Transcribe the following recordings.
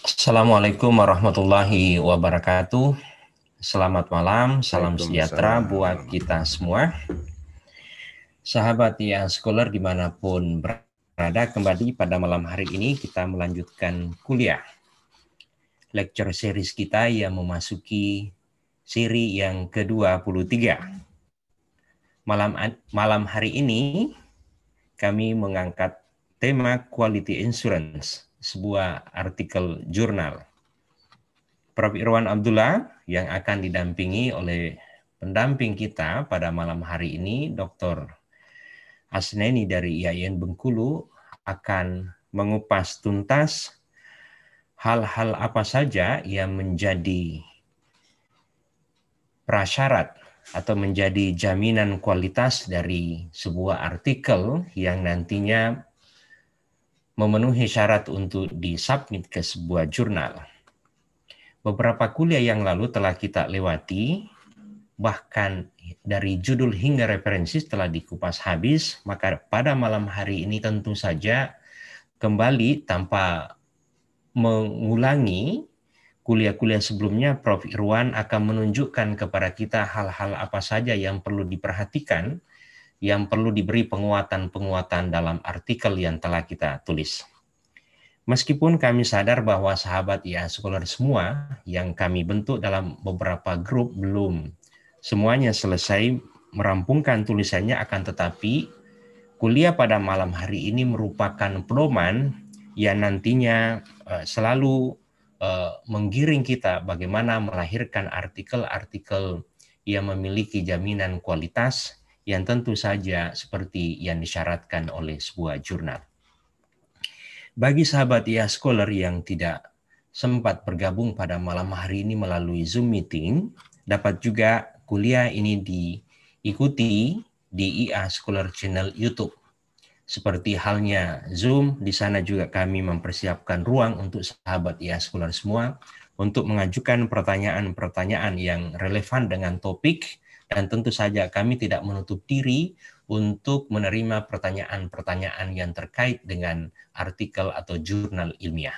Assalamualaikum warahmatullahi wabarakatuh. Selamat malam, salam sejahtera buat kita semua. Sahabat yang sekuler dimanapun berada, kembali pada malam hari ini kita melanjutkan kuliah. Lecture series kita yang memasuki seri yang ke-23. Malam, malam hari ini kami mengangkat tema Quality Insurance, sebuah artikel jurnal. Prof. Irwan Abdullah yang akan didampingi oleh pendamping kita pada malam hari ini, Dr. Asneni dari IAIN Bengkulu, akan mengupas tuntas hal-hal apa saja yang menjadi prasyarat atau menjadi jaminan kualitas dari sebuah artikel yang nantinya memenuhi syarat untuk disubmit ke sebuah jurnal. Beberapa kuliah yang lalu telah kita lewati, bahkan dari judul hingga referensi telah dikupas habis, maka pada malam hari ini tentu saja kembali tanpa mengulangi kuliah-kuliah sebelumnya Prof. Irwan akan menunjukkan kepada kita hal-hal apa saja yang perlu diperhatikan, yang perlu diberi penguatan-penguatan dalam artikel yang telah kita tulis. Meskipun kami sadar bahwa sahabat ya sekolah semua yang kami bentuk dalam beberapa grup belum semuanya selesai merampungkan tulisannya akan tetapi kuliah pada malam hari ini merupakan pedoman yang nantinya eh, selalu Eh, menggiring kita bagaimana melahirkan artikel-artikel yang memiliki jaminan kualitas yang tentu saja seperti yang disyaratkan oleh sebuah jurnal. Bagi sahabat ya Scholar yang tidak sempat bergabung pada malam hari ini melalui Zoom meeting, dapat juga kuliah ini diikuti di IA Scholar Channel YouTube seperti halnya Zoom, di sana juga kami mempersiapkan ruang untuk sahabat e-scholar semua untuk mengajukan pertanyaan-pertanyaan yang relevan dengan topik dan tentu saja kami tidak menutup diri untuk menerima pertanyaan-pertanyaan yang terkait dengan artikel atau jurnal ilmiah.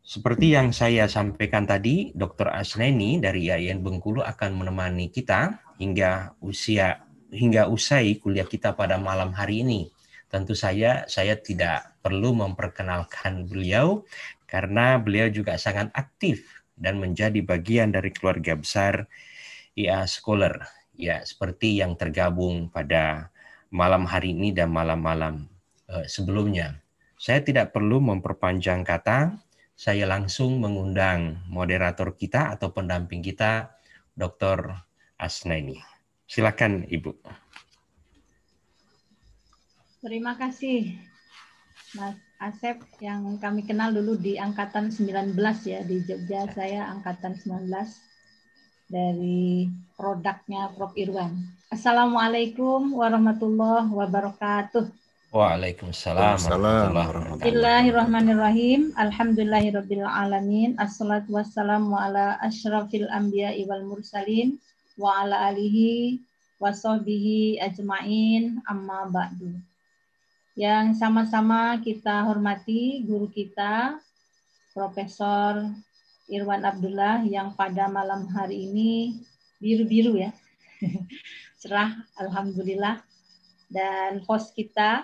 Seperti yang saya sampaikan tadi, Dr. Asneni dari IAIN Bengkulu akan menemani kita hingga usia hingga usai kuliah kita pada malam hari ini. Tentu saja saya tidak perlu memperkenalkan beliau karena beliau juga sangat aktif dan menjadi bagian dari keluarga besar IA Scholar. Ya, seperti yang tergabung pada malam hari ini dan malam-malam eh, sebelumnya. Saya tidak perlu memperpanjang kata, saya langsung mengundang moderator kita atau pendamping kita, Dr. Asnani. Silakan Ibu. Terima kasih Mas Asep yang kami kenal dulu di angkatan 19 ya di Jogja ya. saya angkatan 19 dari produknya Prof Irwan. Assalamualaikum warahmatullahi wabarakatuh. Waalaikumsalam Bismillahirrahmanirrahim. Alhamdulillahirrahmanirrahim. alamin. Assalatu wassalamu ala asyrafil wal mursalin wa ala alihi wa sahbihi ajmain amma ba'du. Yang sama-sama kita hormati guru kita Profesor Irwan Abdullah yang pada malam hari ini biru-biru ya. Cerah alhamdulillah dan host kita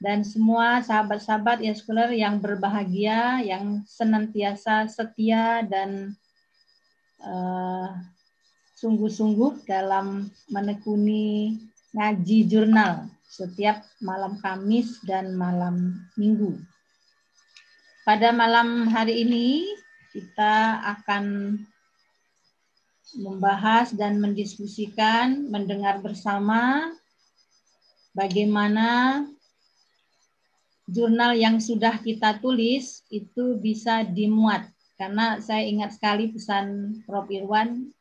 dan semua sahabat-sahabat Yeskuler yang berbahagia, yang senantiasa setia dan uh, sungguh-sungguh dalam menekuni ngaji jurnal setiap malam Kamis dan malam Minggu. Pada malam hari ini kita akan membahas dan mendiskusikan, mendengar bersama bagaimana jurnal yang sudah kita tulis itu bisa dimuat. Karena saya ingat sekali pesan Prof. Irwan,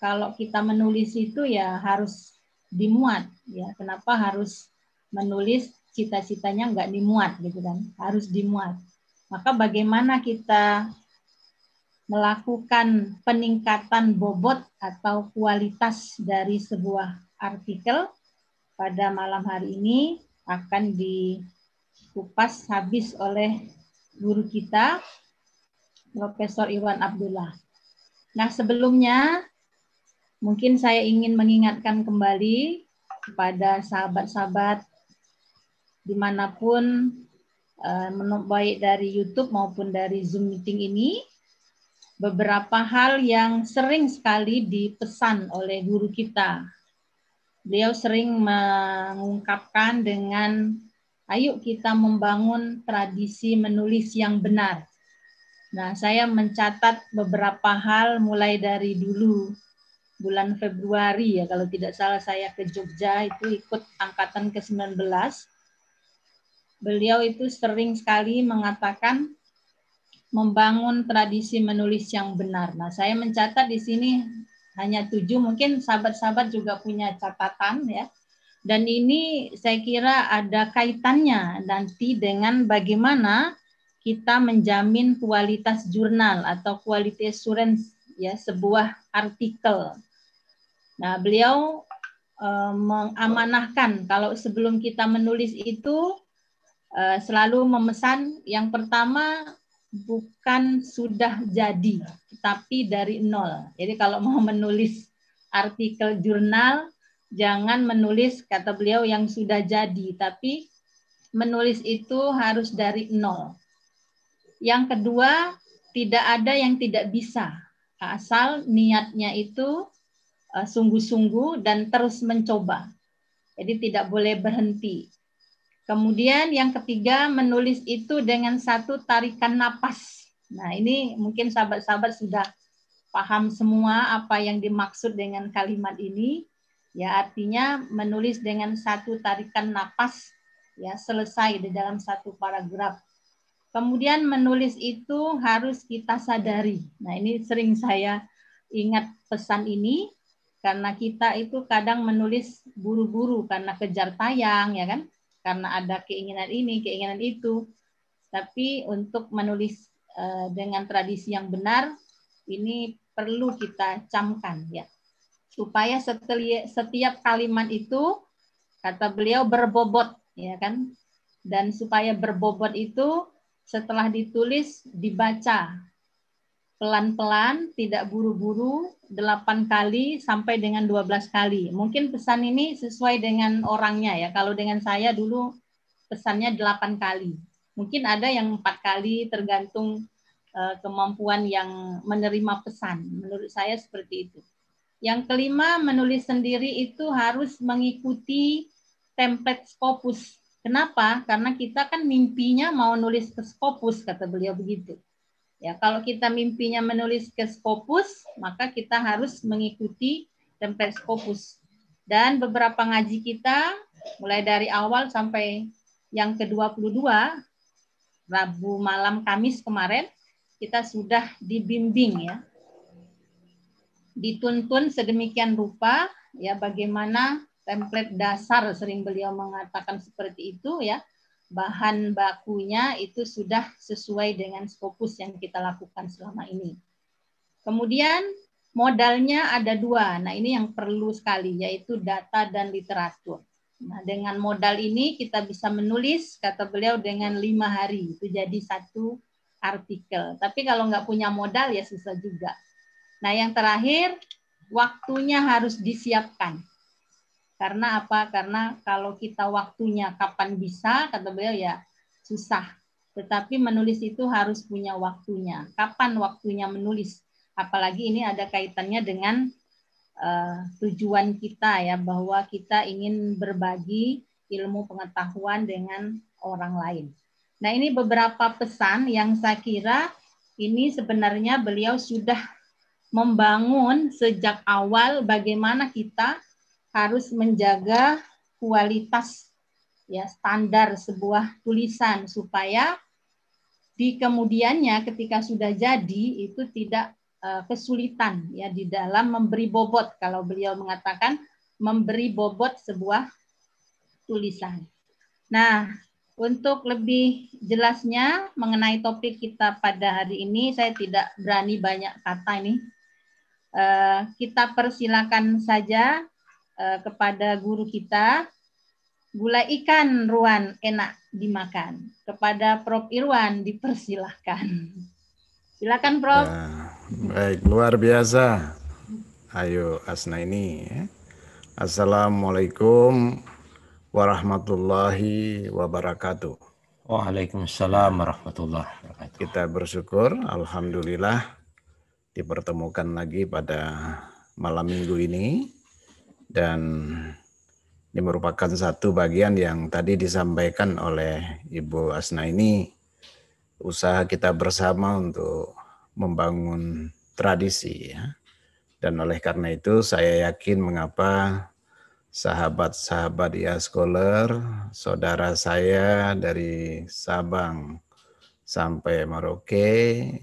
kalau kita menulis itu ya harus dimuat ya kenapa harus menulis cita-citanya nggak dimuat gitu kan harus dimuat maka bagaimana kita melakukan peningkatan bobot atau kualitas dari sebuah artikel pada malam hari ini akan dikupas habis oleh guru kita Profesor Iwan Abdullah. Nah, sebelumnya mungkin saya ingin mengingatkan kembali kepada sahabat-sahabat dimanapun eh, baik dari YouTube maupun dari Zoom meeting ini beberapa hal yang sering sekali dipesan oleh guru kita. Beliau sering mengungkapkan dengan ayo kita membangun tradisi menulis yang benar. Nah, saya mencatat beberapa hal mulai dari dulu bulan Februari ya kalau tidak salah saya ke Jogja itu ikut angkatan ke-19. Beliau itu sering sekali mengatakan membangun tradisi menulis yang benar. Nah, saya mencatat di sini hanya tujuh, mungkin sahabat-sahabat juga punya catatan ya. Dan ini saya kira ada kaitannya nanti dengan bagaimana kita menjamin kualitas jurnal atau kualitas assurance ya sebuah artikel Nah, beliau eh, mengamanahkan kalau sebelum kita menulis itu eh, selalu memesan yang pertama bukan sudah jadi, tapi dari nol. Jadi kalau mau menulis artikel jurnal, jangan menulis kata beliau yang sudah jadi, tapi menulis itu harus dari nol. Yang kedua, tidak ada yang tidak bisa. Asal niatnya itu Eh, sungguh-sungguh dan terus mencoba. Jadi tidak boleh berhenti. Kemudian yang ketiga menulis itu dengan satu tarikan napas. Nah ini mungkin sahabat-sahabat sudah paham semua apa yang dimaksud dengan kalimat ini. Ya artinya menulis dengan satu tarikan napas ya selesai di dalam satu paragraf. Kemudian menulis itu harus kita sadari. Nah ini sering saya ingat pesan ini karena kita itu kadang menulis buru-buru karena kejar tayang ya kan karena ada keinginan ini keinginan itu tapi untuk menulis eh, dengan tradisi yang benar ini perlu kita camkan ya supaya setiap kalimat itu kata beliau berbobot ya kan dan supaya berbobot itu setelah ditulis dibaca pelan-pelan, tidak buru-buru, 8 kali sampai dengan 12 kali. Mungkin pesan ini sesuai dengan orangnya ya. Kalau dengan saya dulu pesannya 8 kali. Mungkin ada yang empat kali tergantung eh, kemampuan yang menerima pesan. Menurut saya seperti itu. Yang kelima, menulis sendiri itu harus mengikuti template Scopus. Kenapa? Karena kita kan mimpinya mau nulis ke Scopus, kata beliau begitu Ya, kalau kita mimpinya menulis ke Scopus, maka kita harus mengikuti tempel Scopus. Dan beberapa ngaji kita mulai dari awal sampai yang ke-22 Rabu malam Kamis kemarin kita sudah dibimbing ya. Dituntun sedemikian rupa ya bagaimana template dasar sering beliau mengatakan seperti itu ya bahan bakunya itu sudah sesuai dengan skopus yang kita lakukan selama ini. Kemudian modalnya ada dua. Nah ini yang perlu sekali yaitu data dan literatur. Nah dengan modal ini kita bisa menulis kata beliau dengan lima hari itu jadi satu artikel. Tapi kalau nggak punya modal ya susah juga. Nah yang terakhir waktunya harus disiapkan. Karena apa? Karena kalau kita waktunya kapan bisa, kata beliau ya susah. Tetapi menulis itu harus punya waktunya. Kapan waktunya menulis? Apalagi ini ada kaitannya dengan uh, tujuan kita ya, bahwa kita ingin berbagi ilmu pengetahuan dengan orang lain. Nah ini beberapa pesan yang saya kira ini sebenarnya beliau sudah membangun sejak awal bagaimana kita harus menjaga kualitas ya standar sebuah tulisan supaya di kemudiannya ketika sudah jadi itu tidak eh, kesulitan ya di dalam memberi bobot kalau beliau mengatakan memberi bobot sebuah tulisan. Nah, untuk lebih jelasnya mengenai topik kita pada hari ini saya tidak berani banyak kata ini. Eh, kita persilakan saja Eh, kepada guru kita, gulai ikan ruan enak dimakan. Kepada Prof Irwan dipersilahkan. Silakan Prof. ya, baik, luar biasa. Ayo Asna ini. Ya. Assalamualaikum warahmatullahi wabarakatuh. Waalaikumsalam warahmatullahi wabarakatuh. Kita bersyukur, Alhamdulillah dipertemukan lagi pada malam minggu ini dan ini merupakan satu bagian yang tadi disampaikan oleh Ibu Asna ini usaha kita bersama untuk membangun tradisi ya. Dan oleh karena itu saya yakin mengapa sahabat-sahabat ya scholar, saudara saya dari Sabang sampai Merauke,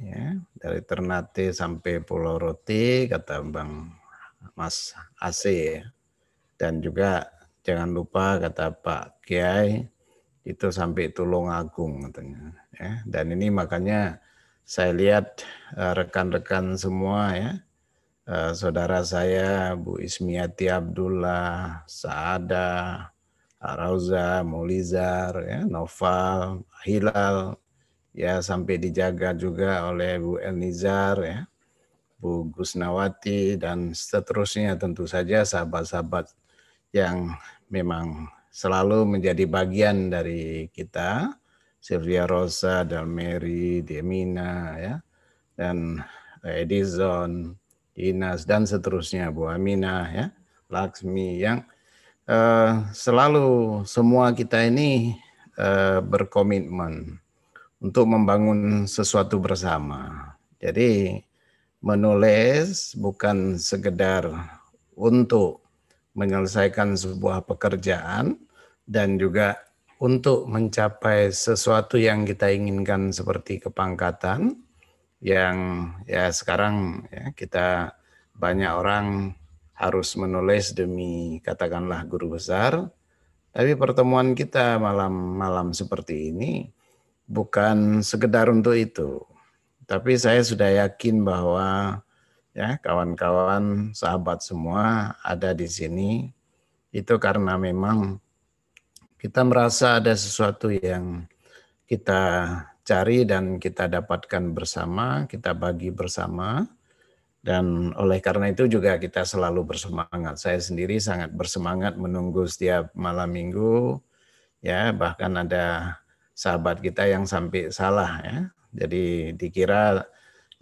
ya, dari Ternate sampai Pulau Roti, kata Bang Mas AC ya dan juga jangan lupa kata Pak Kiai itu sampai Tulungagung katanya ya dan ini makanya saya lihat eh, rekan-rekan uh, semua ya uh, saudara saya Bu Ismiati Abdullah Saada Arauza Mulizar ya Noval Hilal ya sampai dijaga juga oleh Bu Elnizar ya Bu Gusnawati dan seterusnya tentu saja sahabat-sahabat yang memang selalu menjadi bagian dari kita, Sylvia Rosa, Dalmeri, Demina, ya, dan eh, Edison, Inas dan seterusnya, Bu Amina, ya, Laksmi yang uh, selalu semua kita ini uh, berkomitmen untuk membangun sesuatu bersama. Jadi menulis bukan sekedar untuk menyelesaikan sebuah pekerjaan dan juga untuk mencapai sesuatu yang kita inginkan seperti kepangkatan yang ya sekarang ya kita banyak orang harus menulis demi katakanlah guru besar tapi pertemuan kita malam-malam seperti ini bukan sekedar untuk itu tapi saya sudah yakin bahwa ya kawan-kawan sahabat semua ada di sini itu karena memang kita merasa ada sesuatu yang kita cari dan kita dapatkan bersama, kita bagi bersama dan oleh karena itu juga kita selalu bersemangat. Saya sendiri sangat bersemangat menunggu setiap malam minggu ya bahkan ada sahabat kita yang sampai salah ya. Jadi dikira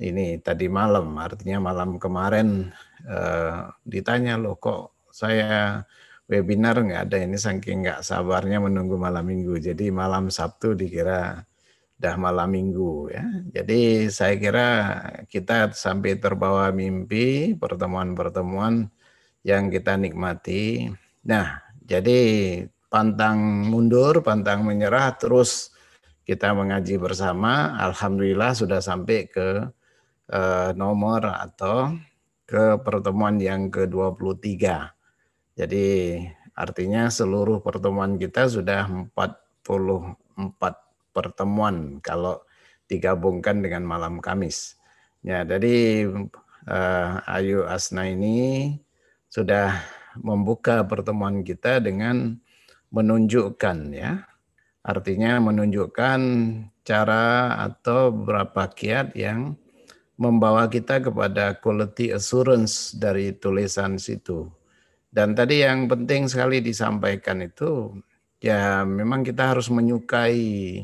ini tadi malam, artinya malam kemarin eh, ditanya loh kok saya webinar nggak ada ini saking nggak sabarnya menunggu malam minggu. Jadi malam Sabtu dikira dah malam minggu ya. Jadi saya kira kita sampai terbawa mimpi pertemuan-pertemuan yang kita nikmati. Nah, jadi pantang mundur, pantang menyerah terus kita mengaji bersama. Alhamdulillah sudah sampai ke uh, nomor atau ke pertemuan yang ke-23. Jadi artinya seluruh pertemuan kita sudah 44 pertemuan kalau digabungkan dengan malam Kamis. Ya, jadi uh, Ayu Asna ini sudah membuka pertemuan kita dengan menunjukkan ya. Artinya menunjukkan cara atau berapa kiat yang membawa kita kepada quality assurance dari tulisan situ. Dan tadi yang penting sekali disampaikan itu ya memang kita harus menyukai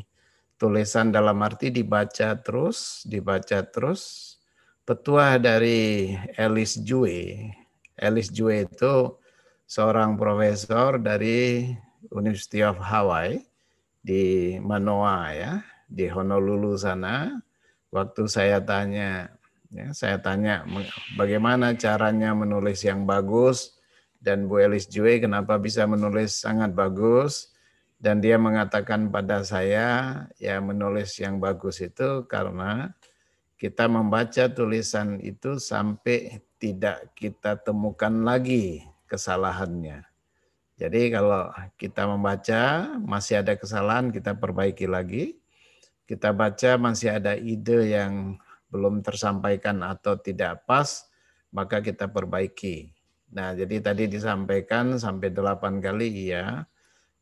tulisan dalam arti dibaca terus, dibaca terus. Petua dari elis Jue. elis Jue itu seorang profesor dari University of Hawaii di Manoa ya, di Honolulu sana waktu saya tanya, ya, saya tanya bagaimana caranya menulis yang bagus dan Bu Elis Jue kenapa bisa menulis sangat bagus dan dia mengatakan pada saya ya menulis yang bagus itu karena kita membaca tulisan itu sampai tidak kita temukan lagi kesalahannya. Jadi kalau kita membaca masih ada kesalahan kita perbaiki lagi kita baca masih ada ide yang belum tersampaikan atau tidak pas, maka kita perbaiki. Nah, jadi tadi disampaikan sampai delapan kali iya,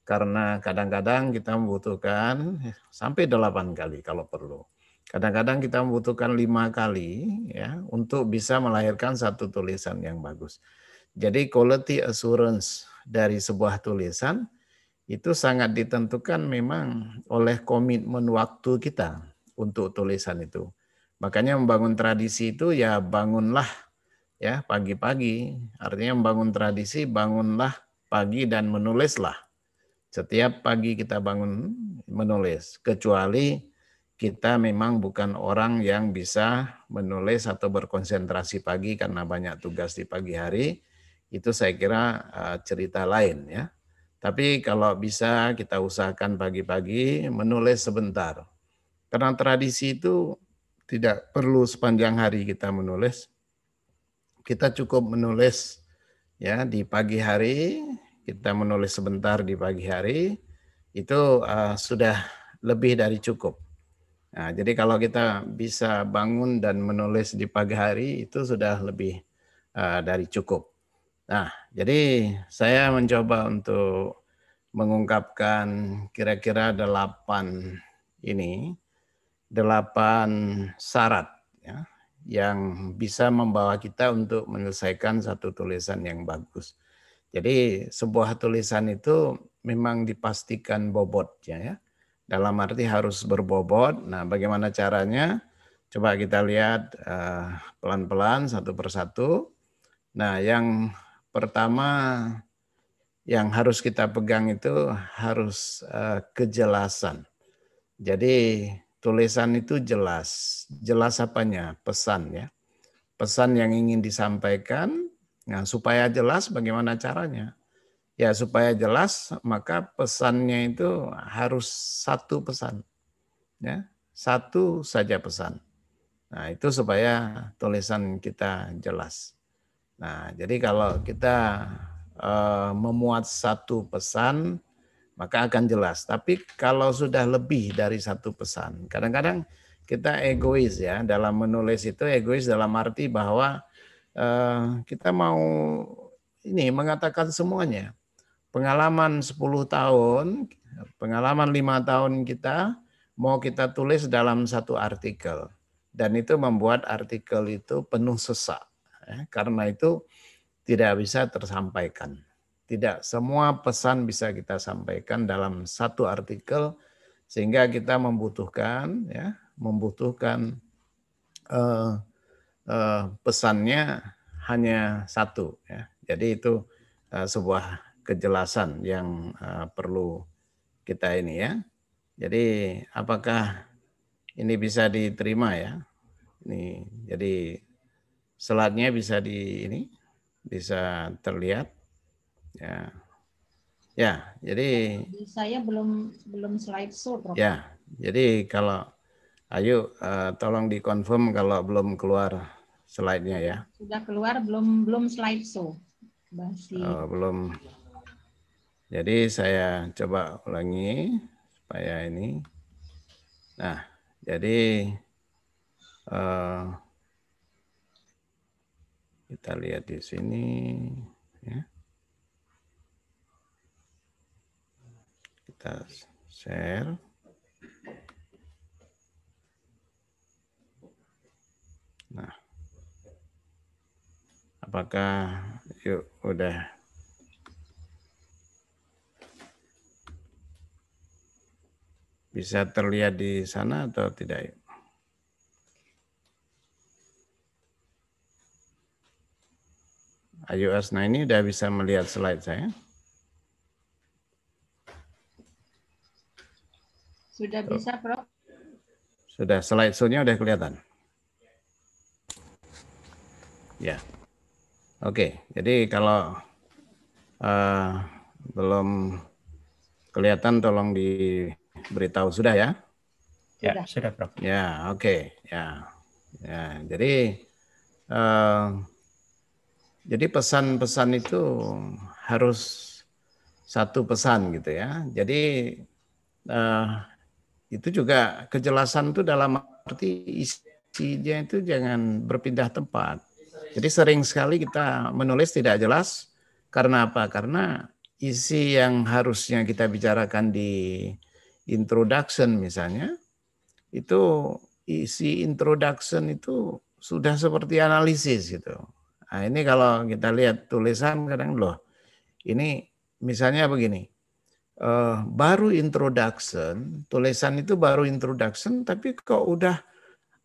karena kadang-kadang kita membutuhkan sampai delapan kali kalau perlu. Kadang-kadang kita membutuhkan lima kali ya untuk bisa melahirkan satu tulisan yang bagus. Jadi quality assurance dari sebuah tulisan itu sangat ditentukan memang oleh komitmen waktu kita untuk tulisan itu. Makanya membangun tradisi itu ya bangunlah ya pagi-pagi. Artinya membangun tradisi bangunlah pagi dan menulislah. Setiap pagi kita bangun menulis kecuali kita memang bukan orang yang bisa menulis atau berkonsentrasi pagi karena banyak tugas di pagi hari. Itu saya kira eh, cerita lain ya. Tapi kalau bisa kita usahakan pagi-pagi menulis sebentar. Karena tradisi itu tidak perlu sepanjang hari kita menulis. Kita cukup menulis ya di pagi hari, kita menulis sebentar di pagi hari itu uh, sudah lebih dari cukup. Nah, jadi kalau kita bisa bangun dan menulis di pagi hari itu sudah lebih uh, dari cukup. Nah, jadi saya mencoba untuk mengungkapkan kira-kira delapan ini, delapan syarat ya, yang bisa membawa kita untuk menyelesaikan satu tulisan yang bagus. Jadi sebuah tulisan itu memang dipastikan bobotnya ya. Dalam arti harus berbobot. Nah, bagaimana caranya? Coba kita lihat eh, pelan-pelan uh, satu persatu. Nah, yang Pertama, yang harus kita pegang itu harus uh, kejelasan. Jadi tulisan itu jelas. Jelas apanya? Pesan ya. Pesan yang ingin disampaikan. Nah, supaya jelas bagaimana caranya? Ya, supaya jelas maka pesannya itu harus satu pesan. Ya, satu saja pesan. Nah, itu supaya tulisan kita jelas. Nah, jadi kalau kita uh, memuat satu pesan, maka akan jelas. Tapi kalau sudah lebih dari satu pesan, kadang-kadang kita egois ya dalam menulis itu egois dalam arti bahwa uh, kita mau ini mengatakan semuanya. Pengalaman 10 tahun, pengalaman lima tahun kita mau kita tulis dalam satu artikel. Dan itu membuat artikel itu penuh sesak Ya. karena itu tidak bisa tersampaikan. Tidak semua pesan bisa kita sampaikan dalam satu artikel sehingga kita membutuhkan ya, membutuhkan uh, uh, pesannya hanya satu ya. Jadi itu uh, sebuah kejelasan yang uh, perlu kita ini ya. Jadi apakah ini bisa diterima ya? Ini jadi Selatnya bisa di ini bisa terlihat. Ya. Ya, jadi saya belum belum slide show, Prof. Ya, jadi kalau ayo uh, eh, tolong dikonfirm kalau belum keluar slide-nya ya. Sudah keluar belum belum slide show Masih. Oh, belum. Jadi saya coba ulangi supaya ini. Nah, jadi uh, kita lihat di sini ya. Kita share. Nah. Apakah yuk udah bisa terlihat di sana atau tidak yuk? iOS. Nah ini udah bisa melihat slide saya. Sudah bisa, Prof. Sudah, slide show-nya udah kelihatan. Ya. Oke, jadi kalau uh, belum kelihatan tolong diberitahu sudah ya. Ya, sudah, Prof. Ya, oke. Okay. Ya. Ya, jadi uh, jadi pesan-pesan itu harus satu pesan gitu ya. Jadi uh, itu juga kejelasan itu dalam arti isinya itu jangan berpindah tempat. Jadi sering sekali kita menulis tidak jelas karena apa? Karena isi yang harusnya kita bicarakan di introduction misalnya itu isi introduction itu sudah seperti analisis gitu Nah, ini kalau kita lihat tulisan kadang loh, ini misalnya begini, uh, baru introduction, tulisan itu baru introduction, tapi kok udah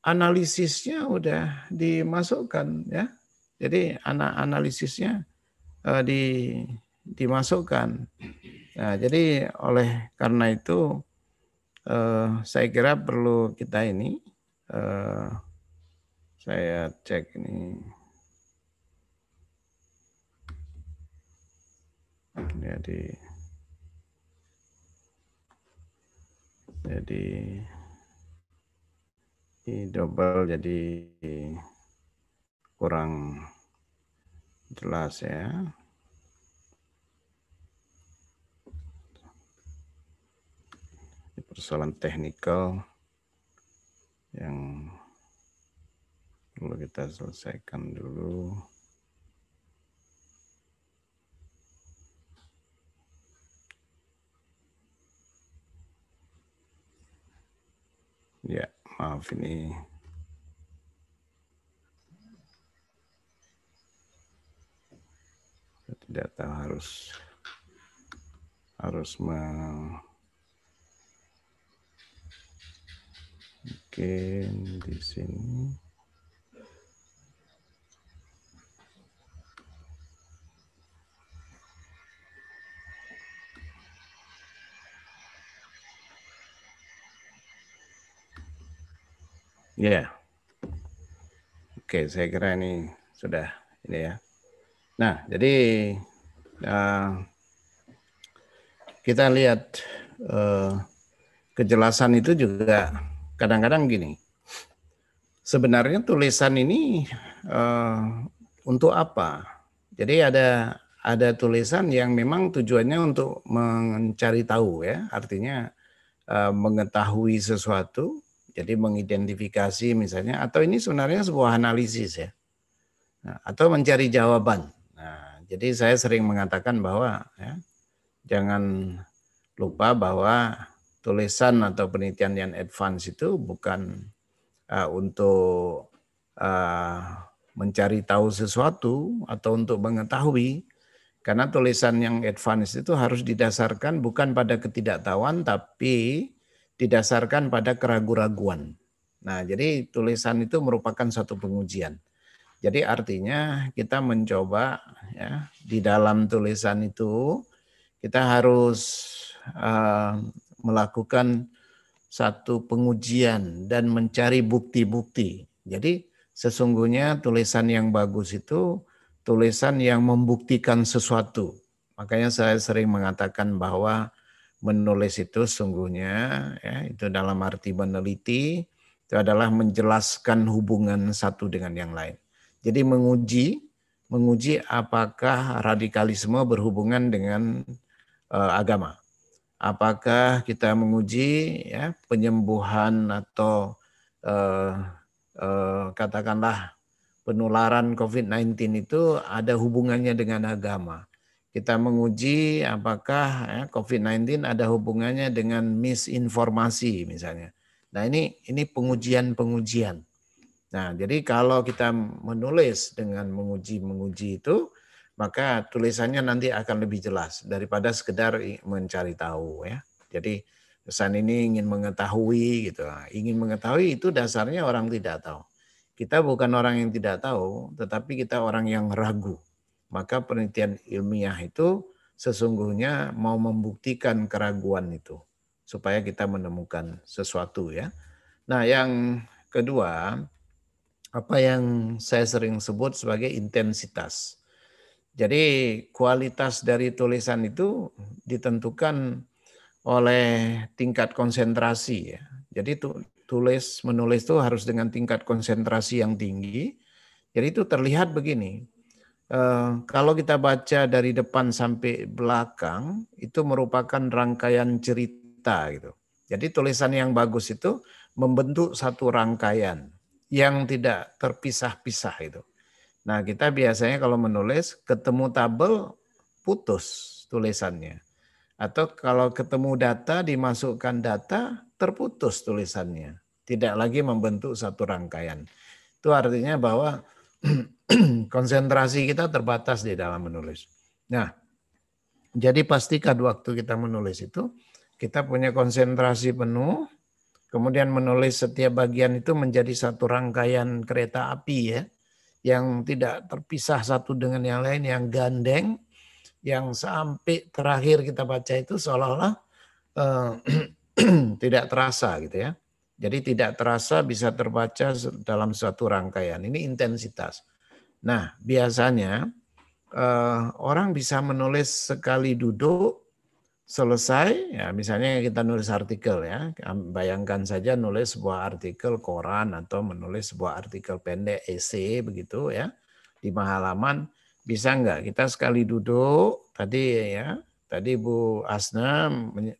analisisnya udah dimasukkan ya. Jadi anak analisisnya uh, di dimasukkan. Nah, jadi oleh karena itu uh, saya kira perlu kita ini eh, saya cek ini jadi jadi di double jadi kurang jelas ya ini persoalan teknikal yang perlu kita selesaikan dulu Ya, maaf ini Saya tidak tahu harus harus me mungkin di sini Ya. Oke, saya kira ini sudah ini ya. Nah, jadi uh, kita lihat uh, kejelasan itu juga kadang-kadang gini. Sebenarnya tulisan ini uh, untuk apa? Jadi ada ada tulisan yang memang tujuannya untuk mencari tahu ya, artinya uh, mengetahui sesuatu jadi mengidentifikasi misalnya atau ini sebenarnya sebuah analisis ya. Nah, atau mencari jawaban. Nah, jadi saya sering mengatakan bahwa ya, jangan lupa bahwa tulisan atau penelitian yang advance itu bukan uh, untuk uh, mencari tahu sesuatu atau untuk mengetahui karena tulisan yang advance itu harus didasarkan bukan pada ketidaktahuan tapi didasarkan pada keraguan-raguan. Nah, jadi tulisan itu merupakan satu pengujian. Jadi artinya kita mencoba ya di dalam tulisan itu kita harus uh, melakukan satu pengujian dan mencari bukti-bukti. Jadi sesungguhnya tulisan yang bagus itu tulisan yang membuktikan sesuatu. Makanya saya sering mengatakan bahwa menulis itu sungguhnya ya, itu dalam arti meneliti itu adalah menjelaskan hubungan satu dengan yang lain. Jadi menguji menguji apakah radikalisme berhubungan dengan uh, agama. Apakah kita menguji ya, penyembuhan atau uh, uh, katakanlah penularan COVID-19 itu ada hubungannya dengan agama kita menguji apakah ya, COVID-19 ada hubungannya dengan misinformasi misalnya. Nah ini ini pengujian-pengujian. Nah jadi kalau kita menulis dengan menguji-menguji itu maka tulisannya nanti akan lebih jelas daripada sekedar mencari tahu ya. Jadi pesan ini ingin mengetahui gitu. Nah, ingin mengetahui itu dasarnya orang tidak tahu. Kita bukan orang yang tidak tahu, tetapi kita orang yang ragu maka penelitian ilmiah itu sesungguhnya mau membuktikan keraguan itu supaya kita menemukan sesuatu ya. Nah, yang kedua, apa yang saya sering sebut sebagai intensitas. Jadi kualitas dari tulisan itu ditentukan oleh tingkat konsentrasi ya. Jadi tulis menulis itu harus dengan tingkat konsentrasi yang tinggi. Jadi itu terlihat begini, Eh, kalau kita baca dari depan sampai belakang itu merupakan rangkaian cerita gitu. Jadi tulisan yang bagus itu membentuk satu rangkaian yang tidak terpisah-pisah itu. Nah kita biasanya kalau menulis ketemu tabel putus tulisannya. Atau kalau ketemu data dimasukkan data terputus tulisannya. Tidak lagi membentuk satu rangkaian. Itu artinya bahwa konsentrasi kita terbatas di dalam menulis. Nah, jadi pastikan waktu kita menulis itu kita punya konsentrasi penuh, kemudian menulis setiap bagian itu menjadi satu rangkaian kereta api ya, yang tidak terpisah satu dengan yang lain, yang gandeng, yang sampai terakhir kita baca itu seolah-olah eh, tidak terasa gitu ya. Jadi tidak terasa bisa terbaca dalam suatu rangkaian. Ini intensitas. Nah, biasanya eh, orang bisa menulis sekali duduk selesai ya misalnya kita nulis artikel ya bayangkan saja nulis sebuah artikel koran atau menulis sebuah artikel pendek esai begitu ya di halaman bisa enggak kita sekali duduk tadi ya tadi Bu Asna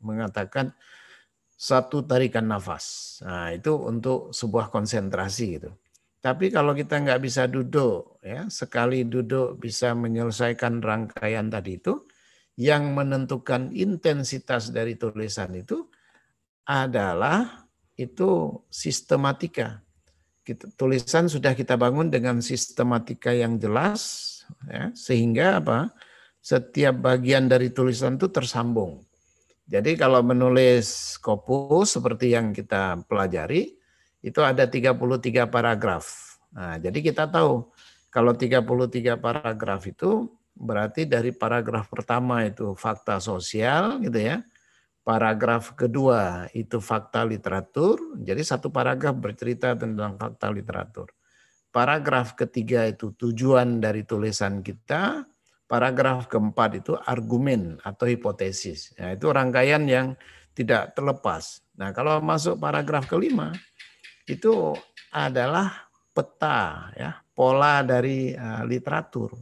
mengatakan satu tarikan nafas. Nah, itu untuk sebuah konsentrasi gitu. Tapi kalau kita nggak bisa duduk, ya sekali duduk bisa menyelesaikan rangkaian tadi itu, yang menentukan intensitas dari tulisan itu adalah itu sistematika. Kita, tulisan sudah kita bangun dengan sistematika yang jelas, ya, sehingga apa? Setiap bagian dari tulisan itu tersambung jadi kalau menulis kopus seperti yang kita pelajari, itu ada 33 paragraf. Nah, jadi kita tahu kalau 33 paragraf itu berarti dari paragraf pertama itu fakta sosial gitu ya. Paragraf kedua itu fakta literatur. Jadi satu paragraf bercerita tentang fakta literatur. Paragraf ketiga itu tujuan dari tulisan kita paragraf keempat itu argumen atau hipotesis. Ya, itu rangkaian yang tidak terlepas. Nah, kalau masuk paragraf kelima itu adalah peta ya, pola dari uh, literatur.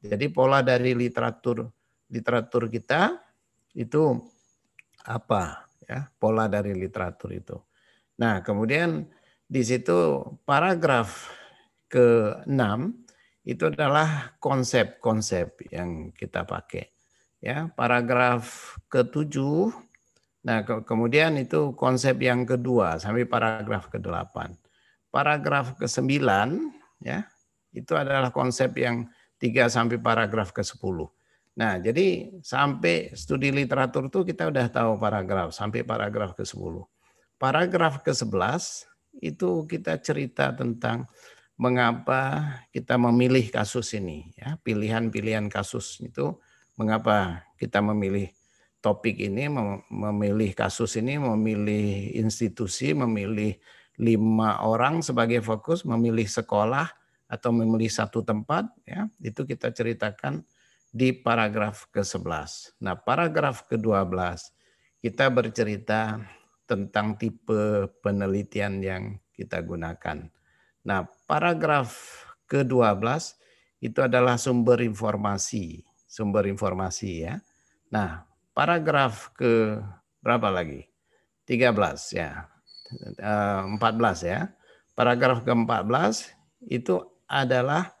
Jadi pola dari literatur literatur kita itu apa ya, pola dari literatur itu. Nah, kemudian di situ paragraf ke-6 itu adalah konsep-konsep yang kita pakai. Ya, paragraf ketujuh. Nah, ke kemudian itu konsep yang kedua sampai paragraf ke-8. Paragraf ke-9 ya, itu adalah konsep yang tiga sampai paragraf ke-10. Nah, jadi sampai studi literatur tuh kita udah tahu paragraf sampai paragraf ke-10. Paragraf ke-11 itu kita cerita tentang mengapa kita memilih kasus ini ya pilihan-pilihan kasus itu mengapa kita memilih topik ini memilih kasus ini memilih institusi memilih lima orang sebagai fokus memilih sekolah atau memilih satu tempat ya itu kita ceritakan di paragraf ke-11 nah paragraf ke-12 kita bercerita tentang tipe penelitian yang kita gunakan nah paragraf ke-12 itu adalah sumber informasi, sumber informasi ya. Nah, paragraf ke berapa lagi? 13 ya. 14 eh, ya. Paragraf ke-14 itu adalah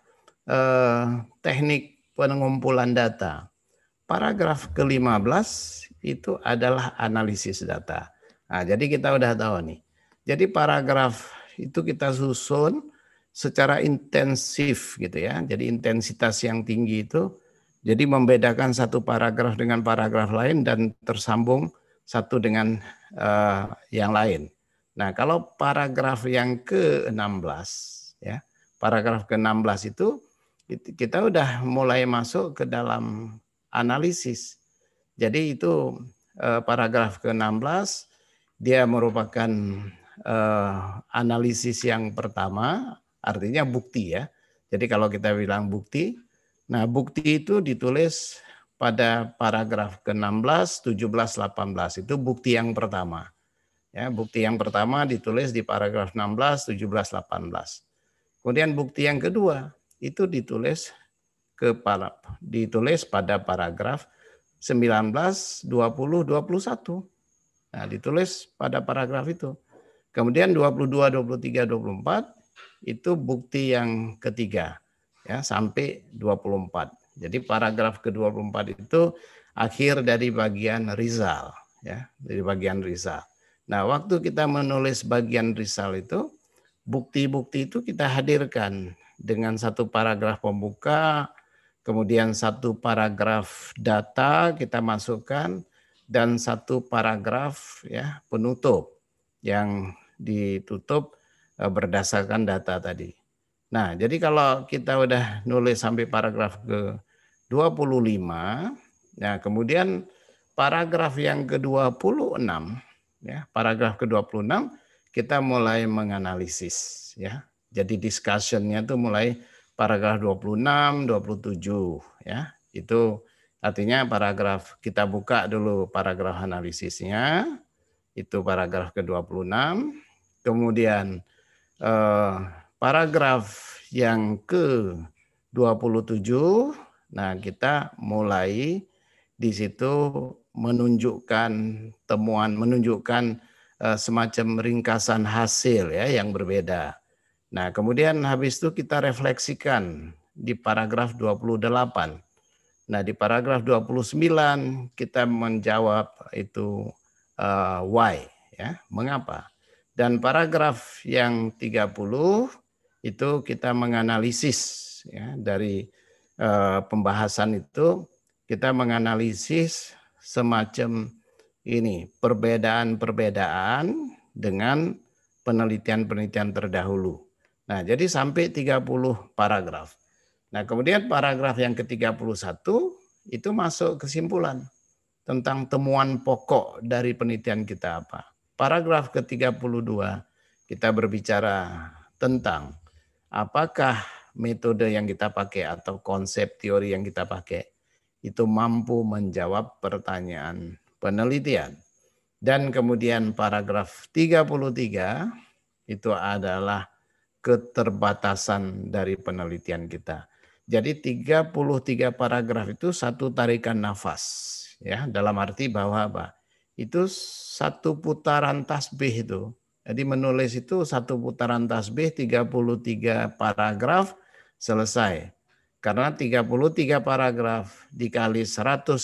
eh, teknik pengumpulan data. Paragraf ke-15 itu adalah analisis data. Nah, jadi kita udah tahu nih. Jadi paragraf itu kita susun secara intensif gitu ya. Jadi intensitas yang tinggi itu jadi membedakan satu paragraf dengan paragraf lain dan tersambung satu dengan uh, yang lain. Nah, kalau paragraf yang ke-16 ya, paragraf ke-16 itu kita udah mulai masuk ke dalam analisis. Jadi itu uh, paragraf ke-16 dia merupakan uh, analisis yang pertama artinya bukti ya. Jadi kalau kita bilang bukti, nah bukti itu ditulis pada paragraf ke-16, 17, 18. Itu bukti yang pertama. Ya, bukti yang pertama ditulis di paragraf 16, 17, 18. Kemudian bukti yang kedua itu ditulis ke ditulis pada paragraf 19, 20, 21. Nah, ditulis pada paragraf itu. Kemudian 22, 23, 24 itu bukti yang ketiga ya sampai 24. Jadi paragraf ke-24 itu akhir dari bagian Rizal ya, dari bagian Rizal. Nah, waktu kita menulis bagian Rizal itu bukti-bukti itu kita hadirkan dengan satu paragraf pembuka, kemudian satu paragraf data kita masukkan dan satu paragraf ya penutup yang ditutup Eh, berdasarkan data tadi. Nah, jadi kalau kita udah nulis sampai paragraf ke 25, ya nah, kemudian paragraf yang ke-26 ya, paragraf ke-26 kita mulai menganalisis ya. Jadi discussion-nya itu mulai paragraf 26, 27 ya. Itu artinya paragraf kita buka dulu paragraf analisisnya. Itu paragraf ke-26. Kemudian eh, paragraf yang ke 27. Nah, kita mulai di situ menunjukkan temuan, menunjukkan eh, semacam ringkasan hasil ya yang berbeda. Nah, kemudian habis itu kita refleksikan di paragraf 28. Nah, di paragraf 29 kita menjawab itu uh, why ya, mengapa? Dan paragraf yang 30 itu kita menganalisis ya dari e, pembahasan itu kita menganalisis semacam ini perbedaan-perbedaan dengan penelitian-penelitian terdahulu. Nah, jadi sampai 30 paragraf. Nah, kemudian paragraf yang ke-31 itu masuk kesimpulan tentang temuan pokok dari penelitian kita apa paragraf ke-32 kita berbicara tentang apakah metode yang kita pakai atau konsep teori yang kita pakai itu mampu menjawab pertanyaan penelitian. Dan kemudian paragraf 33 itu adalah keterbatasan dari penelitian kita. Jadi 33 paragraf itu satu tarikan nafas ya dalam arti bahwa apa? itu satu putaran tasbih itu. Jadi menulis itu satu putaran tasbih 33 paragraf selesai. Karena 33 paragraf dikali 150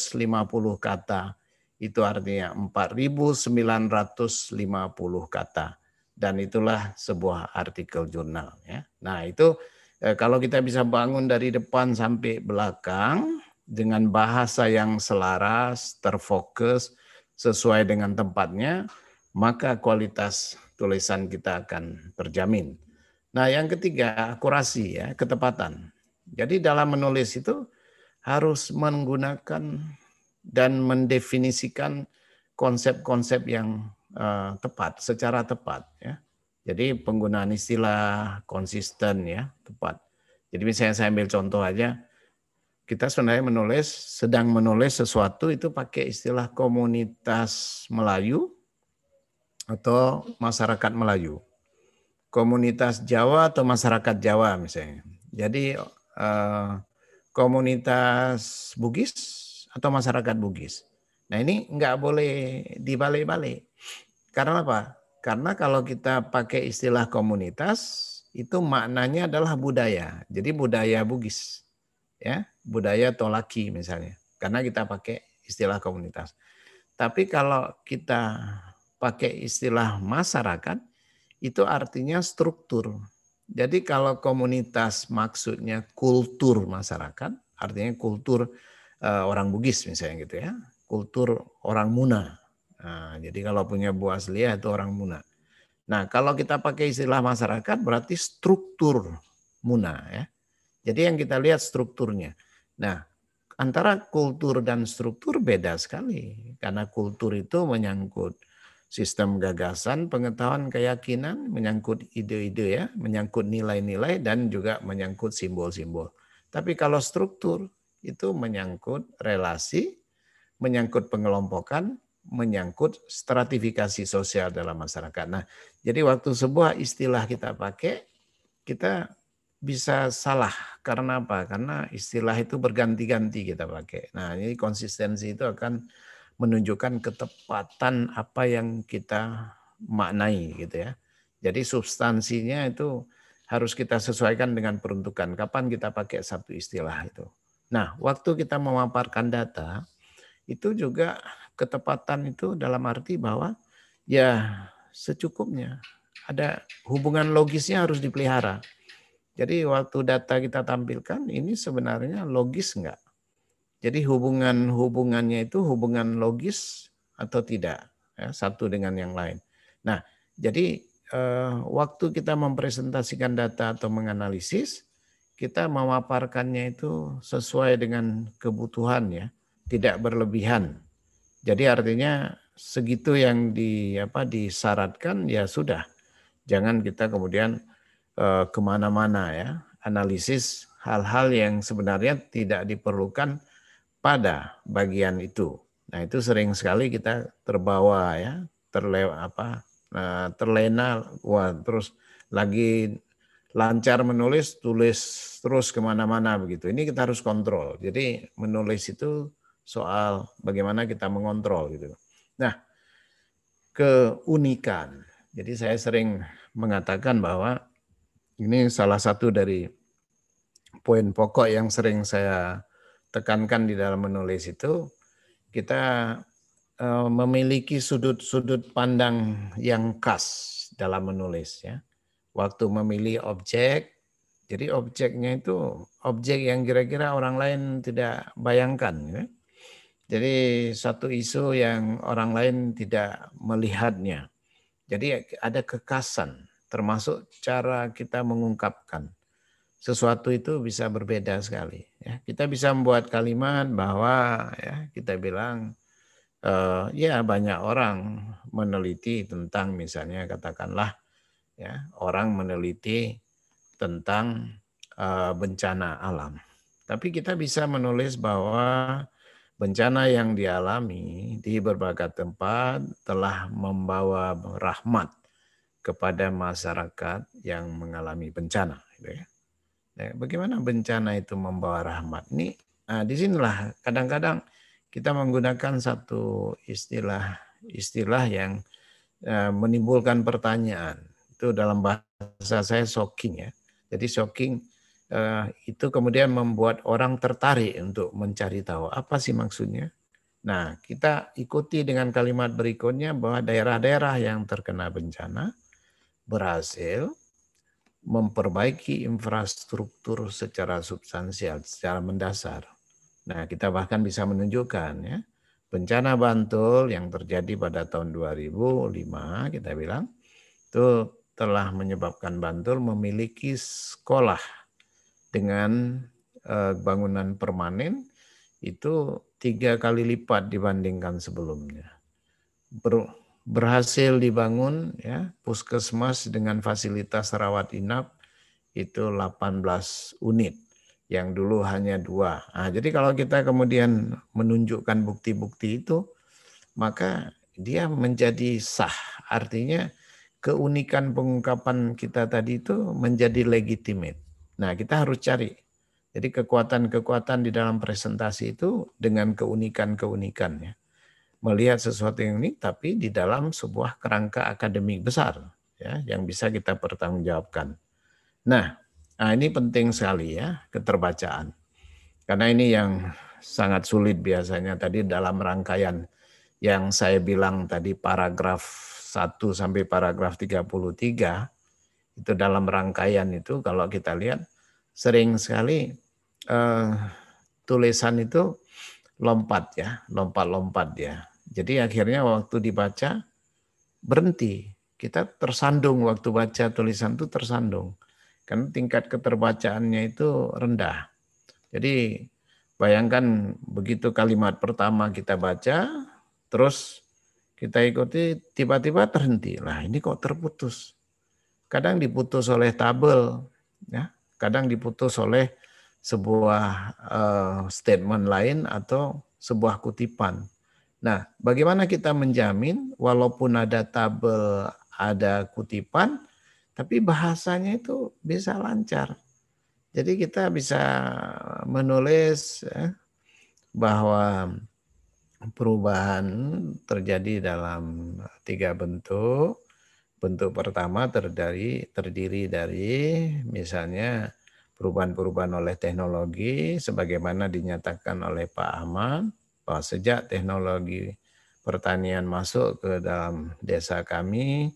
kata itu artinya 4950 kata dan itulah sebuah artikel jurnal ya. Nah, itu eh, kalau kita bisa bangun dari depan sampai belakang dengan bahasa yang selaras, terfokus, sesuai dengan tempatnya, maka kualitas tulisan kita akan terjamin. Nah, yang ketiga, akurasi ya, ketepatan. Jadi dalam menulis itu harus menggunakan dan mendefinisikan konsep-konsep yang uh, tepat, secara tepat ya. Jadi penggunaan istilah konsisten ya, tepat. Jadi misalnya saya ambil contoh aja, kita sebenarnya menulis sedang menulis sesuatu itu pakai istilah komunitas Melayu atau masyarakat Melayu. Komunitas Jawa atau masyarakat Jawa misalnya. Jadi eh, komunitas Bugis atau masyarakat Bugis. Nah ini nggak boleh dibalik-balik. Karena apa? Karena kalau kita pakai istilah komunitas, itu maknanya adalah budaya. Jadi budaya Bugis ya budaya tolaki misalnya karena kita pakai istilah komunitas tapi kalau kita pakai istilah masyarakat itu artinya struktur jadi kalau komunitas maksudnya kultur masyarakat artinya kultur uh, orang Bugis misalnya gitu ya kultur orang Muna nah, jadi kalau punya buah selia itu orang Muna nah kalau kita pakai istilah masyarakat berarti struktur Muna ya jadi yang kita lihat strukturnya. Nah, antara kultur dan struktur beda sekali. Karena kultur itu menyangkut sistem gagasan, pengetahuan, keyakinan, menyangkut ide-ide ya, menyangkut nilai-nilai dan juga menyangkut simbol-simbol. Tapi kalau struktur itu menyangkut relasi, menyangkut pengelompokan, menyangkut stratifikasi sosial dalam masyarakat. Nah, jadi waktu sebuah istilah kita pakai, kita bisa salah karena apa? Karena istilah itu berganti-ganti kita pakai. Nah, ini konsistensi itu akan menunjukkan ketepatan apa yang kita maknai gitu ya. Jadi substansinya itu harus kita sesuaikan dengan peruntukan. Kapan kita pakai satu istilah itu. Nah, waktu kita memaparkan data itu juga ketepatan itu dalam arti bahwa ya secukupnya ada hubungan logisnya harus dipelihara jadi waktu data kita tampilkan ini sebenarnya logis enggak? Jadi hubungan-hubungannya itu hubungan logis atau tidak ya, satu dengan yang lain. Nah, jadi eh, waktu kita mempresentasikan data atau menganalisis, kita memaparkannya itu sesuai dengan kebutuhan ya, tidak berlebihan. Jadi artinya segitu yang di apa disyaratkan ya sudah. Jangan kita kemudian Eh, kemana-mana ya. Analisis hal-hal yang sebenarnya tidak diperlukan pada bagian itu. Nah itu sering sekali kita terbawa ya, terle apa, eh, terlena, wah terus lagi lancar menulis, tulis terus kemana-mana begitu. Ini kita harus kontrol. Jadi menulis itu soal bagaimana kita mengontrol gitu. Nah, keunikan. Jadi saya sering mengatakan bahwa ini salah satu dari poin pokok yang sering saya tekankan di dalam menulis itu kita eh, memiliki sudut-sudut pandang yang khas dalam menulis ya. Waktu memilih objek, jadi objeknya itu objek yang kira-kira orang lain tidak bayangkan. Ya. Jadi satu isu yang orang lain tidak melihatnya. Jadi ada kekasan termasuk cara kita mengungkapkan. Sesuatu itu bisa berbeda sekali. Ya, kita bisa membuat kalimat bahwa ya, kita bilang uh, ya banyak orang meneliti tentang misalnya katakanlah ya orang meneliti tentang uh, bencana alam. Tapi kita bisa menulis bahwa bencana yang dialami di berbagai tempat telah membawa rahmat kepada masyarakat yang mengalami bencana. Gitu ya. Ya, bagaimana bencana itu membawa rahmat? Ini nah, sinilah kadang-kadang kita menggunakan satu istilah-istilah yang ah, menimbulkan pertanyaan. Itu dalam bahasa saya shocking ya. Jadi shocking ah, itu kemudian membuat orang tertarik untuk mencari tahu apa sih maksudnya. Nah, kita ikuti dengan kalimat berikutnya bahwa daerah-daerah yang terkena bencana berhasil memperbaiki infrastruktur secara substansial, secara mendasar. Nah, kita bahkan bisa menunjukkan ya, bencana Bantul yang terjadi pada tahun 2005, kita bilang, itu telah menyebabkan Bantul memiliki sekolah dengan eh, bangunan permanen itu tiga kali lipat dibandingkan sebelumnya. Bro, berhasil dibangun ya puskesmas dengan fasilitas rawat inap itu 18 unit yang dulu hanya dua. Nah, jadi kalau kita kemudian menunjukkan bukti-bukti itu, maka dia menjadi sah. Artinya keunikan pengungkapan kita tadi itu menjadi legitimate. Nah, kita harus cari. Jadi kekuatan-kekuatan di dalam presentasi itu dengan keunikan-keunikannya melihat sesuatu yang unik tapi di dalam sebuah kerangka akademik besar ya yang bisa kita pertanggungjawabkan. Nah, nah ini penting sekali ya keterbacaan. Karena ini yang sangat sulit biasanya tadi dalam rangkaian yang saya bilang tadi paragraf 1 sampai paragraf 33 itu dalam rangkaian itu kalau kita lihat sering sekali eh, tulisan itu lompat ya, lompat-lompat ya. Jadi akhirnya waktu dibaca berhenti. Kita tersandung waktu baca tulisan itu tersandung. Karena tingkat keterbacaannya itu rendah. Jadi bayangkan begitu kalimat pertama kita baca, terus kita ikuti tiba-tiba terhenti. Lah ini kok terputus. Kadang diputus oleh tabel, ya. kadang diputus oleh sebuah uh, statement lain atau sebuah kutipan. Nah, bagaimana kita menjamin walaupun ada tabel, ada kutipan, tapi bahasanya itu bisa lancar. Jadi kita bisa menulis ya, bahwa perubahan terjadi dalam tiga bentuk. Bentuk pertama terdiri, terdiri dari misalnya perubahan-perubahan oleh teknologi sebagaimana dinyatakan oleh Pak Ahmad bahwa sejak teknologi pertanian masuk ke dalam desa kami,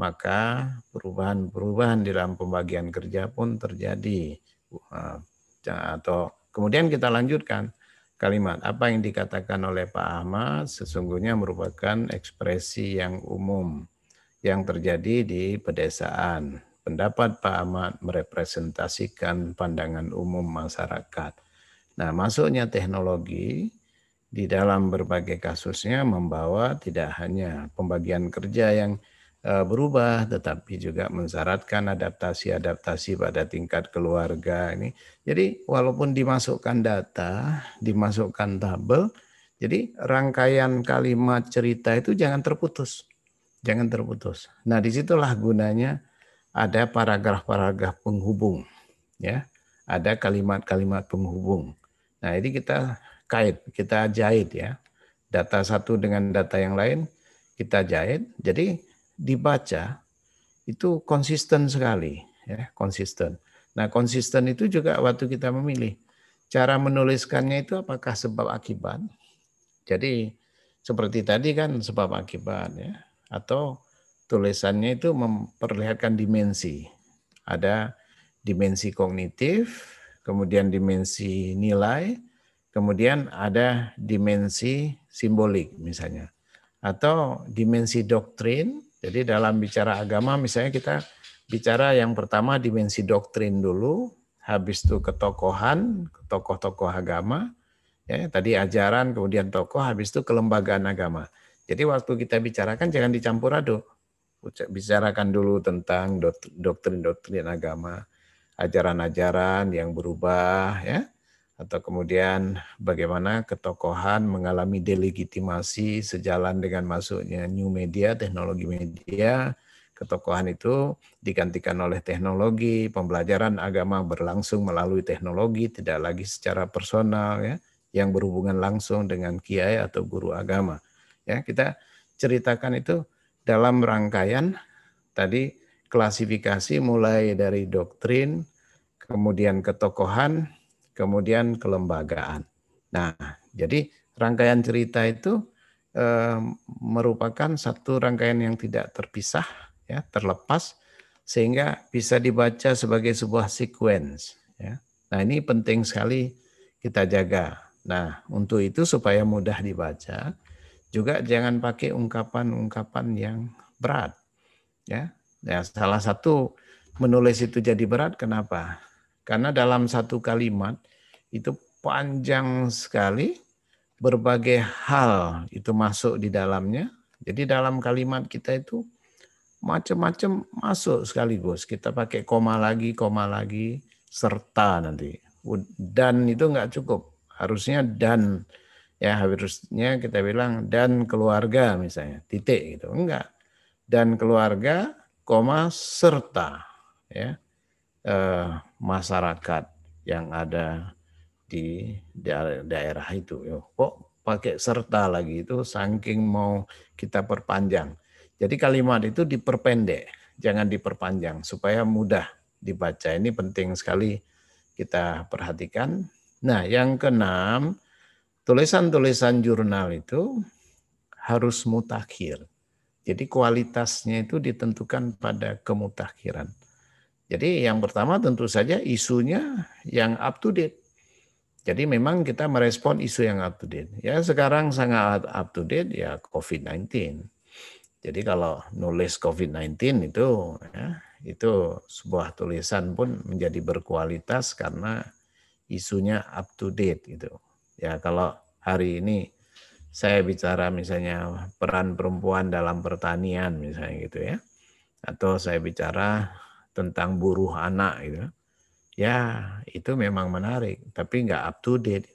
maka perubahan-perubahan di dalam pembagian kerja pun terjadi. Ah, atau kemudian kita lanjutkan kalimat apa yang dikatakan oleh Pak Ahmad sesungguhnya merupakan ekspresi yang umum yang terjadi di pedesaan. Pendapat Pak Ahmad merepresentasikan pandangan umum masyarakat. Nah, masuknya teknologi di dalam berbagai kasusnya membawa tidak hanya pembagian kerja yang eh, berubah tetapi juga mensyaratkan adaptasi-adaptasi pada tingkat keluarga ini. Jadi walaupun dimasukkan data, dimasukkan tabel, jadi rangkaian kalimat cerita itu jangan terputus. Jangan terputus. Nah, disitulah gunanya ada paragraf-paragraf penghubung ya. Ada kalimat-kalimat penghubung. Nah, ini kita kait, kita jahit ya. Data satu dengan data yang lain kita jahit. Jadi dibaca itu konsisten sekali ya, konsisten. Nah, konsisten itu juga waktu kita memilih. Cara menuliskannya itu apakah sebab akibat? Jadi seperti tadi kan sebab akibat ya atau tulisannya itu memperlihatkan dimensi. Ada dimensi kognitif, kemudian dimensi nilai, Kemudian ada dimensi simbolik misalnya. Atau dimensi doktrin. Jadi dalam bicara agama misalnya kita bicara yang pertama dimensi doktrin dulu. Habis itu ketokohan, tokoh-tokoh agama. Ya, tadi ajaran, kemudian tokoh, habis itu kelembagaan agama. Jadi waktu kita bicarakan jangan dicampur aduk. Bicarakan dulu tentang doktrin-doktrin agama, ajaran-ajaran yang berubah ya atau kemudian bagaimana ketokohan mengalami delegitimasi sejalan dengan masuknya new media, teknologi media, ketokohan itu digantikan oleh teknologi, pembelajaran agama berlangsung melalui teknologi, tidak lagi secara personal ya, yang berhubungan langsung dengan kiai atau guru agama. Ya, kita ceritakan itu dalam rangkaian tadi klasifikasi mulai dari doktrin, kemudian ketokohan, kemudian kelembagaan. Nah, jadi rangkaian cerita itu e, merupakan satu rangkaian yang tidak terpisah, ya, terlepas, sehingga bisa dibaca sebagai sebuah sequence. Ya. Nah, ini penting sekali kita jaga. Nah, untuk itu supaya mudah dibaca, juga jangan pakai ungkapan-ungkapan yang berat. Ya, ya salah satu menulis itu jadi berat kenapa? Karena dalam satu kalimat itu panjang sekali berbagai hal itu masuk di dalamnya. Jadi dalam kalimat kita itu macam-macam masuk sekaligus. Kita pakai koma lagi, koma lagi, serta nanti. Dan itu nggak cukup. Harusnya dan. Ya harusnya kita bilang dan keluarga misalnya. Titik gitu. Enggak. Dan keluarga, koma, serta. Ya. eh, masyarakat yang ada di daerah, daerah itu. Kok pakai serta lagi itu saking mau kita perpanjang. Jadi kalimat itu diperpendek, jangan diperpanjang supaya mudah dibaca. Ini penting sekali kita perhatikan. Nah, yang keenam, tulisan-tulisan jurnal itu harus mutakhir. Jadi kualitasnya itu ditentukan pada kemutakhiran. Jadi yang pertama tentu saja isunya yang up to date. Jadi memang kita merespon isu yang up to date. Ya sekarang sangat up to date ya COVID-19. Jadi kalau nulis COVID-19 itu ya, itu sebuah tulisan pun menjadi berkualitas karena isunya up to date gitu. Ya kalau hari ini saya bicara misalnya peran perempuan dalam pertanian misalnya gitu ya. Atau saya bicara tentang buruh anak gitu Ya, itu memang menarik, tapi nggak up to date.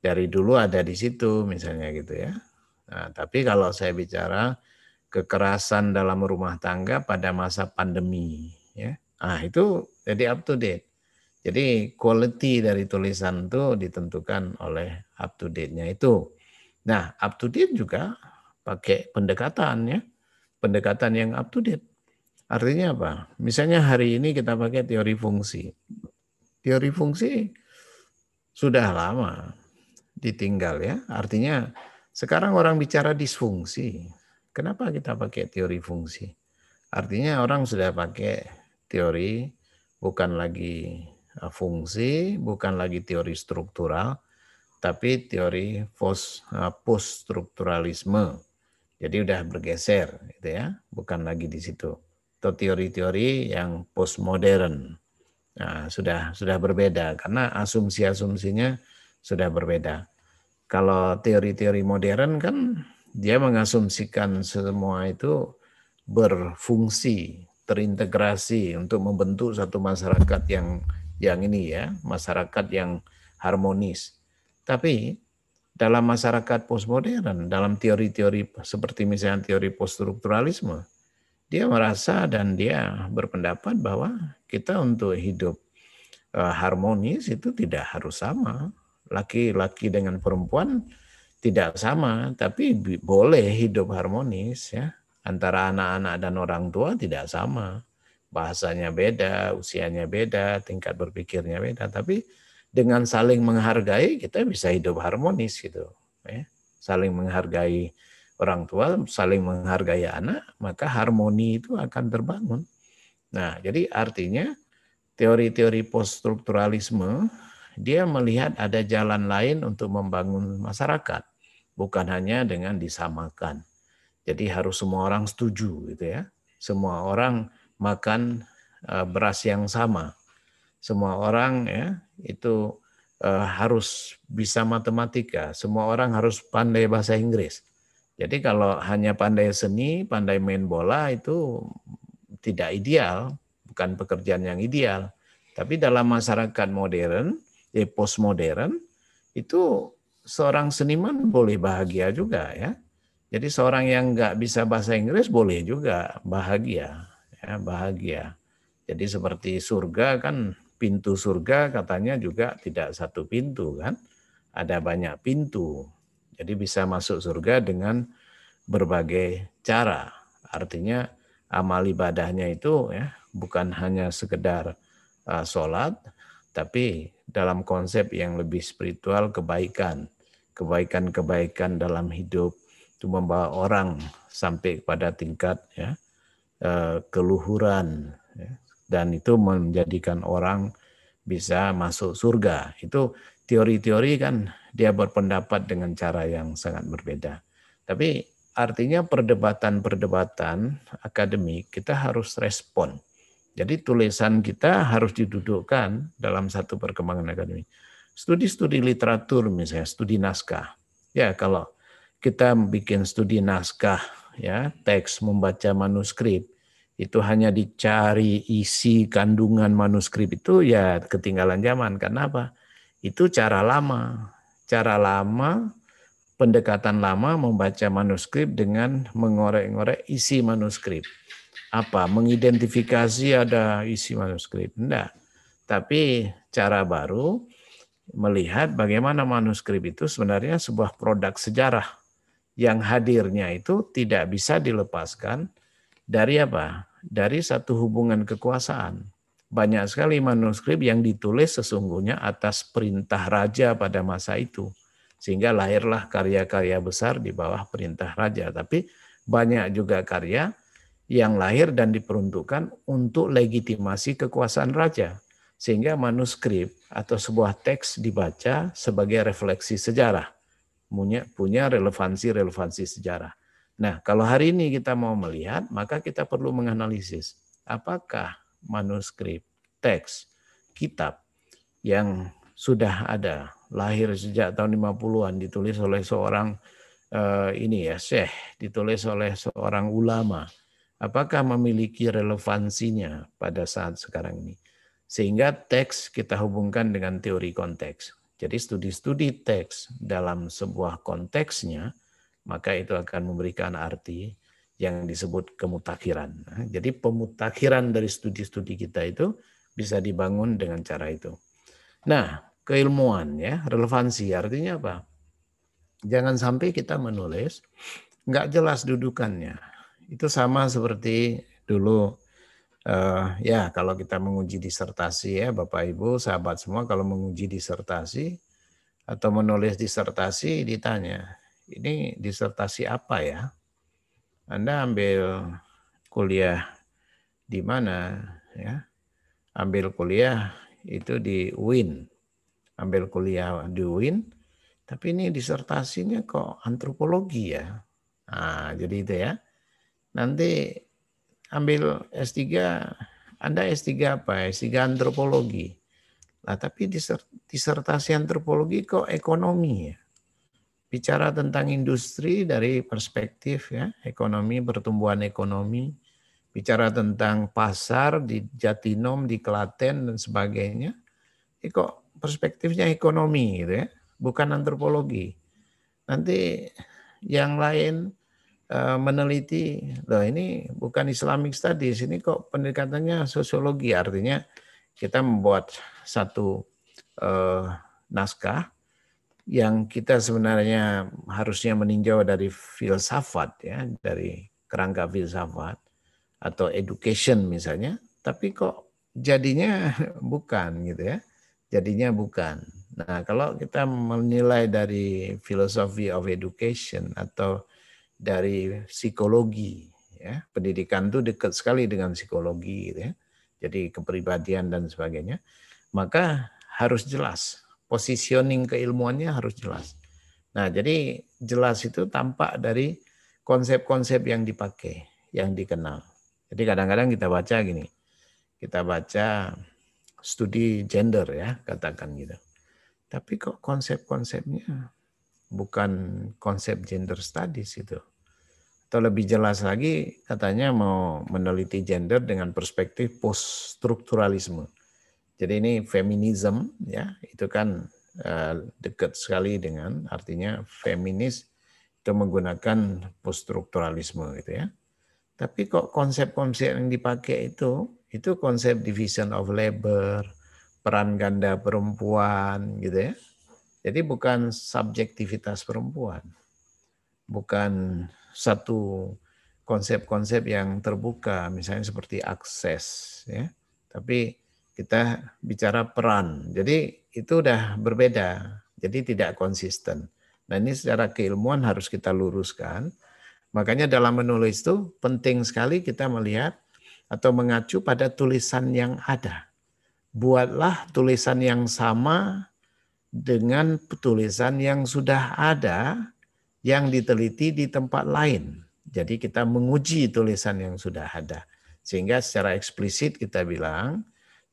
Dari dulu ada di situ misalnya gitu ya. Nah, tapi kalau saya bicara kekerasan dalam rumah tangga pada masa pandemi, ya, ah itu jadi up to date. Jadi quality dari tulisan itu ditentukan oleh up to date-nya itu. Nah, up to date juga pakai pendekatan ya. Pendekatan yang up to date. Artinya apa? Misalnya hari ini kita pakai teori fungsi. Teori fungsi sudah lama ditinggal ya. Artinya sekarang orang bicara disfungsi. Kenapa kita pakai teori fungsi? Artinya orang sudah pakai teori bukan lagi eh, fungsi, bukan lagi teori struktural, tapi teori post eh, strukturalisme. Jadi udah bergeser gitu ya, bukan lagi di situ. Atau teori-teori yang postmodern. Nah, sudah sudah berbeda karena asumsi-asumsinya sudah berbeda. Kalau teori-teori modern kan dia mengasumsikan semua itu berfungsi, terintegrasi untuk membentuk satu masyarakat yang yang ini ya, masyarakat yang harmonis. Tapi dalam masyarakat postmodern, dalam teori-teori seperti misalnya teori poststrukturalisme, dia merasa dan dia berpendapat bahwa kita untuk hidup e, harmonis itu tidak harus sama. Laki-laki dengan perempuan tidak sama, tapi boleh hidup harmonis ya. Antara anak-anak dan orang tua tidak sama. Bahasanya beda, usianya beda, tingkat berpikirnya beda, tapi dengan saling menghargai kita bisa hidup harmonis gitu ya. Saling menghargai orang tua saling menghargai anak, maka harmoni itu akan terbangun. Nah, jadi artinya teori-teori poststrukturalisme dia melihat ada jalan lain untuk membangun masyarakat, bukan hanya dengan disamakan. Jadi harus semua orang setuju gitu ya. Semua orang makan eh, beras yang sama. Semua orang ya itu eh, harus bisa matematika, semua orang harus pandai bahasa Inggris jadi kalau hanya pandai seni, pandai main bola itu tidak ideal, bukan pekerjaan yang ideal. Tapi dalam masyarakat modern, ya postmodern, itu seorang seniman boleh bahagia juga ya. Jadi seorang yang nggak bisa bahasa Inggris boleh juga bahagia, ya, bahagia. Jadi seperti surga kan pintu surga katanya juga tidak satu pintu kan, ada banyak pintu jadi bisa masuk surga dengan berbagai cara. Artinya amal ibadahnya itu ya bukan hanya sekedar uh, sholat, tapi dalam konsep yang lebih spiritual kebaikan, kebaikan-kebaikan dalam hidup itu membawa orang sampai pada tingkat ya uh, keluhuran ya. dan itu menjadikan orang bisa masuk surga. Itu teori-teori kan dia berpendapat dengan cara yang sangat berbeda. Tapi artinya perdebatan-perdebatan akademik kita harus respon. Jadi tulisan kita harus didudukkan dalam satu perkembangan akademik. Studi-studi literatur misalnya, studi naskah. Ya kalau kita bikin studi naskah, ya teks membaca manuskrip, itu hanya dicari isi kandungan manuskrip itu ya ketinggalan zaman. Karena apa? Itu cara lama cara lama, pendekatan lama membaca manuskrip dengan mengorek-ngorek isi manuskrip. Apa? Mengidentifikasi ada isi manuskrip. Enggak. Tapi cara baru melihat bagaimana manuskrip itu sebenarnya sebuah produk sejarah yang hadirnya itu tidak bisa dilepaskan dari apa? Dari satu hubungan kekuasaan banyak sekali manuskrip yang ditulis sesungguhnya atas perintah raja pada masa itu. Sehingga lahirlah karya-karya besar di bawah perintah raja. Tapi banyak juga karya yang lahir dan diperuntukkan untuk legitimasi kekuasaan raja. Sehingga manuskrip atau sebuah teks dibaca sebagai refleksi sejarah. Punya, punya relevansi-relevansi sejarah. Nah, kalau hari ini kita mau melihat, maka kita perlu menganalisis apakah manuskrip, teks, kitab yang sudah ada, lahir sejak tahun 50-an ditulis oleh seorang uh, ini ya, syekh, ditulis oleh seorang ulama. Apakah memiliki relevansinya pada saat sekarang ini? Sehingga teks kita hubungkan dengan teori konteks. Jadi studi-studi teks dalam sebuah konteksnya, maka itu akan memberikan arti yang disebut kemutakhiran. Jadi pemutakhiran dari studi-studi kita itu bisa dibangun dengan cara itu. Nah, keilmuan ya, relevansi artinya apa? Jangan sampai kita menulis nggak jelas dudukannya. Itu sama seperti dulu uh, ya kalau kita menguji disertasi ya Bapak Ibu, sahabat semua kalau menguji disertasi atau menulis disertasi ditanya, ini disertasi apa ya? Anda ambil kuliah di mana ya? Ambil kuliah itu di UIN. Ambil kuliah di UIN, tapi ini disertasinya kok antropologi ya. Nah, jadi itu ya. Nanti ambil S3, Anda S3 apa? S3 antropologi. Nah, tapi disertasi antropologi kok ekonomi ya bicara tentang industri dari perspektif ya ekonomi pertumbuhan ekonomi bicara tentang pasar di Jatinom di Klaten dan sebagainya ini kok perspektifnya ekonomi gitu ya bukan antropologi nanti yang lain eh, meneliti loh ini bukan Islamic Studies ini kok pendekatannya sosiologi artinya kita membuat satu uh, naskah yang kita sebenarnya harusnya meninjau dari filsafat ya, dari kerangka filsafat atau education misalnya, tapi kok jadinya bukan gitu ya. Jadinya bukan. Nah, kalau kita menilai dari philosophy of education atau dari psikologi ya, pendidikan itu dekat sekali dengan psikologi gitu ya. Jadi kepribadian dan sebagainya, maka harus jelas positioning keilmuannya harus jelas. Nah, jadi jelas itu tampak dari konsep-konsep yang dipakai, yang dikenal. Jadi kadang-kadang kita baca gini, kita baca studi gender ya, katakan gitu. Tapi kok konsep-konsepnya bukan konsep gender studies itu. Atau lebih jelas lagi katanya mau meneliti gender dengan perspektif post poststrukturalisme jadi ini feminisme ya, itu kan eh, dekat sekali dengan artinya feminis itu menggunakan poststrukturalisme gitu ya. Tapi kok konsep-konsep yang dipakai itu itu konsep division of labor, peran ganda perempuan gitu ya. Jadi bukan subjektivitas perempuan. Bukan satu konsep-konsep yang terbuka misalnya seperti akses ya. Tapi kita bicara peran. Jadi itu udah berbeda. Jadi tidak konsisten. Nah ini secara keilmuan harus kita luruskan. Makanya dalam menulis itu penting sekali kita melihat atau mengacu pada tulisan yang ada. Buatlah tulisan yang sama dengan tulisan yang sudah ada yang diteliti di tempat lain. Jadi kita menguji tulisan yang sudah ada. Sehingga secara eksplisit kita bilang,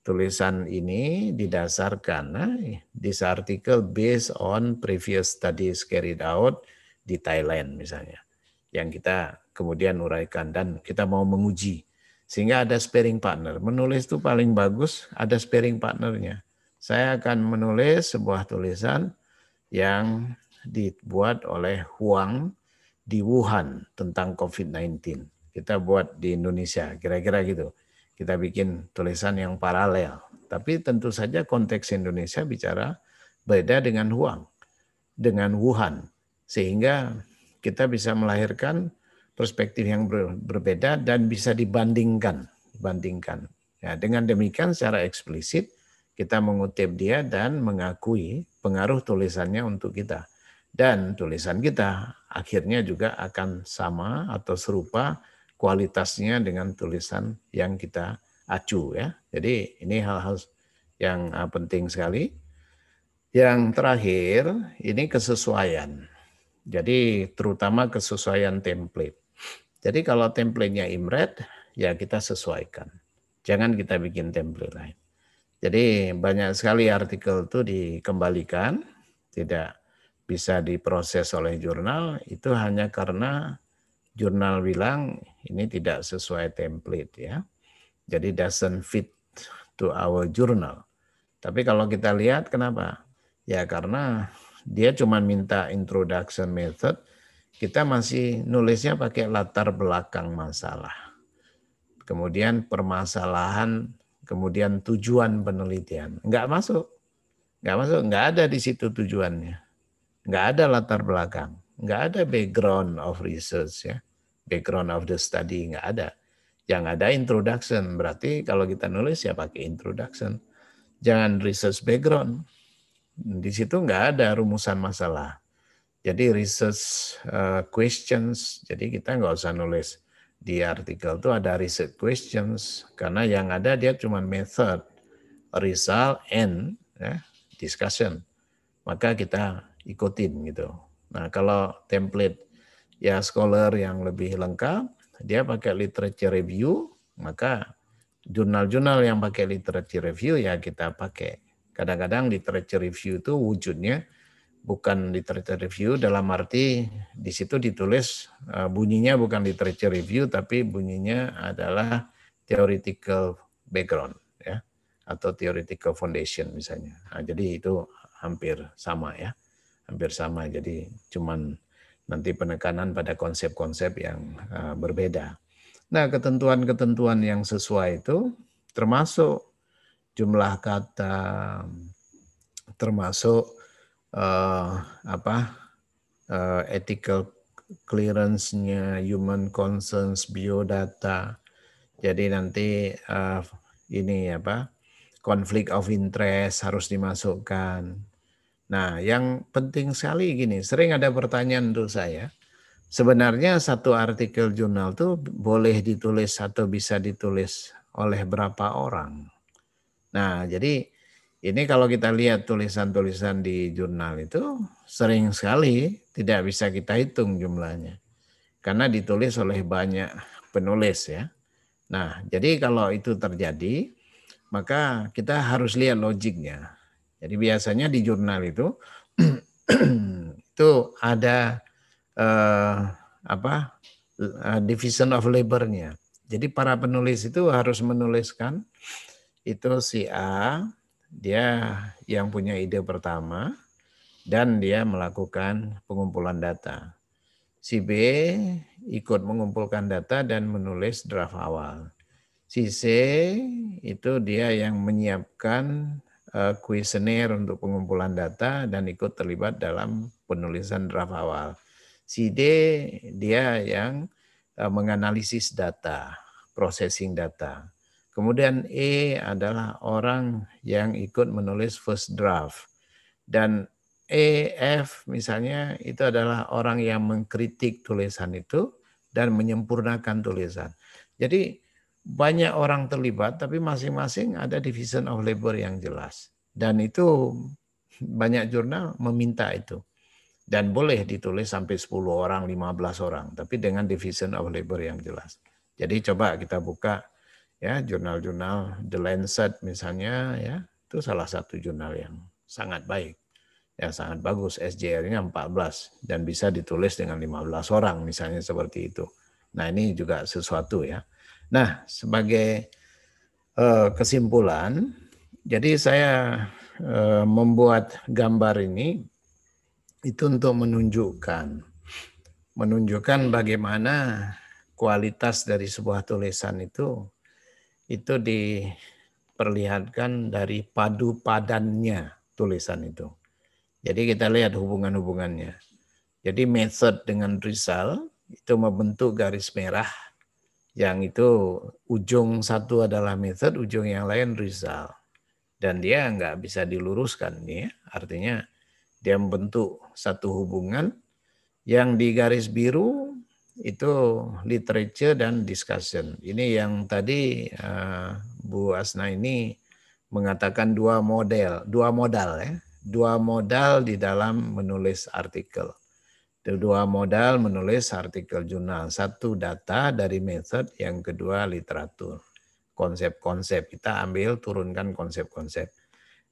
tulisan ini didasarkan di this artikel based on previous studies carried out di Thailand misalnya yang kita kemudian uraikan dan kita mau menguji sehingga ada sparing partner menulis itu paling bagus ada sparing partnernya saya akan menulis sebuah tulisan yang dibuat oleh Huang di Wuhan tentang COVID-19 kita buat di Indonesia kira-kira gitu kita bikin tulisan yang paralel. Tapi tentu saja konteks Indonesia bicara beda dengan Huang, dengan Wuhan. Sehingga kita bisa melahirkan perspektif yang ber, berbeda dan bisa dibandingkan, bandingkan. Ya, dengan demikian secara eksplisit kita mengutip dia dan mengakui pengaruh tulisannya untuk kita. Dan tulisan kita akhirnya juga akan sama atau serupa kualitasnya dengan tulisan yang kita acu ya. Jadi ini hal-hal yang ah, penting sekali. Yang terakhir ini kesesuaian. Jadi terutama kesesuaian template. Jadi kalau templatenya Imred ya kita sesuaikan. Jangan kita bikin template lain. Jadi banyak sekali artikel itu dikembalikan, tidak bisa diproses oleh jurnal, itu hanya karena jurnal bilang ini tidak sesuai template ya. Jadi doesn't fit to our journal. Tapi kalau kita lihat kenapa? Ya karena dia cuma minta introduction method, kita masih nulisnya pakai latar belakang masalah. Kemudian permasalahan, kemudian tujuan penelitian. Enggak masuk. Enggak masuk, enggak ada di situ tujuannya. Enggak ada latar belakang, enggak ada background of research ya background of the study nggak ada. Yang ada introduction, berarti kalau kita nulis ya pakai introduction. Jangan research background. Di situ nggak ada rumusan masalah. Jadi research eh, questions, jadi kita nggak usah nulis di artikel itu ada research questions karena yang ada dia cuma method, result, and ya, discussion. Maka kita ikutin gitu. Nah kalau template ya scholar yang lebih lengkap, dia pakai literature review, maka jurnal-jurnal yang pakai literature review ya kita pakai. Kadang-kadang literature review itu wujudnya bukan literature review dalam arti di situ ditulis e, bunyinya bukan literature review tapi bunyinya adalah theoretical background ya atau theoretical foundation misalnya. Nah, jadi itu hampir sama ya. Hampir sama. Jadi cuman nanti penekanan pada konsep-konsep yang eh, berbeda. Nah, ketentuan-ketentuan yang sesuai itu termasuk jumlah kata, termasuk uh, apa uh, ethical clearance-nya, human concerns, biodata. Jadi nanti uh, ini apa konflik of interest harus dimasukkan Nah, yang penting sekali gini, sering ada pertanyaan untuk saya. Sebenarnya satu artikel jurnal itu boleh ditulis atau bisa ditulis oleh berapa orang. Nah, jadi ini kalau kita lihat tulisan-tulisan di jurnal itu sering sekali tidak bisa kita hitung jumlahnya. Karena ditulis oleh banyak penulis ya. Nah, jadi kalau itu terjadi, maka kita harus lihat logiknya jadi biasanya di jurnal itu itu ada eh, apa eh, division of labor Jadi para penulis itu harus menuliskan itu si A dia yang punya ide pertama dan dia melakukan pengumpulan data. Si B ikut mengumpulkan data dan menulis draft awal. Si C itu dia yang menyiapkan Eh, kuesioner untuk pengumpulan data dan ikut terlibat dalam penulisan draft awal. Si D dia yang eh, menganalisis data, processing data. Kemudian E adalah orang yang ikut menulis first draft. Dan E, F misalnya itu adalah orang yang mengkritik tulisan itu dan menyempurnakan tulisan. Jadi banyak orang terlibat, tapi masing-masing ada division of labor yang jelas. Dan itu banyak jurnal meminta itu. Dan boleh ditulis sampai 10 orang, 15 orang, tapi dengan division of labor yang jelas. Jadi coba kita buka ya jurnal-jurnal The Lancet misalnya ya, itu salah satu jurnal yang sangat baik. yang sangat bagus SJR-nya 14 dan bisa ditulis dengan 15 orang misalnya seperti itu. Nah, ini juga sesuatu ya. Nah, sebagai uh, kesimpulan, jadi saya uh, membuat gambar ini itu untuk menunjukkan menunjukkan bagaimana kualitas dari sebuah tulisan itu itu diperlihatkan dari padu padannya tulisan itu. Jadi kita lihat hubungan-hubungannya. Jadi method dengan result itu membentuk garis merah yang itu ujung satu adalah method, ujung yang lain result. Dan dia nggak bisa diluruskan nih, ya. artinya dia membentuk satu hubungan yang di garis biru itu literature dan discussion. Ini yang tadi uh, Bu Asna ini mengatakan dua model, dua modal ya, dua modal di dalam menulis artikel. Kedua modal menulis artikel jurnal. Satu data dari method, yang kedua literatur. Konsep-konsep kita ambil turunkan konsep-konsep.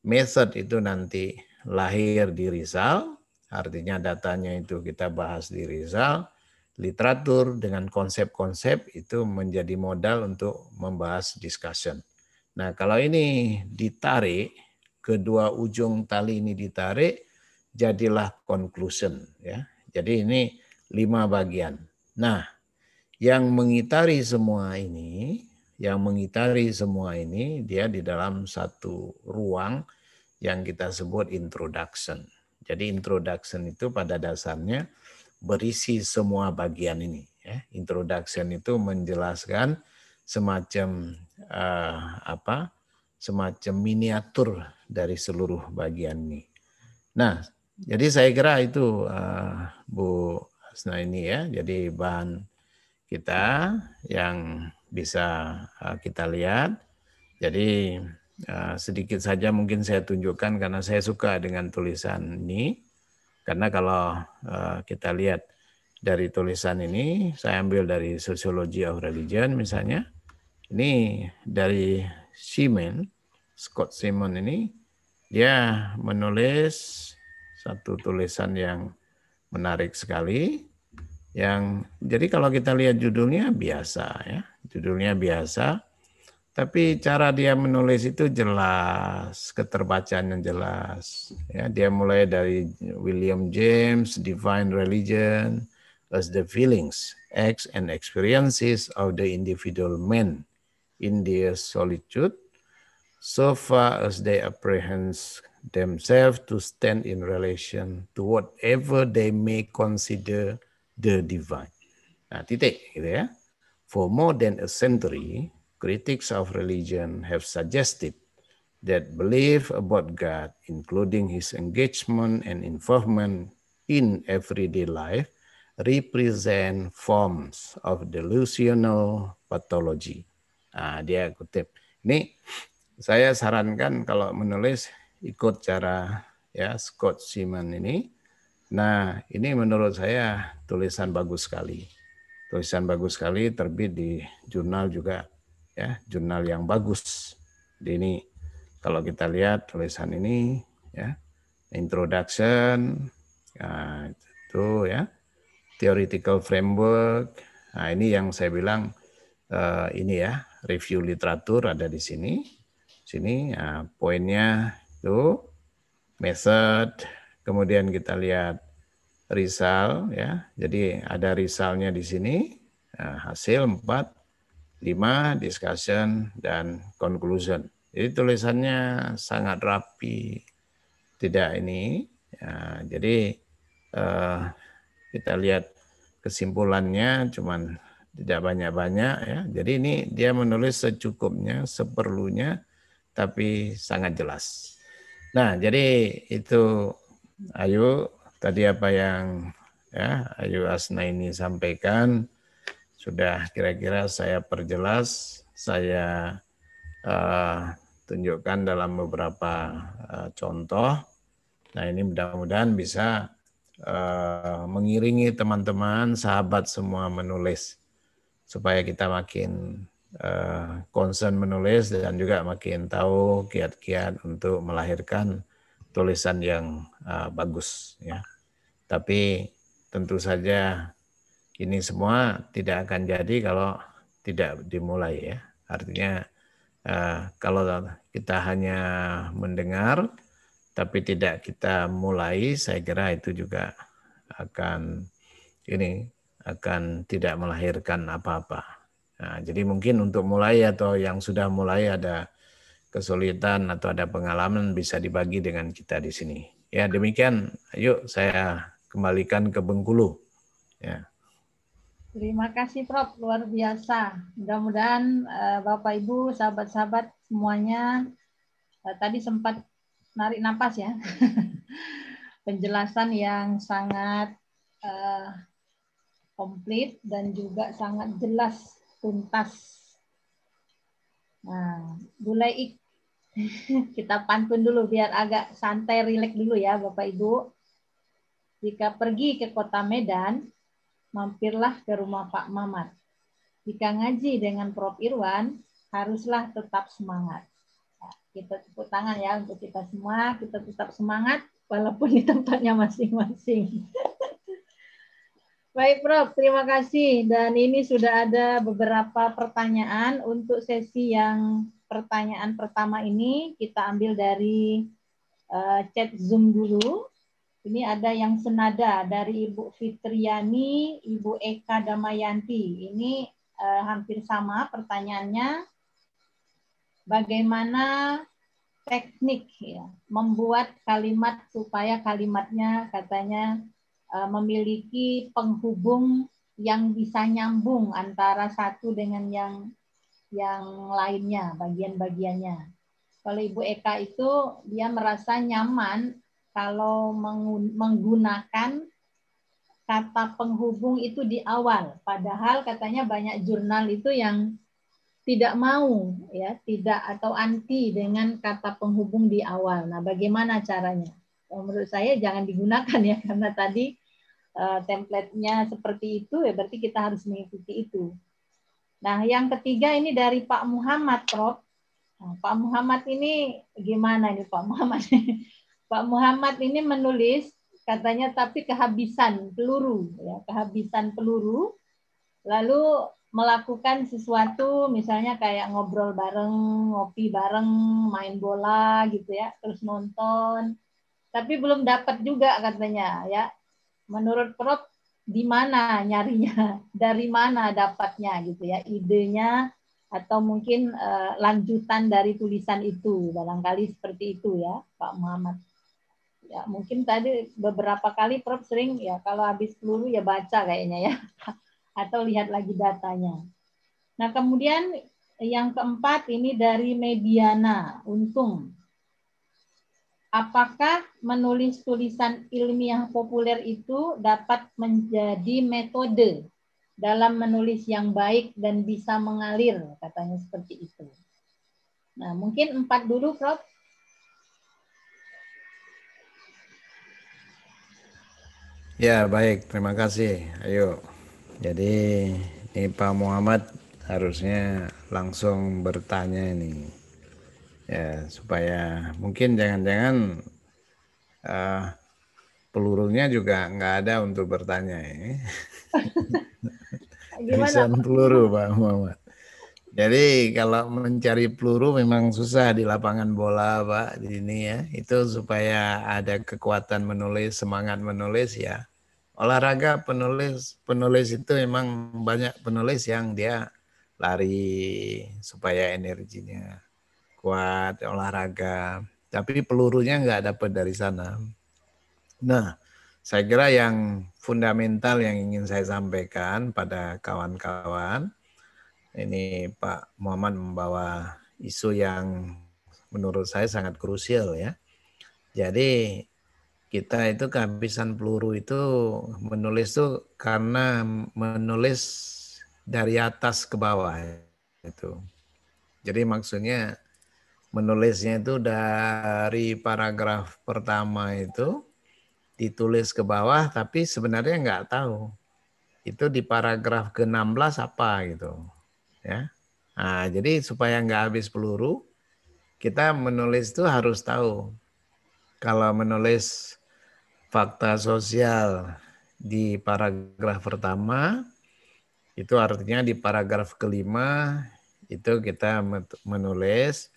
Method itu nanti lahir di Rizal, artinya datanya itu kita bahas di Rizal. Literatur dengan konsep-konsep itu menjadi modal untuk membahas discussion. Nah, kalau ini ditarik, kedua ujung tali ini ditarik, jadilah conclusion ya jadi ini lima bagian. Nah, yang mengitari semua ini, yang mengitari semua ini, dia di dalam satu ruang yang kita sebut introduction. Jadi introduction itu pada dasarnya berisi semua bagian ini. Ya. Introduction itu menjelaskan semacam uh, apa? Semacam miniatur dari seluruh bagian ini. Nah, jadi saya kira itu uh, Bu Hasna ini ya, jadi bahan kita yang bisa uh, kita lihat. Jadi uh, sedikit saja mungkin saya tunjukkan karena saya suka dengan tulisan ini. Karena kalau uh, kita lihat dari tulisan ini, saya ambil dari Sociology of Religion misalnya. Ini dari Simon, Scott Simon ini, dia menulis satu tulisan yang menarik sekali yang jadi kalau kita lihat judulnya biasa ya judulnya biasa tapi cara dia menulis itu jelas keterbacaannya jelas ya dia mulai dari William James Divine Religion as the feelings acts and experiences of the individual Men in their solitude so far as they apprehend themselves to stand in relation to whatever they may consider the divine. Nah, titik gitu ya. For more than a century, critics of religion have suggested that belief about God, including his engagement and involvement in everyday life, represent forms of delusional pathology. Nah, dia kutip. Ini saya sarankan kalau menulis ikut cara ya Scott Simon ini. Nah, ini menurut saya tulisan bagus sekali. Tulisan bagus sekali terbit di jurnal juga ya, jurnal yang bagus. Di ini kalau kita lihat tulisan ini ya, introduction nah, itu ya, theoretical framework. Nah, ini yang saya bilang eh, ini ya, review literatur ada di sini. Sini nah, poinnya itu method. Kemudian kita lihat result ya. Jadi ada resultnya di sini. Nah, hasil 4, 5, discussion, dan conclusion. Jadi tulisannya sangat rapi. Tidak ini. Ya, jadi eh, kita lihat kesimpulannya cuman tidak banyak-banyak ya. Jadi ini dia menulis secukupnya, seperlunya, tapi sangat jelas. Nah, jadi itu Ayu tadi apa yang ya Ayu Asna ini sampaikan sudah kira-kira saya perjelas, saya uh, tunjukkan dalam beberapa uh, contoh. Nah, ini mudah-mudahan bisa uh, mengiringi teman-teman, sahabat semua menulis supaya kita makin konsen eh, concern menulis dan juga makin tahu kiat-kiat untuk melahirkan tulisan yang eh, bagus ya. Tapi tentu saja ini semua tidak akan jadi kalau tidak dimulai ya. Artinya eh, kalau kita hanya mendengar tapi tidak kita mulai, saya kira itu juga akan ini akan tidak melahirkan apa-apa. Nah, jadi mungkin untuk mulai atau yang sudah mulai ada kesulitan atau ada pengalaman bisa dibagi dengan kita di sini. Ya, demikian. Yuk saya kembalikan ke Bengkulu. Ya. Terima kasih Prof, luar biasa. Mudah-mudahan eh, Bapak Ibu, sahabat-sahabat semuanya eh, tadi sempat narik napas ya. Penjelasan yang sangat eh, komplit dan juga sangat jelas tuntas. Nah, mulai ik kita pantun dulu biar agak santai, rileks dulu ya Bapak Ibu. Jika pergi ke kota Medan, mampirlah ke rumah Pak Mamat. Jika ngaji dengan Prof. Irwan, haruslah tetap semangat. Nah, kita tepuk tangan ya untuk kita semua, kita tetap semangat walaupun di tempatnya masing-masing. Baik Prof, terima kasih. Dan ini sudah ada beberapa pertanyaan untuk sesi yang pertanyaan pertama ini kita ambil dari uh, chat Zoom dulu. Ini ada yang senada dari Ibu Fitriani, Ibu Eka Damayanti. Ini uh, hampir sama pertanyaannya. Bagaimana teknik ya, membuat kalimat supaya kalimatnya katanya Eh, memiliki penghubung yang bisa nyambung antara satu dengan yang yang lainnya, bagian-bagiannya. Kalau Ibu Eka itu dia merasa nyaman kalau menggunakan kata penghubung itu di awal. Padahal katanya banyak jurnal itu yang tidak mau ya, tidak atau anti dengan kata penghubung di awal. Nah, bagaimana caranya? menurut saya jangan digunakan ya karena tadi Eh, template-nya seperti itu ya berarti kita harus mengikuti itu. Nah yang ketiga ini dari Pak Muhammad Prof. Nah, Pak Muhammad ini gimana ini Pak Muhammad? Pak Muhammad ini menulis katanya tapi kehabisan peluru ya kehabisan peluru lalu melakukan sesuatu misalnya kayak ngobrol bareng, ngopi bareng, main bola gitu ya, terus nonton. Tapi belum dapat juga katanya ya menurut Prof di mana nyarinya, dari mana dapatnya gitu ya, idenya atau mungkin uh, lanjutan dari tulisan itu barangkali seperti itu ya Pak Muhammad. Ya mungkin tadi beberapa kali Prof sering ya kalau habis peluru ya baca kayaknya ya atau lihat lagi datanya. Nah kemudian yang keempat ini dari Mediana Untung apakah menulis tulisan ilmiah populer itu dapat menjadi metode dalam menulis yang baik dan bisa mengalir, katanya seperti itu. Nah, mungkin empat dulu, Prof. Ya, baik. Terima kasih. Ayo. Jadi, ini Pak Muhammad harusnya langsung bertanya ini ya supaya mungkin jangan-jangan uh, pelurunya juga nggak ada untuk bertanya ya. Gimana? peluru Pak Muhammad. Jadi kalau mencari peluru memang susah di lapangan bola Pak di sini ya. Itu supaya ada kekuatan menulis, semangat menulis ya. Olahraga penulis penulis itu memang banyak penulis yang dia lari supaya energinya kuat, olahraga. Tapi pelurunya nggak dapat dari sana. Nah, saya kira yang fundamental yang ingin saya sampaikan pada kawan-kawan, ini Pak Muhammad membawa isu yang menurut saya sangat krusial ya. Jadi kita itu kehabisan peluru itu menulis tuh karena menulis dari atas ke bawah itu. Jadi maksudnya menulisnya itu dari paragraf pertama itu ditulis ke bawah tapi sebenarnya nggak tahu itu di paragraf ke-16 apa gitu ya nah, jadi supaya nggak habis peluru kita menulis itu harus tahu kalau menulis fakta sosial di paragraf pertama itu artinya di paragraf kelima itu kita menulis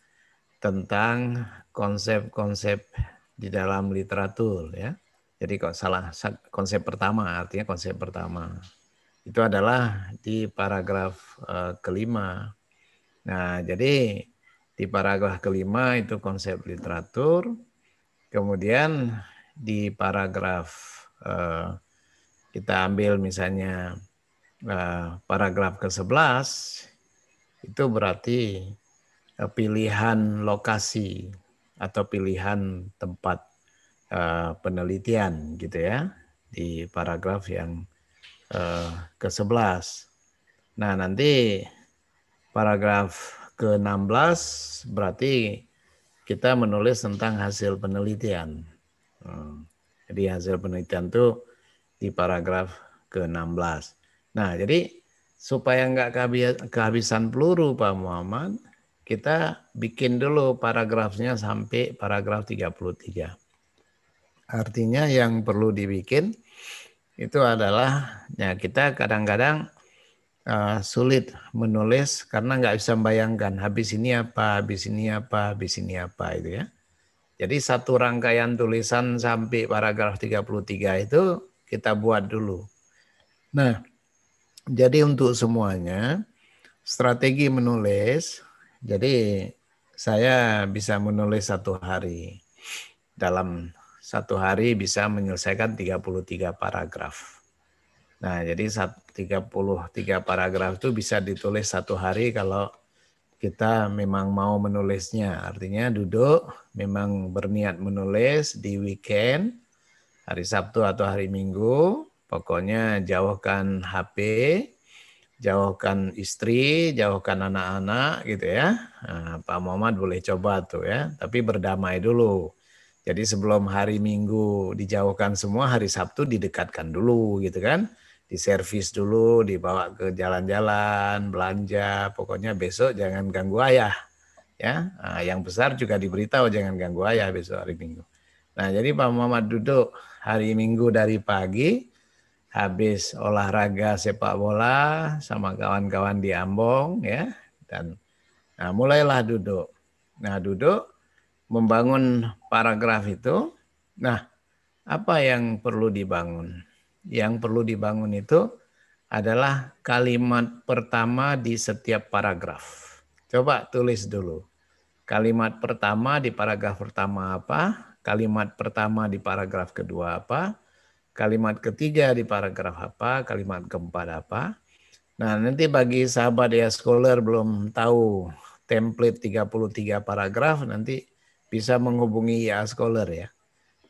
tentang konsep-konsep di dalam literatur ya. Jadi kok salah konsep pertama artinya konsep pertama itu adalah di paragraf eh, kelima. Nah, jadi di paragraf kelima itu konsep literatur. Kemudian di paragraf eh, kita ambil misalnya eh, paragraf ke-11 itu berarti Eh, pilihan lokasi atau pilihan tempat eh, penelitian gitu ya di paragraf yang eh, ke-11. Nah, nanti paragraf ke-16 berarti kita menulis tentang hasil penelitian. Hmm. Jadi hasil penelitian itu di paragraf ke-16. Nah, jadi supaya nggak kehabisan peluru Pak Muhammad, kita bikin dulu paragrafnya sampai paragraf 33. Artinya yang perlu dibikin itu adalah ya kita kadang-kadang uh, sulit menulis karena nggak bisa membayangkan habis ini apa, habis ini apa, habis ini apa itu ya. Jadi satu rangkaian tulisan sampai paragraf 33 itu kita buat dulu. Nah, jadi untuk semuanya strategi menulis jadi saya bisa menulis satu hari. Dalam satu hari bisa menyelesaikan 33 paragraf. Nah, jadi 33 paragraf itu bisa ditulis satu hari kalau kita memang mau menulisnya. Artinya duduk, memang berniat menulis di weekend, hari Sabtu atau hari Minggu. Pokoknya jauhkan HP, jauhkan istri, jauhkan anak-anak gitu ya. Nah, Pak Muhammad boleh coba tuh ya, tapi berdamai dulu. Jadi sebelum hari Minggu dijauhkan semua, hari Sabtu didekatkan dulu gitu kan. Diservis dulu, dibawa ke jalan-jalan, belanja, pokoknya besok jangan ganggu ayah. Ya, nah, yang besar juga diberitahu jangan ganggu ayah besok hari Minggu. Nah, jadi Pak Muhammad duduk hari Minggu dari pagi, habis olahraga sepak bola sama kawan-kawan di Ambong ya dan nah, mulailah duduk. Nah, duduk membangun paragraf itu. Nah, apa yang perlu dibangun? Yang perlu dibangun itu adalah kalimat pertama di setiap paragraf. Coba tulis dulu. Kalimat pertama di paragraf pertama apa? Kalimat pertama di paragraf kedua apa? kalimat ketiga di paragraf apa, kalimat keempat apa. Nah, nanti bagi sahabat ya scholar belum tahu template 33 paragraf nanti bisa menghubungi ya scholar ya.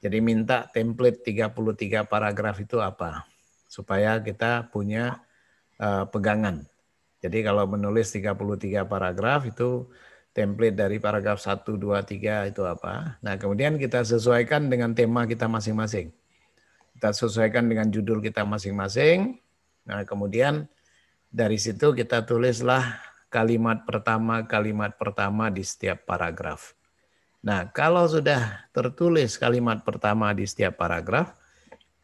Jadi minta template 33 paragraf itu apa supaya kita punya uh, pegangan. Jadi kalau menulis 33 paragraf itu template dari paragraf 1 2 3 itu apa. Nah, kemudian kita sesuaikan dengan tema kita masing-masing kita sesuaikan dengan judul kita masing-masing. Nah, kemudian dari situ kita tulislah kalimat pertama, kalimat pertama di setiap paragraf. Nah, kalau sudah tertulis kalimat pertama di setiap paragraf,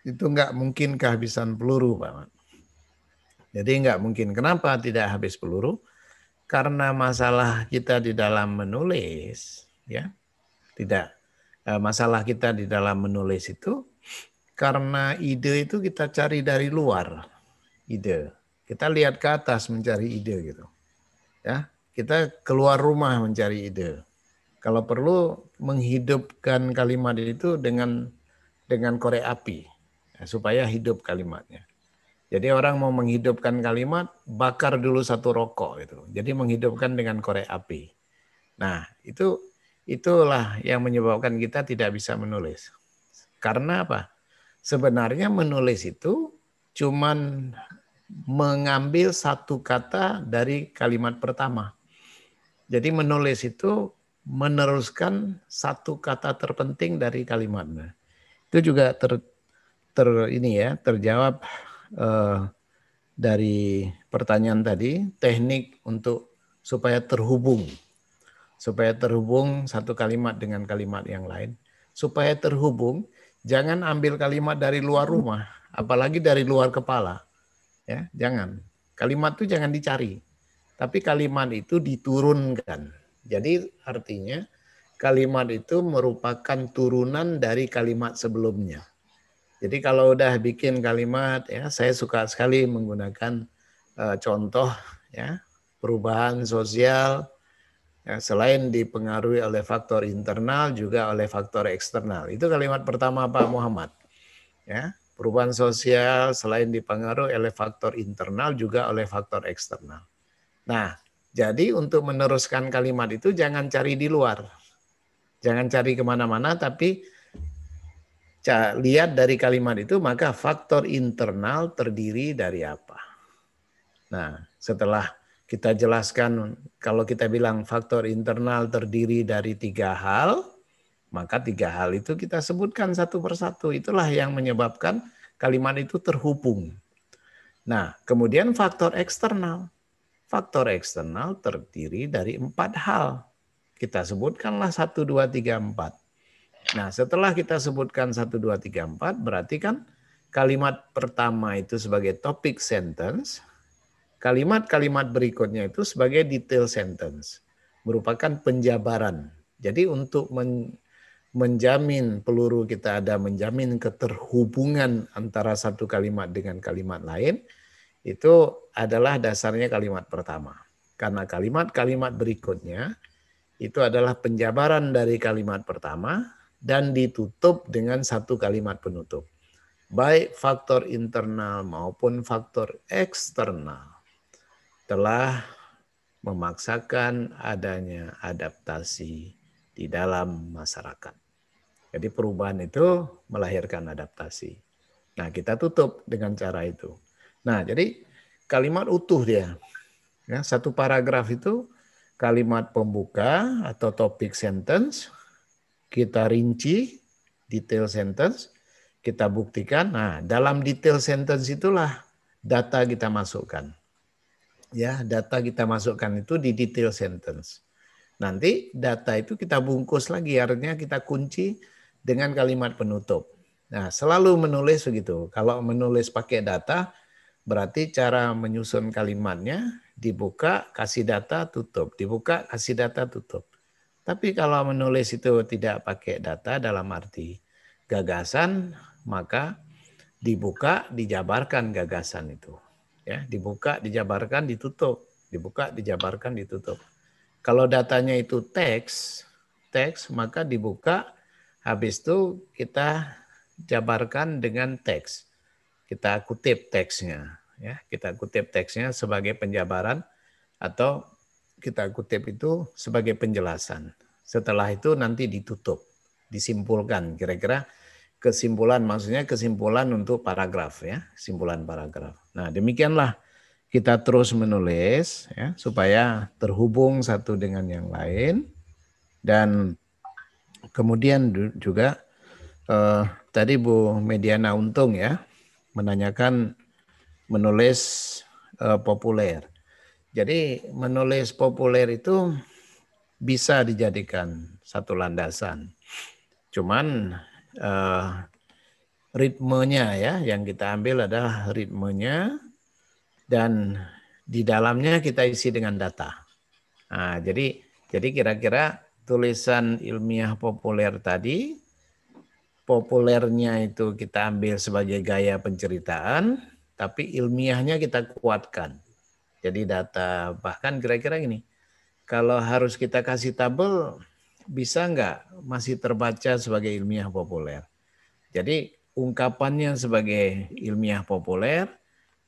itu nggak mungkin kehabisan peluru, Pak. Jadi nggak mungkin. Kenapa tidak habis peluru? Karena masalah kita di dalam menulis, ya, tidak. Eh, masalah kita di dalam menulis itu karena ide itu kita cari dari luar ide. Kita lihat ke atas mencari ide gitu. Ya, kita keluar rumah mencari ide. Kalau perlu menghidupkan kalimat itu dengan dengan korek api ya, supaya hidup kalimatnya. Jadi orang mau menghidupkan kalimat, bakar dulu satu rokok gitu. Jadi menghidupkan dengan korek api. Nah, itu itulah yang menyebabkan kita tidak bisa menulis. Karena apa? Sebenarnya menulis itu cuman mengambil satu kata dari kalimat pertama. Jadi menulis itu meneruskan satu kata terpenting dari kalimatnya. Itu juga ter, ter ini ya terjawab uh, dari pertanyaan tadi teknik untuk supaya terhubung supaya terhubung satu kalimat dengan kalimat yang lain supaya terhubung Jangan ambil kalimat dari luar rumah, apalagi dari luar kepala. Ya, jangan. Kalimat itu jangan dicari. Tapi kalimat itu diturunkan. Jadi artinya kalimat itu merupakan turunan dari kalimat sebelumnya. Jadi kalau udah bikin kalimat ya saya suka sekali menggunakan uh, contoh ya perubahan sosial Ya, selain dipengaruhi oleh faktor internal juga oleh faktor eksternal. Itu kalimat pertama Pak Muhammad. Ya, perubahan sosial selain dipengaruhi oleh faktor internal juga oleh faktor eksternal. Nah, jadi untuk meneruskan kalimat itu jangan cari di luar. Jangan cari kemana-mana tapi lihat dari kalimat itu maka faktor internal terdiri dari apa. Nah, setelah kita jelaskan kalau kita bilang faktor internal terdiri dari tiga hal, maka tiga hal itu kita sebutkan satu persatu. Itulah yang menyebabkan kalimat itu terhubung. Nah, kemudian faktor eksternal. Faktor eksternal terdiri dari empat hal. Kita sebutkanlah satu, dua, tiga, empat. Nah, setelah kita sebutkan satu, dua, tiga, empat, berarti kan kalimat pertama itu sebagai topic sentence, Kalimat-kalimat berikutnya itu sebagai detail sentence, merupakan penjabaran. Jadi untuk men menjamin peluru kita ada, menjamin keterhubungan antara satu kalimat dengan kalimat lain, itu adalah dasarnya kalimat pertama. Karena kalimat-kalimat berikutnya itu adalah penjabaran dari kalimat pertama dan ditutup dengan satu kalimat penutup. Baik faktor internal maupun faktor eksternal telah memaksakan adanya adaptasi di dalam masyarakat. Jadi perubahan itu melahirkan adaptasi. Nah, kita tutup dengan cara itu. Nah, jadi kalimat utuh dia. Ya, satu paragraf itu kalimat pembuka atau topik sentence, kita rinci detail sentence, kita buktikan. Nah, dalam detail sentence itulah data kita masukkan ya data kita masukkan itu di detail sentence. Nanti data itu kita bungkus lagi, artinya kita kunci dengan kalimat penutup. Nah, selalu menulis begitu. Kalau menulis pakai data, berarti cara menyusun kalimatnya dibuka, kasih data, tutup. Dibuka, kasih data, tutup. Tapi kalau menulis itu tidak pakai data dalam arti gagasan, maka dibuka, dijabarkan gagasan itu ya dibuka dijabarkan ditutup dibuka dijabarkan ditutup kalau datanya itu teks teks maka dibuka habis itu kita jabarkan dengan teks kita kutip teksnya ya kita kutip teksnya sebagai penjabaran atau kita kutip itu sebagai penjelasan setelah itu nanti ditutup disimpulkan kira-kira kesimpulan maksudnya kesimpulan untuk paragraf ya, simpulan paragraf. Nah, demikianlah kita terus menulis ya supaya terhubung satu dengan yang lain dan kemudian juga eh, tadi Bu Mediana Untung ya menanyakan menulis eh, populer. Jadi menulis populer itu bisa dijadikan satu landasan. Cuman uh, ritmenya ya yang kita ambil adalah ritmenya dan di dalamnya kita isi dengan data. Nah, jadi jadi kira-kira tulisan ilmiah populer tadi populernya itu kita ambil sebagai gaya penceritaan tapi ilmiahnya kita kuatkan. Jadi data bahkan kira-kira gini. Kalau harus kita kasih tabel bisa nggak masih terbaca sebagai ilmiah populer? Jadi ungkapannya sebagai ilmiah populer,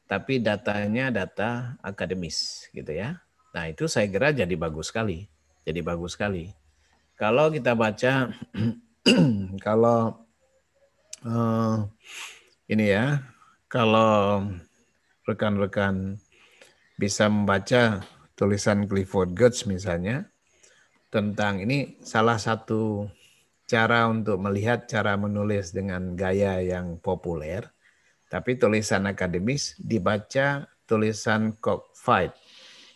tapi datanya data akademis gitu ya. Nah itu saya kira jadi bagus sekali, jadi bagus sekali. Kalau kita baca, kalau uh, ini ya, kalau rekan-rekan bisa membaca tulisan Clifford Geertz misalnya, tentang ini salah satu cara untuk melihat cara menulis dengan gaya yang populer, tapi tulisan akademis dibaca tulisan cockfight.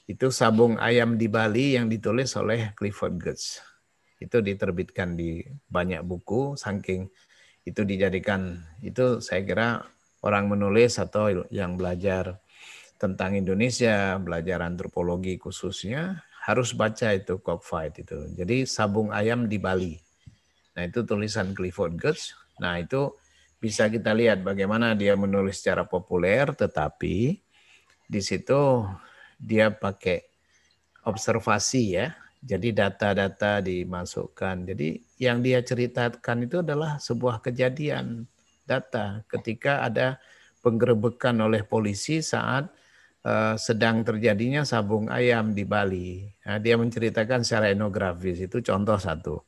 Itu sabung ayam di Bali yang ditulis oleh Clifford Geertz. Itu diterbitkan di banyak buku, saking itu dijadikan, itu saya kira orang menulis atau yang belajar tentang Indonesia, belajar antropologi khususnya, harus baca itu cockfight itu. Jadi sabung ayam di Bali. Nah itu tulisan Clifford Geertz. Nah itu bisa kita lihat bagaimana dia menulis secara populer, tetapi di situ dia pakai observasi ya. Jadi data-data dimasukkan. Jadi yang dia ceritakan itu adalah sebuah kejadian data ketika ada penggerebekan oleh polisi saat Eh, sedang terjadinya sabung ayam di Bali. Nah, dia menceritakan secara etnografis itu contoh satu.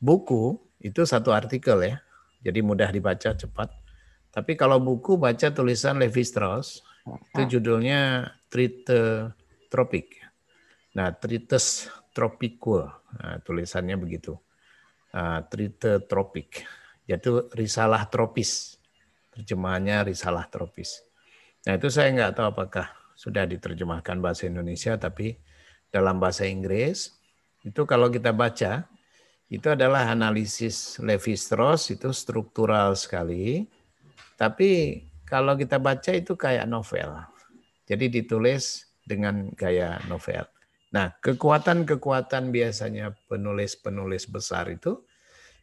Buku itu satu artikel ya, jadi mudah dibaca cepat. Tapi kalau buku baca tulisan Levi Strauss itu ah. judulnya Trite Tropic. Nah, Trites Tropical, nah, tulisannya begitu. Uh, ah, Trite Tropic, yaitu risalah tropis. Terjemahannya risalah tropis. Nah, itu saya nggak tahu apakah sudah diterjemahkan bahasa Indonesia tapi dalam bahasa Inggris itu kalau kita baca itu adalah analisis Levi-Strauss itu struktural sekali tapi kalau kita baca itu kayak novel. Jadi ditulis dengan gaya novel. Nah, kekuatan-kekuatan biasanya penulis-penulis besar itu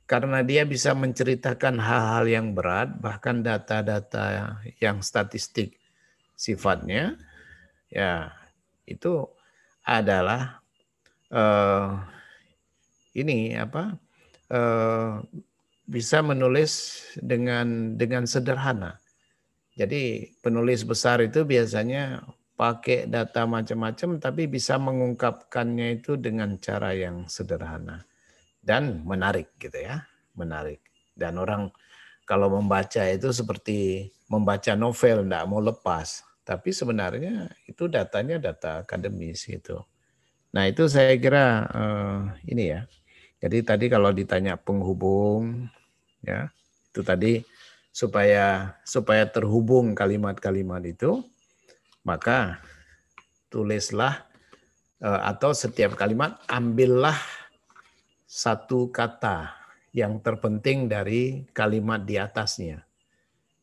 karena dia bisa menceritakan hal-hal yang berat, bahkan data-data yang statistik sifatnya, ya itu adalah uh, ini apa uh, bisa menulis dengan dengan sederhana. Jadi penulis besar itu biasanya pakai data macam-macam tapi bisa mengungkapkannya itu dengan cara yang sederhana dan menarik gitu ya, menarik. Dan orang kalau membaca itu seperti membaca novel, tidak mau lepas. Tapi sebenarnya itu datanya data akademis gitu. Nah itu saya kira uh, ini ya. Jadi tadi kalau ditanya penghubung, ya itu tadi supaya supaya terhubung kalimat-kalimat itu, maka tulislah uh, atau setiap kalimat ambillah satu kata yang terpenting dari kalimat di atasnya.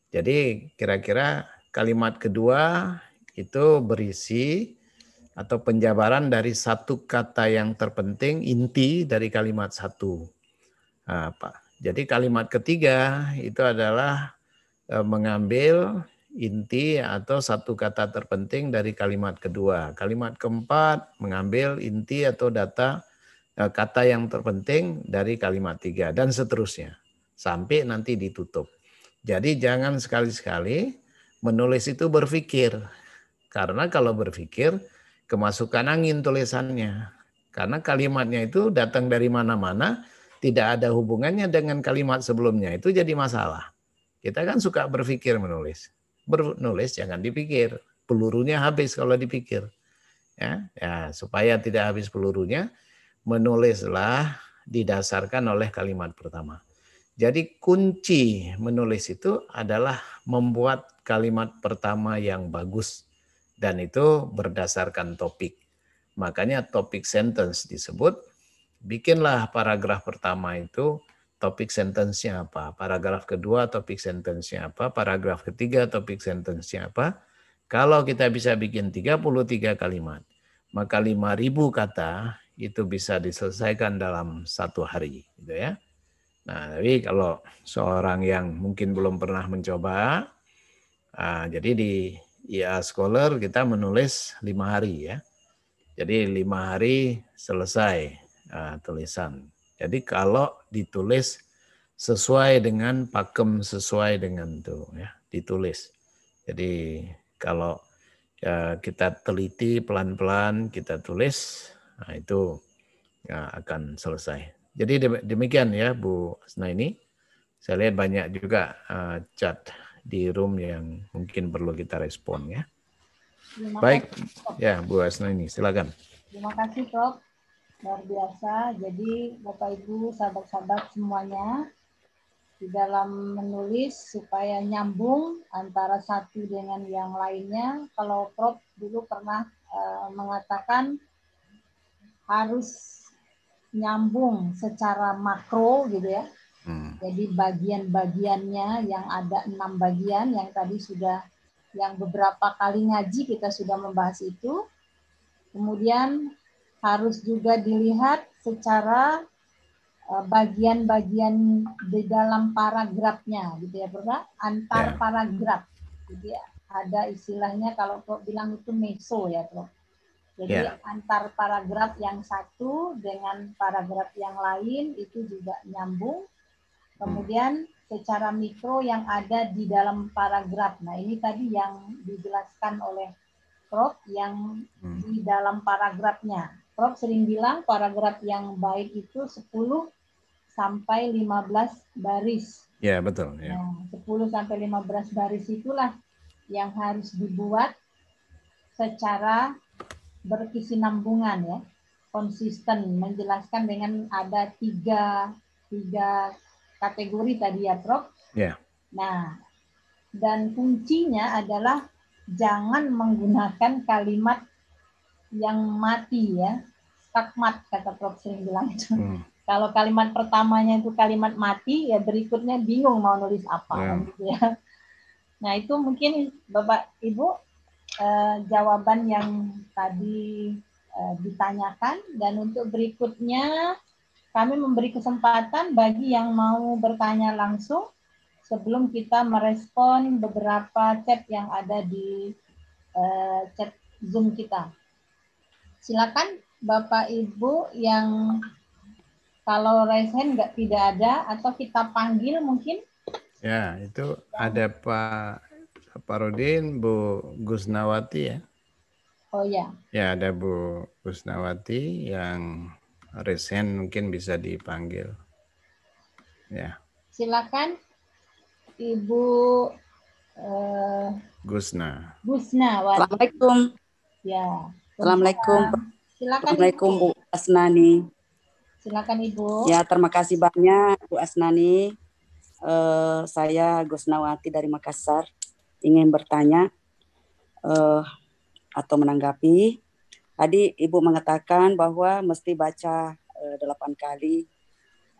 Jadi kira-kira Kalimat kedua itu berisi atau penjabaran dari satu kata yang terpenting inti dari kalimat satu. Apa? Ah, Jadi kalimat ketiga itu adalah eh, mengambil inti atau satu kata terpenting dari kalimat kedua. Kalimat keempat mengambil inti atau data eh, kata yang terpenting dari kalimat tiga dan seterusnya sampai nanti ditutup. Jadi jangan sekali-sekali Menulis itu berpikir. Karena kalau berpikir, kemasukan angin tulisannya. Karena kalimatnya itu datang dari mana-mana, tidak ada hubungannya dengan kalimat sebelumnya. Itu jadi masalah. Kita kan suka berpikir menulis. Menulis jangan dipikir. Pelurunya habis kalau dipikir. Ya, ya supaya tidak habis pelurunya, menulislah didasarkan oleh kalimat pertama. Jadi kunci menulis itu adalah membuat kalimat pertama yang bagus dan itu berdasarkan topik. Makanya topik sentence disebut bikinlah paragraf pertama itu topik sentence-nya apa, paragraf kedua topik sentence-nya apa, paragraf ketiga topik sentence-nya apa. Kalau kita bisa bikin 33 kalimat, maka 5000 kata itu bisa diselesaikan dalam satu hari gitu ya. Nah, tapi kalau seorang yang mungkin belum pernah mencoba, uh, jadi di IA Scholar kita menulis lima hari ya. Jadi lima hari selesai uh, tulisan. Jadi kalau ditulis sesuai dengan pakem sesuai dengan tuh ya ditulis. Jadi kalau ya, kita teliti pelan-pelan kita tulis, nah itu ya, akan selesai. Jadi demikian ya Bu Asna ini. Saya lihat banyak juga uh, chat di room yang mungkin perlu kita respon ya. Terima Baik, kasih, ya Bu Asna ini silakan. Terima kasih Prof. Luar biasa. Jadi Bapak Ibu, sahabat-sahabat semuanya di dalam menulis supaya nyambung antara satu dengan yang lainnya. Kalau Prof dulu pernah uh, mengatakan harus nyambung secara makro gitu ya. Hmm. Jadi bagian-bagiannya yang ada enam bagian yang tadi sudah yang beberapa kali ngaji kita sudah membahas itu. Kemudian harus juga dilihat secara e, bagian-bagian di dalam paragrafnya gitu ya Bro antar ya. paragraf jadi gitu ya. ada istilahnya kalau kok bilang itu meso ya Prof jadi yeah. antar paragraf yang satu dengan paragraf yang lain itu juga nyambung. Kemudian secara mikro yang ada di dalam paragraf. Nah, ini tadi yang dijelaskan oleh Prof yang hmm. di dalam paragrafnya. Prof sering bilang paragraf yang baik itu 10 sampai 15 baris. Ya, betul. Yeah. Nah, 10 sampai 15 baris itulah yang harus dibuat secara berkesinambungan ya konsisten menjelaskan dengan ada tiga tiga kategori tadi ya Prof. Yeah. Nah dan kuncinya adalah jangan menggunakan kalimat yang mati ya skakmat kata Prof sering bilang itu. Hmm. Kalau kalimat pertamanya itu kalimat mati ya berikutnya bingung mau nulis apa yeah. gitu ya. Nah itu mungkin Bapak Ibu uh, jawaban yang tadi uh, ditanyakan dan untuk berikutnya kami memberi kesempatan bagi yang mau bertanya langsung sebelum kita merespon beberapa chat yang ada di uh, chat Zoom kita. Silakan Bapak Ibu yang kalau raise hand nggak tidak ada atau kita panggil mungkin. Ya, itu ada Pak Pak Rodin, Bu Gusnawati ya. Oh ya. Ya ada Bu Gusnawati yang resen mungkin bisa dipanggil. Ya. Silakan Ibu uh, Gusna. Gusna. Wadi. Assalamualaikum. Ya. Assalamualaikum. Silakan. Assalamualaikum Bu Asnani. Silakan Ibu. Ya terima kasih banyak Bu Asnani. Uh, saya Gusnawati dari Makassar ingin bertanya uh, atau menanggapi. Tadi Ibu mengatakan bahwa mesti baca eh, delapan kali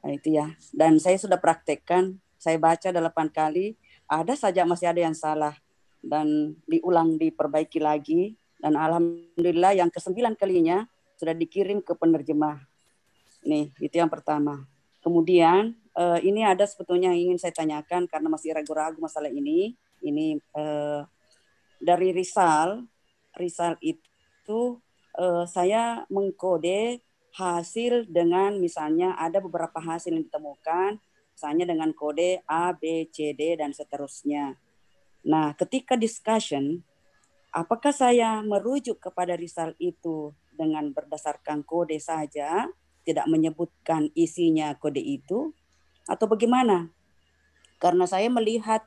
nah, itu ya. Dan saya sudah praktekkan, saya baca delapan kali, ada saja masih ada yang salah dan diulang diperbaiki lagi dan alhamdulillah yang kesembilan kalinya sudah dikirim ke penerjemah. Nih, itu yang pertama. Kemudian eh, ini ada sebetulnya yang ingin saya tanyakan karena masih ragu-ragu masalah ini ini uh, dari Rizal, Rizal itu uh, saya mengkode hasil dengan misalnya ada beberapa hasil yang ditemukan, misalnya dengan kode A, B, C, D, dan seterusnya. Nah, ketika discussion, apakah saya merujuk kepada risal itu dengan berdasarkan kode saja, tidak menyebutkan isinya kode itu, atau bagaimana? Karena saya melihat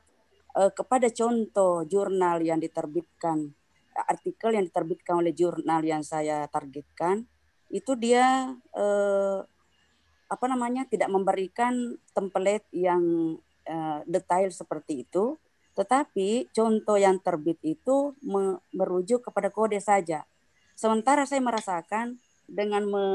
eh, kepada contoh jurnal yang diterbitkan, artikel yang diterbitkan oleh jurnal yang saya targetkan, itu dia eh, apa namanya tidak memberikan template yang eh, detail seperti itu, tetapi contoh yang terbit itu me merujuk kepada kode saja. Sementara saya merasakan dengan me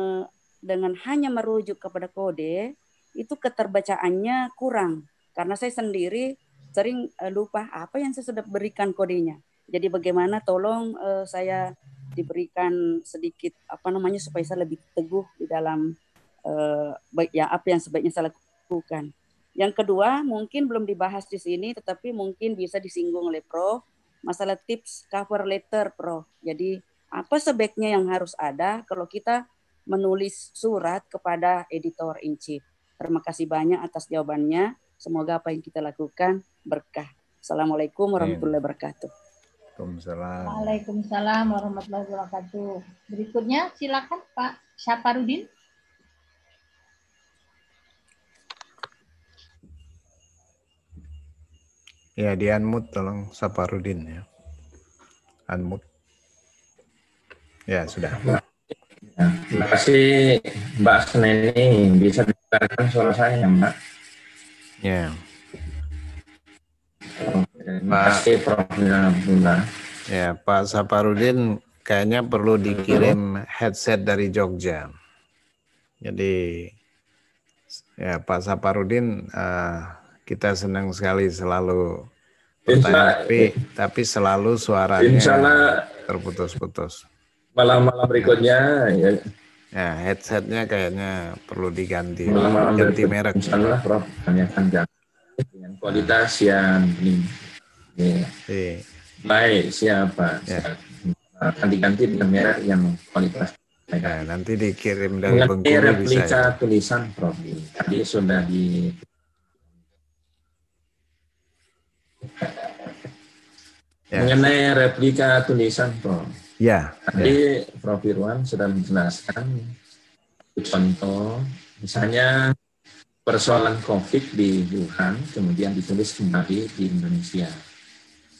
dengan hanya merujuk kepada kode itu keterbacaannya kurang karena saya sendiri sering uh, lupa apa yang saya sudah berikan kodenya. Jadi bagaimana tolong uh, saya diberikan sedikit apa namanya supaya saya lebih teguh di dalam uh, ya apa yang sebaiknya saya lakukan. Yang kedua mungkin belum dibahas di sini tetapi mungkin bisa disinggung oleh Prof masalah tips cover letter Prof. Jadi apa sebaiknya yang harus ada kalau kita menulis surat kepada editor in chief. Terima kasih banyak atas jawabannya. Semoga apa yang kita lakukan berkah. Assalamualaikum warahmatullahi wabarakatuh. Waalaikumsalam. Waalaikumsalam warahmatullahi wabarakatuh. Berikutnya silakan Pak Syaparudin. Ya, di unmute tolong Saparudin ya. Unmute. Ya, sudah. terima kasih Mbak Seneni. Bisa dengarkan suara saya, Mbak? Ya. Pak. Ya, Pak Saparudin kayaknya perlu dikirim headset dari Jogja. Jadi ya Pak Saparudin uh, kita senang sekali selalu bertanya, tapi tapi selalu suaranya terputus-putus. Malam-malam berikutnya ya Ya, headsetnya kayaknya perlu diganti. ganti merek. Insyaallah, Prof, akan dengan kualitas yang ini. Iya. Iya. Baik, siapa? Ya. ganti diganti dengan merek yang kualitas. Ya, nanti dikirim dari Bengkulu bisa, ya. tulisan Prof. Tadi sudah di ya. Mengenai replika tulisan Prof Ya. Tadi ya. Prof. Irwan sudah menjelaskan contoh, misalnya persoalan COVID di Wuhan kemudian ditulis kembali di Indonesia.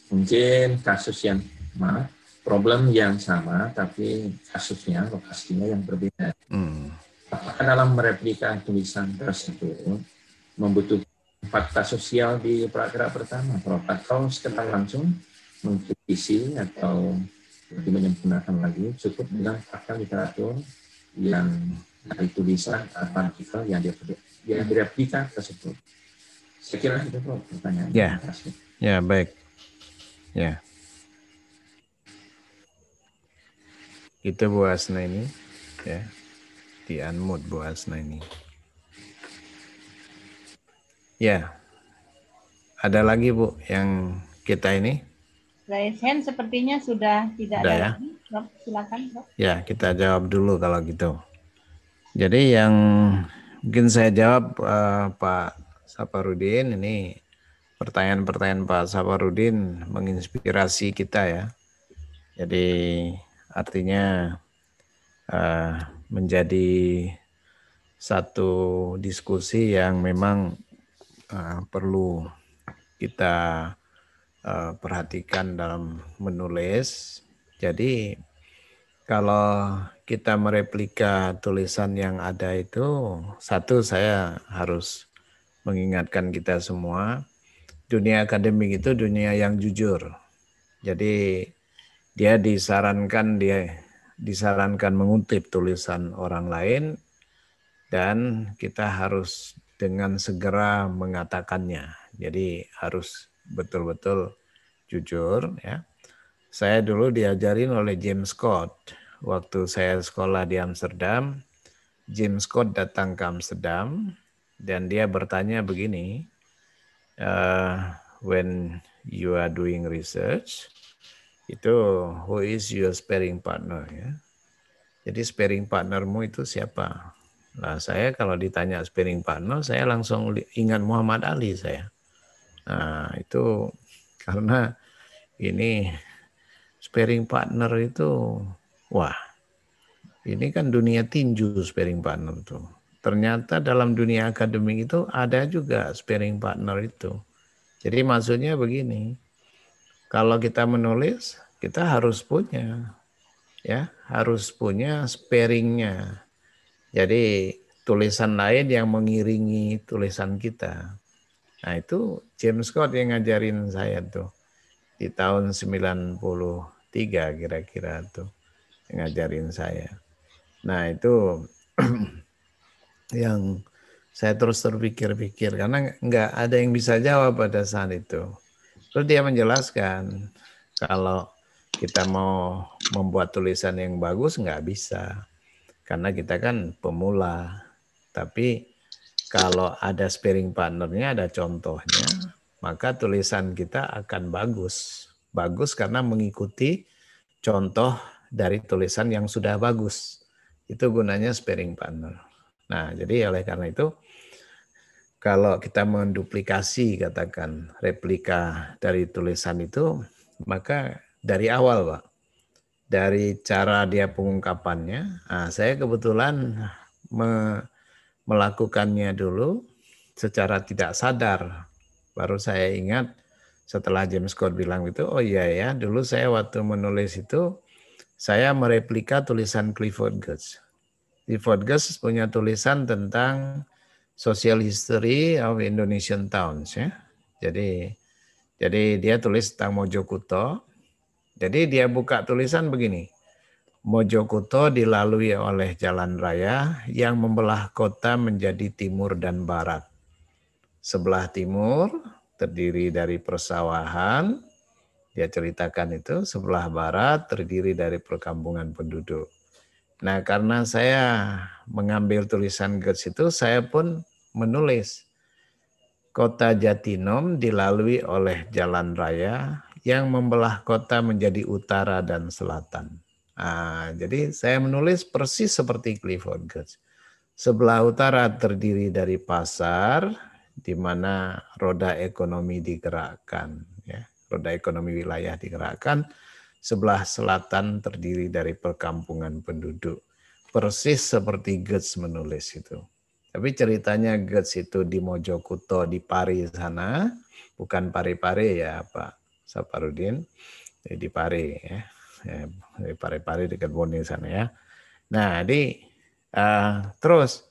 Mungkin kasus yang sama, problem yang sama, tapi kasusnya, lokasinya yang berbeda. Hmm. Apakah dalam mereplika tulisan tersebut membutuhkan fakta sosial di paragraf pertama, Prof. Atau sekitar langsung mengkritisi atau lebih menyempurnakan lagi cukup dengan akan literatur yang dari tulisan atau artikel yang dia yang direplika tersebut. Saya kira itu pertanyaan. Ya, ya baik. Ya. kita Bu Asna ini, ya. Di unmute Bu Asna ini. Ya. Ada lagi Bu yang kita ini raise hand sepertinya sudah tidak sudah, ada ya? silakan. Ya, kita jawab dulu kalau gitu. Jadi yang mungkin saya jawab uh, Pak Saparudin ini pertanyaan-pertanyaan Pak Saparudin menginspirasi kita ya. Jadi artinya uh, menjadi satu diskusi yang memang uh, perlu kita uh, perhatikan dalam menulis. Jadi kalau kita mereplika tulisan yang ada itu, satu saya harus mengingatkan kita semua, dunia akademik itu dunia yang jujur. Jadi dia disarankan dia disarankan mengutip tulisan orang lain dan kita harus dengan segera mengatakannya. Jadi harus betul-betul jujur ya. Saya dulu diajarin oleh James Scott. Waktu saya sekolah di Amsterdam, James Scott datang ke Amsterdam dan dia bertanya begini, uh, when you are doing research, itu who is your sparing partner ya. Jadi sparing partnermu itu siapa? Nah, saya kalau ditanya sparing partner, saya langsung ingat Muhammad Ali saya. Nah, itu karena ini sparing partner itu wah ini kan dunia tinju sparing partner tuh. Ternyata dalam dunia akademik itu ada juga sparing partner itu. Jadi maksudnya begini, kalau kita menulis kita harus punya ya harus punya sparingnya. Jadi tulisan lain yang mengiringi tulisan kita. Nah itu James Scott yang ngajarin saya tuh di tahun 93 kira-kira tuh yang ngajarin saya. Nah itu yang saya terus terpikir-pikir karena nggak ada yang bisa jawab pada saat itu. Terus dia menjelaskan kalau kita mau membuat tulisan yang bagus nggak bisa karena kita kan pemula. Tapi kalau ada sparing partnernya, ada contohnya, maka tulisan kita akan bagus. Bagus karena mengikuti contoh dari tulisan yang sudah bagus. Itu gunanya sparing partner. Nah, jadi oleh karena itu, kalau kita menduplikasi, katakan replika dari tulisan itu, maka dari awal, Pak, dari cara dia pengungkapannya, nah, saya kebetulan me, melakukannya dulu secara tidak sadar. Baru saya ingat setelah James Scott bilang itu, oh iya ya, dulu saya waktu menulis itu, saya mereplika tulisan Clifford Geertz. Clifford Geertz punya tulisan tentang social history of Indonesian towns ya. Jadi jadi dia tulis tentang Mojokuto. Jadi dia buka tulisan begini. Mojokuto dilalui oleh jalan raya yang membelah kota menjadi timur dan barat. Sebelah timur terdiri dari persawahan, dia ceritakan itu, sebelah barat terdiri dari perkampungan penduduk. Nah, karena saya mengambil tulisan ke itu, saya pun menulis kota Jatinom dilalui oleh jalan raya yang membelah kota menjadi utara dan selatan. Nah, jadi saya menulis persis seperti Clifford Gertz. Sebelah utara terdiri dari pasar di mana roda ekonomi digerakkan, ya, roda ekonomi wilayah digerakkan. Sebelah selatan terdiri dari perkampungan penduduk. Persis seperti Geertz menulis itu. Tapi ceritanya Geertz itu di Mojokuto di Pari sana, bukan Pari-Pari ya Pak Saparudin, di Pari. ya ya, pare-pare dekat Bone sana ya. Nah, di uh, eh, terus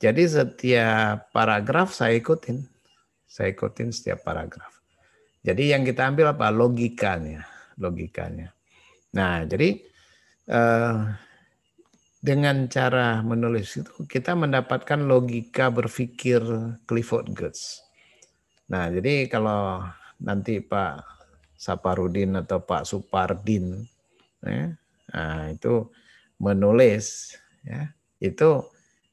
jadi setiap paragraf saya ikutin, saya ikutin setiap paragraf. Jadi yang kita ambil apa logikanya, logikanya. Nah, jadi uh, dengan cara menulis itu kita mendapatkan logika berpikir Clifford Geertz. Nah, jadi kalau nanti Pak Saparudin atau Pak Supardin ya, nah, itu menulis, ya, itu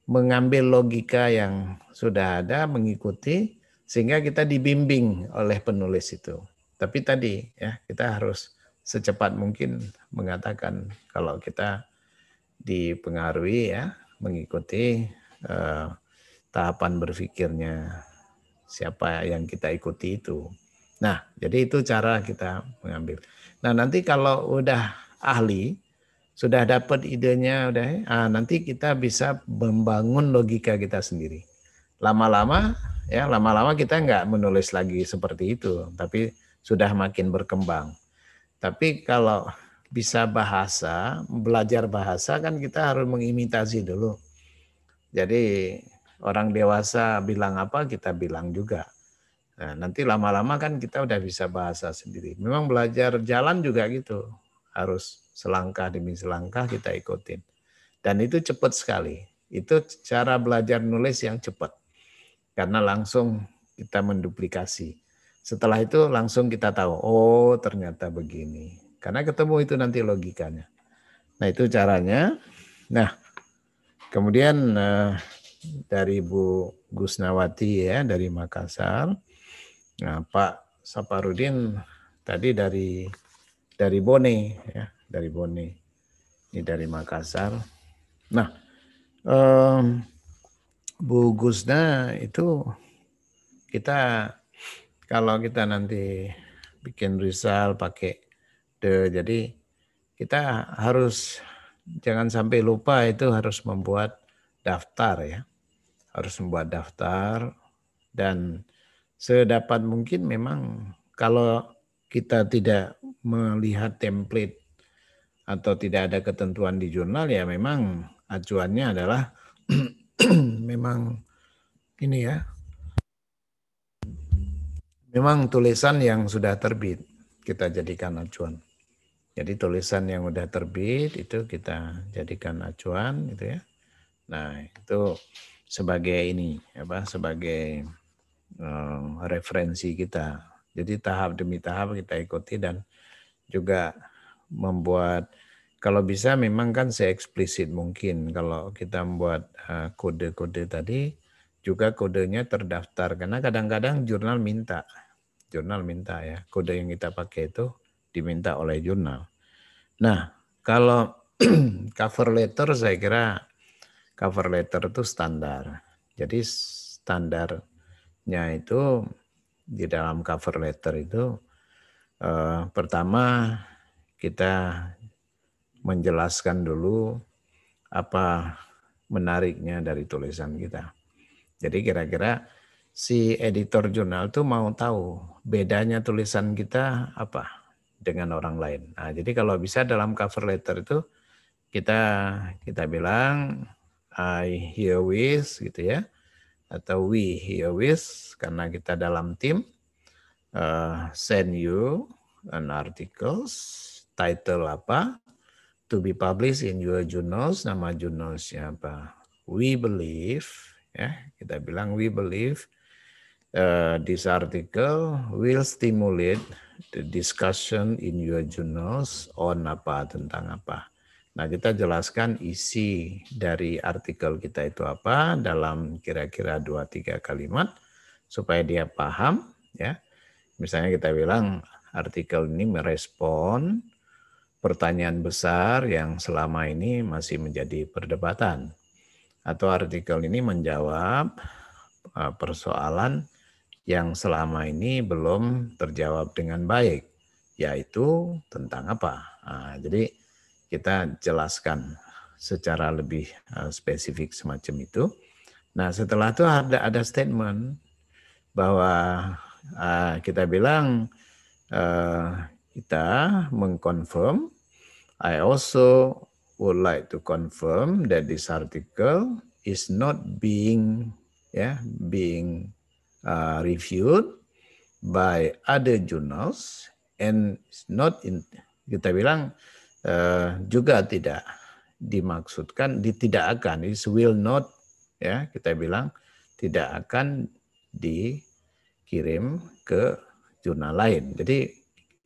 mengambil logika yang sudah ada, mengikuti, sehingga kita dibimbing oleh penulis itu. Tapi tadi ya kita harus secepat mungkin mengatakan kalau kita dipengaruhi ya mengikuti eh, tahapan berpikirnya siapa yang kita ikuti itu. Nah, jadi itu cara kita mengambil. Nah, nanti kalau udah ahli sudah dapat idenya udah eh, ah, nanti kita bisa membangun logika kita sendiri lama-lama ya lama-lama kita nggak menulis lagi seperti itu tapi sudah makin berkembang tapi kalau bisa bahasa belajar bahasa kan kita harus mengimitasi dulu jadi orang dewasa bilang apa kita bilang juga nah nanti lama-lama kan kita udah bisa bahasa sendiri memang belajar jalan juga gitu harus selangkah demi selangkah kita ikutin. Dan itu cepat sekali. Itu cara belajar nulis yang cepat. Karena langsung kita menduplikasi. Setelah itu langsung kita tahu, oh ternyata begini. Karena ketemu itu nanti logikanya. Nah itu caranya. Nah kemudian eh, dari Bu Gusnawati ya dari Makassar. Nah Pak Saparudin tadi dari dari Bone ya, dari Bone. Ini dari Makassar. Nah, um, Bu Gusna itu kita kalau kita nanti bikin risal pakai de, jadi kita harus jangan sampai lupa itu harus membuat daftar ya, harus membuat daftar dan sedapat mungkin memang kalau kita tidak melihat template atau tidak ada ketentuan di jurnal ya memang acuannya adalah memang ini ya memang tulisan yang sudah terbit kita jadikan acuan. Jadi tulisan yang sudah terbit itu kita jadikan acuan gitu ya. Nah, itu sebagai ini apa sebagai um, referensi kita. Jadi tahap demi tahap kita ikuti dan juga membuat kalau bisa memang kan eksplisit mungkin kalau kita membuat eh, kode-kode uh, kode -kode tadi juga kodenya terdaftar karena kadang-kadang jurnal minta jurnal minta ya kode yang kita pakai itu diminta oleh jurnal. Nah kalau cover letter saya kira cover letter itu standar. Jadi standarnya itu di dalam cover letter itu eh, pertama kita menjelaskan dulu apa menariknya dari tulisan kita. Jadi kira-kira si editor jurnal tuh mau tahu bedanya tulisan kita apa dengan orang lain. Nah, jadi kalau bisa dalam cover letter itu kita kita bilang I hear with gitu ya atau we hear with karena kita dalam tim uh, send you an articles title apa to be published in your journals nama journals apa we believe ya kita bilang we believe uh, this article will stimulate the discussion in your journals on apa tentang apa. Nah, kita jelaskan isi dari artikel kita itu apa dalam kira-kira dua tiga kalimat supaya dia paham ya. Misalnya kita bilang artikel ini merespon pertanyaan besar yang selama ini masih menjadi perdebatan. Atau artikel ini menjawab eh, persoalan yang selama ini belum terjawab dengan baik, yaitu tentang apa. Nah, jadi kita jelaskan secara lebih eh, spesifik semacam itu. Nah setelah itu ada ada statement bahwa Ah, kita bilang uh, kita mengkonfirm. I also would like to confirm that this article is not being yeah being uh, reviewed by other journals and not in kita bilang uh, juga tidak dimaksudkan di, tidak akan is will not ya kita bilang tidak akan di kirim ke jurnal lain. Jadi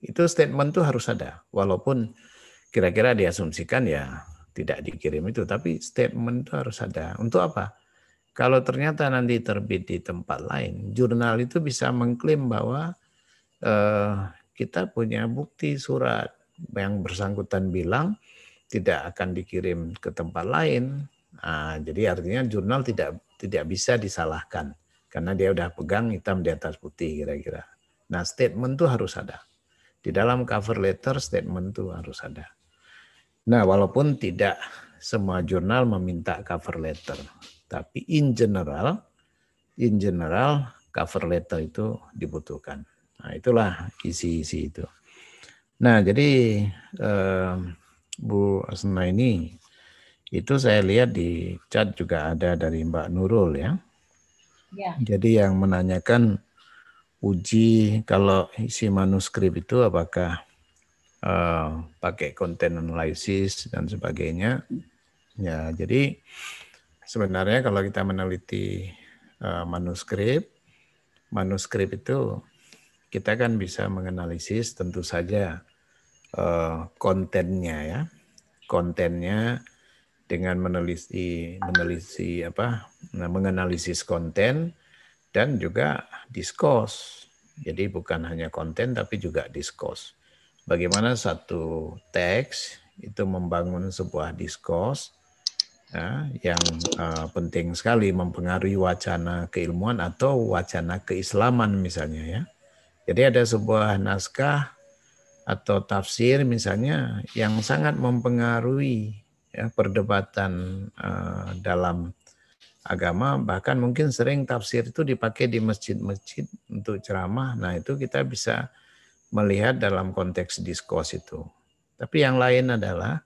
itu statement itu harus ada, walaupun kira-kira diasumsikan ya tidak dikirim itu, tapi statement itu harus ada. Untuk apa? Kalau ternyata nanti terbit di tempat lain, jurnal itu bisa mengklaim bahwa eh, kita punya bukti surat yang bersangkutan bilang tidak akan dikirim ke tempat lain. Nah, jadi artinya jurnal tidak tidak bisa disalahkan karena dia udah pegang hitam di atas putih kira-kira. Nah statement tuh harus ada. Di dalam cover letter statement tuh harus ada. Nah walaupun tidak semua jurnal meminta cover letter. Tapi in general, in general cover letter itu dibutuhkan. Nah itulah isi-isi itu. Nah jadi eh, Bu Asna ini itu saya lihat di chat juga ada dari Mbak Nurul ya. Yeah. Jadi yang menanyakan uji kalau isi manuskrip itu apakah uh, pakai konten analisis dan sebagainya. Ya, jadi sebenarnya kalau kita meneliti uh, manuskrip, manuskrip itu kita kan bisa menganalisis tentu saja uh, kontennya ya, kontennya dengan meneliti meneliti apa nah, menganalisis konten dan juga diskus Jadi bukan hanya konten tapi juga diskus Bagaimana satu teks itu membangun sebuah diskus ya, yang uh, penting sekali mempengaruhi wacana keilmuan atau wacana keislaman misalnya ya. Jadi ada sebuah naskah atau tafsir misalnya yang sangat mempengaruhi ya perdebatan uh, dalam agama bahkan mungkin sering tafsir itu dipakai di masjid-masjid untuk ceramah. Nah, itu kita bisa melihat dalam konteks diskurs itu. Tapi yang lain adalah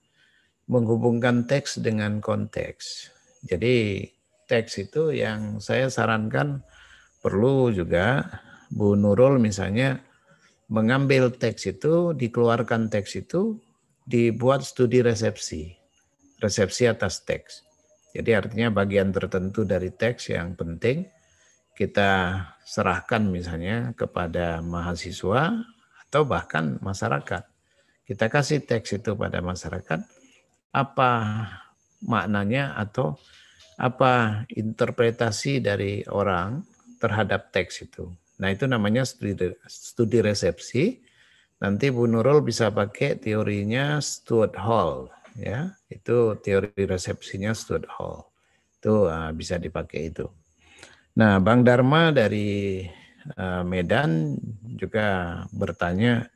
menghubungkan teks dengan konteks. Jadi teks itu yang saya sarankan perlu juga Bu Nurul misalnya mengambil teks itu, dikeluarkan teks itu, dibuat studi resepsi resepsi atas teks. Jadi artinya bagian tertentu dari teks yang penting kita serahkan misalnya kepada mahasiswa atau bahkan masyarakat. Kita kasih teks itu pada masyarakat apa maknanya atau apa interpretasi dari orang terhadap teks itu. Nah itu namanya studi, studi resepsi. Nanti Bu Nurul bisa pakai teorinya Stuart Hall ya itu teori resepsinya Stuart Hall itu uh, bisa dipakai itu nah Bang Dharma dari uh, Medan juga bertanya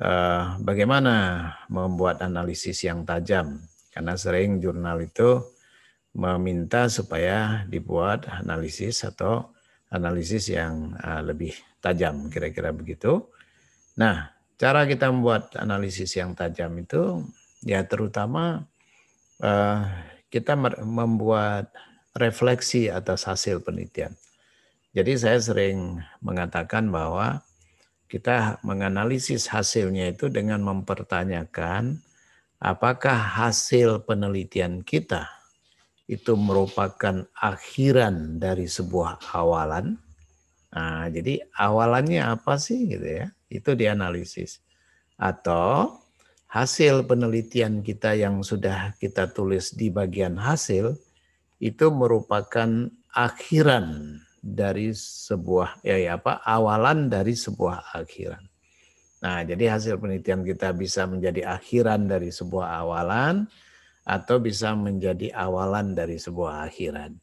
uh, bagaimana membuat analisis yang tajam karena sering jurnal itu meminta supaya dibuat analisis atau analisis yang uh, lebih tajam kira-kira begitu nah cara kita membuat analisis yang tajam itu ya terutama uh, kita membuat refleksi atas hasil penelitian. Jadi saya sering mengatakan bahwa kita menganalisis hasilnya itu dengan mempertanyakan apakah hasil penelitian kita itu merupakan akhiran dari sebuah awalan. Nah, jadi awalannya apa sih gitu ya? Itu dianalisis. Atau hasil penelitian kita yang sudah kita tulis di bagian hasil itu merupakan akhiran dari sebuah ya, ya apa awalan dari sebuah akhiran. Nah, jadi hasil penelitian kita bisa menjadi akhiran dari sebuah awalan atau bisa menjadi awalan dari sebuah akhiran.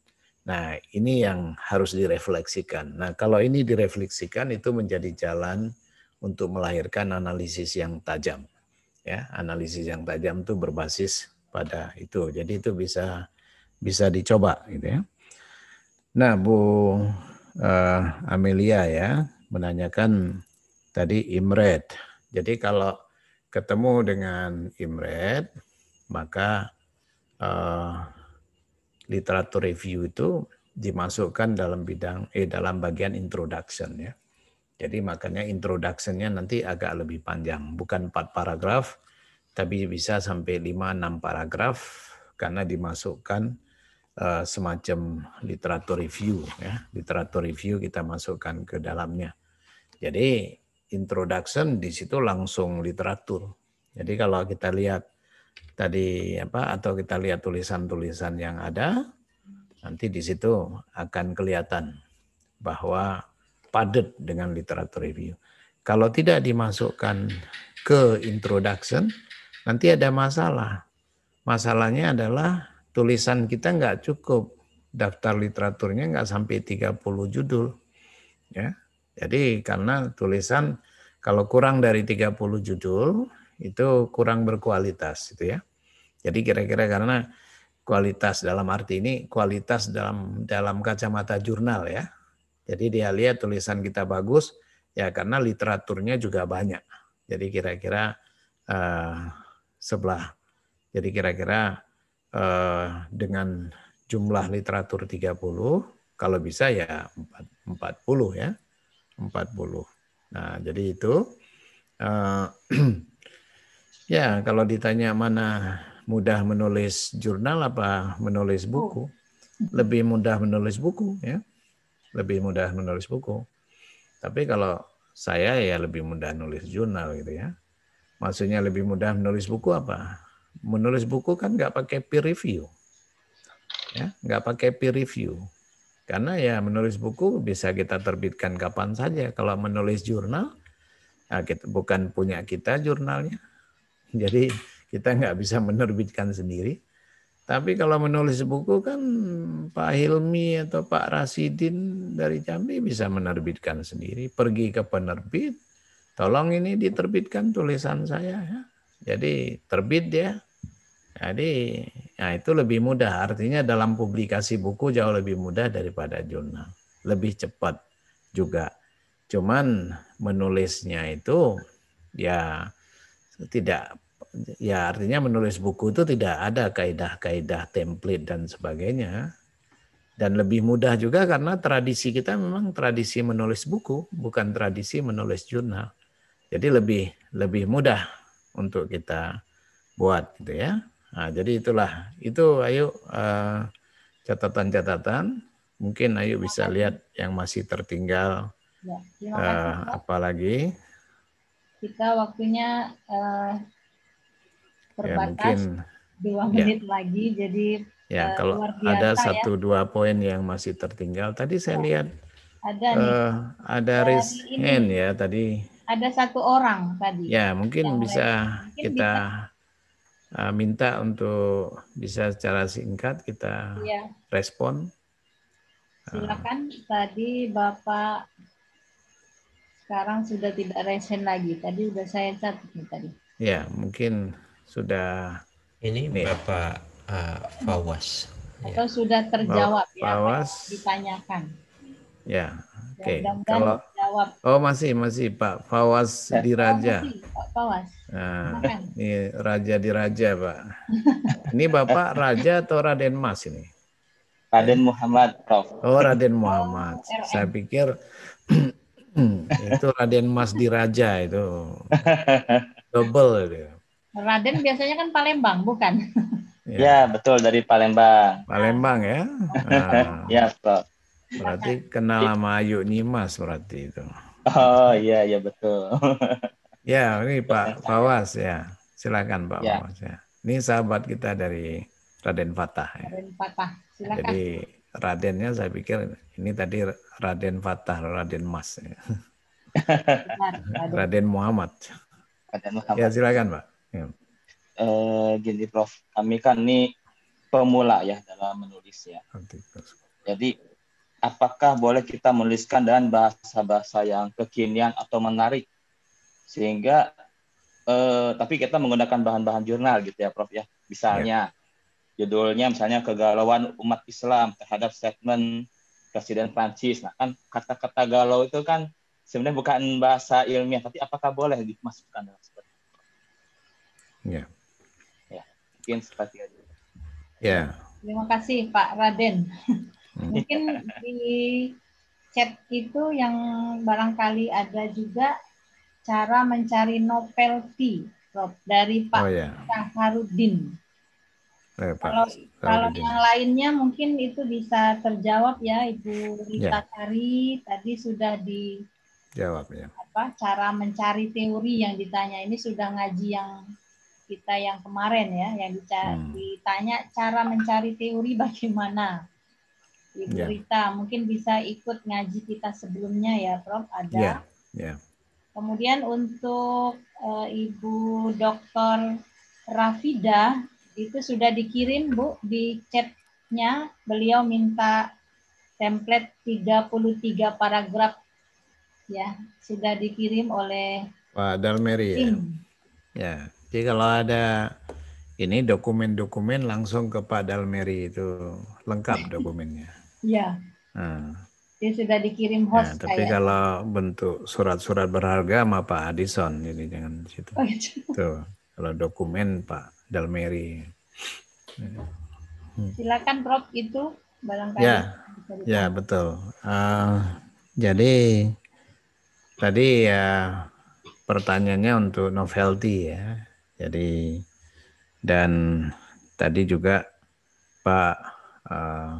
Nah, ini yang harus direfleksikan. Nah, kalau ini direfleksikan itu menjadi jalan untuk melahirkan analisis yang tajam ya analisis yang tajam itu berbasis pada itu jadi itu bisa bisa dicoba gitu ya nah Bu uh, Amelia ya menanyakan tadi imred. jadi kalau ketemu dengan imred, maka uh, literatur review itu dimasukkan dalam bidang eh dalam bagian introduction ya jadi makanya introduction-nya nanti agak lebih panjang, bukan empat paragraf, tapi bisa sampai lima enam paragraf karena dimasukkan eh, semacam literatur review ya. Literatur review kita masukkan ke dalamnya. Jadi introduction di situ langsung literatur. Jadi kalau kita lihat tadi apa atau kita lihat tulisan-tulisan yang ada nanti di situ akan kelihatan bahwa padat dengan literatur review. Kalau tidak dimasukkan ke introduction, nanti ada masalah. Masalahnya adalah tulisan kita nggak cukup, daftar literaturnya nggak sampai 30 judul. Ya, jadi karena tulisan kalau kurang dari 30 judul itu kurang berkualitas itu ya. Jadi kira-kira karena kualitas dalam arti ini kualitas dalam dalam kacamata jurnal ya, jadi dia lihat tulisan kita bagus, ya karena literaturnya juga banyak. Jadi kira-kira uh, sebelah. Jadi kira-kira uh, dengan jumlah literatur 30, kalau bisa ya 40 ya. 40. Nah, jadi itu uh, ya kalau ditanya mana mudah menulis jurnal apa menulis buku? Oh. Lebih mudah menulis buku ya lebih mudah menulis buku. Tapi kalau saya ya lebih mudah nulis jurnal gitu ya. Maksudnya lebih mudah menulis buku apa? Menulis buku kan nggak pakai peer review. Ya, nggak pakai peer review. Karena ya menulis buku bisa kita terbitkan kapan saja. Kalau menulis jurnal, nah kita, bukan punya kita jurnalnya. Jadi kita nggak bisa menerbitkan sendiri. Tapi kalau menulis buku kan Pak Hilmi atau Pak Rasidin dari Jambi bisa menerbitkan sendiri, pergi ke penerbit, tolong ini diterbitkan tulisan saya ya. Jadi terbit ya. Jadi ya itu lebih mudah. Artinya dalam publikasi buku jauh lebih mudah daripada jurnal. Lebih cepat juga. Cuman menulisnya itu ya tidak ya artinya menulis buku itu tidak ada kaidah-kaidah template dan sebagainya. Dan lebih mudah juga karena tradisi kita memang tradisi menulis buku, bukan tradisi menulis jurnal. Jadi lebih lebih mudah untuk kita buat gitu ya. Nah, jadi itulah itu ayo eh, catatan-catatan mungkin ayo bisa lihat yang masih tertinggal ya, kasih, uh, eh, apalagi kita waktunya uh, Ya, terbatas. Ya, mungkin dua ya. menit ya. lagi jadi ya uh, kalau luar biasa, ada ya. satu dua poin yang masih tertinggal tadi saya ya. lihat ada uh, ada eh, risk hand ya tadi ada satu orang tadi ya mungkin bisa mungkin kita bisa. minta untuk bisa secara singkat kita ya. respon silakan tadi bapak sekarang sudah tidak resen lagi tadi sudah saya catat nih tadi ya mungkin sudah ini eh, ya. Bapak uh, Fawas. Atau sudah terjawab Bapak ya Fawas. ditanyakan. Ya, ya oke. Okay. Kalau jawab. Oh masih masih Pak Fawas ya. Diraja. Oh, masih, Pak Fawas. Nah, ini Raja Diraja Pak. ini Bapak Raja atau Raden Mas ini? Raden Muhammad Prof. Oh Raden Muhammad. Oh, Saya pikir itu Raden Mas Diraja itu double itu. Raden biasanya kan Palembang, bukan? Ya, ya betul dari Palembang. Palembang ya. Nah, ya, Pak. Berarti kenal sama Ayu Nyimas berarti itu. Oh iya iya betul. ya ini Pak Fawas ya. Silakan Pak ya. Fawas ya. Ini sahabat kita dari Raden Fatah. Ya. Raden Fatah. Silakan. Jadi Radennya saya pikir ini tadi Raden Fatah, Raden Mas. Ya. Raden Muhammad. Raden ya, Muhammad. Ya silakan Pak. Yeah. Ya. Uh, gini Prof, kami kan ini pemula ya dalam menulis ya. Jadi apakah boleh kita menuliskan dengan bahasa-bahasa yang kekinian atau menarik sehingga uh, tapi kita menggunakan bahan-bahan jurnal gitu ya Prof ya. Misalnya yeah. judulnya misalnya kegalauan umat Islam terhadap statement Presiden Prancis. Nah, kan kata-kata galau itu kan sebenarnya bukan bahasa ilmiah, tapi apakah boleh dimasukkan dalam Ya. Ya, mungkin seperti itu. Ya. Terima kasih Pak Raden. Hmm. mungkin di chat itu yang barangkali ada juga cara mencari novelty Rob, dari Pak oh, ya. Saharudin. Eh, kalau kalau yang lainnya mungkin itu bisa terjawab ya Ibu Rita yeah. Sari tadi sudah di jawab ya. Apa cara mencari teori yang ditanya ini sudah ngaji yang kita yang kemarin ya, yang dicari, hmm. ditanya cara mencari teori bagaimana. Ibu yeah. mungkin bisa ikut ngaji kita sebelumnya ya, Prof. Ada. Yeah. Yeah. Kemudian untuk uh, Ibu Dr. Rafida itu sudah dikirim Bu di chatnya. Beliau minta template 33 paragraf ya sudah dikirim oleh Pak Dalmeri ya. Ya. Jadi kalau ada ini dokumen-dokumen langsung ke Pak Dalmeri itu lengkap dokumennya. Iya. Nah. Dia sudah dikirim nah, host. nah, tapi saya. kalau bentuk surat-surat berharga sama Pak Adison, jadi jangan situ. Oh, gitu. Tuh, kalau dokumen Pak Dalmeri. Silakan Prof itu barangkali. Ya, ya betul. Uh, jadi tadi ya pertanyaannya untuk novelty ya jadi dan tadi juga Pak uh,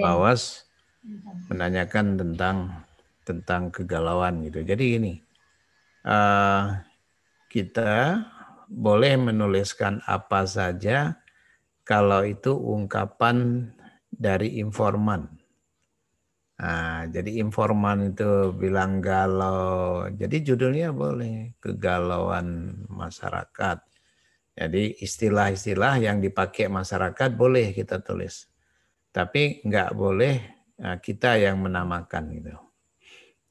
Bawas menanyakan tentang tentang kegalauan gitu. Jadi ini uh, eh, kita boleh menuliskan apa saja kalau itu ungkapan dari informan. Nah, jadi informan itu bilang galau. Jadi judulnya boleh kegalauan masyarakat jadi istilah-istilah yang dipakai masyarakat boleh kita tulis. Tapi nggak boleh eh, kita yang menamakan gitu.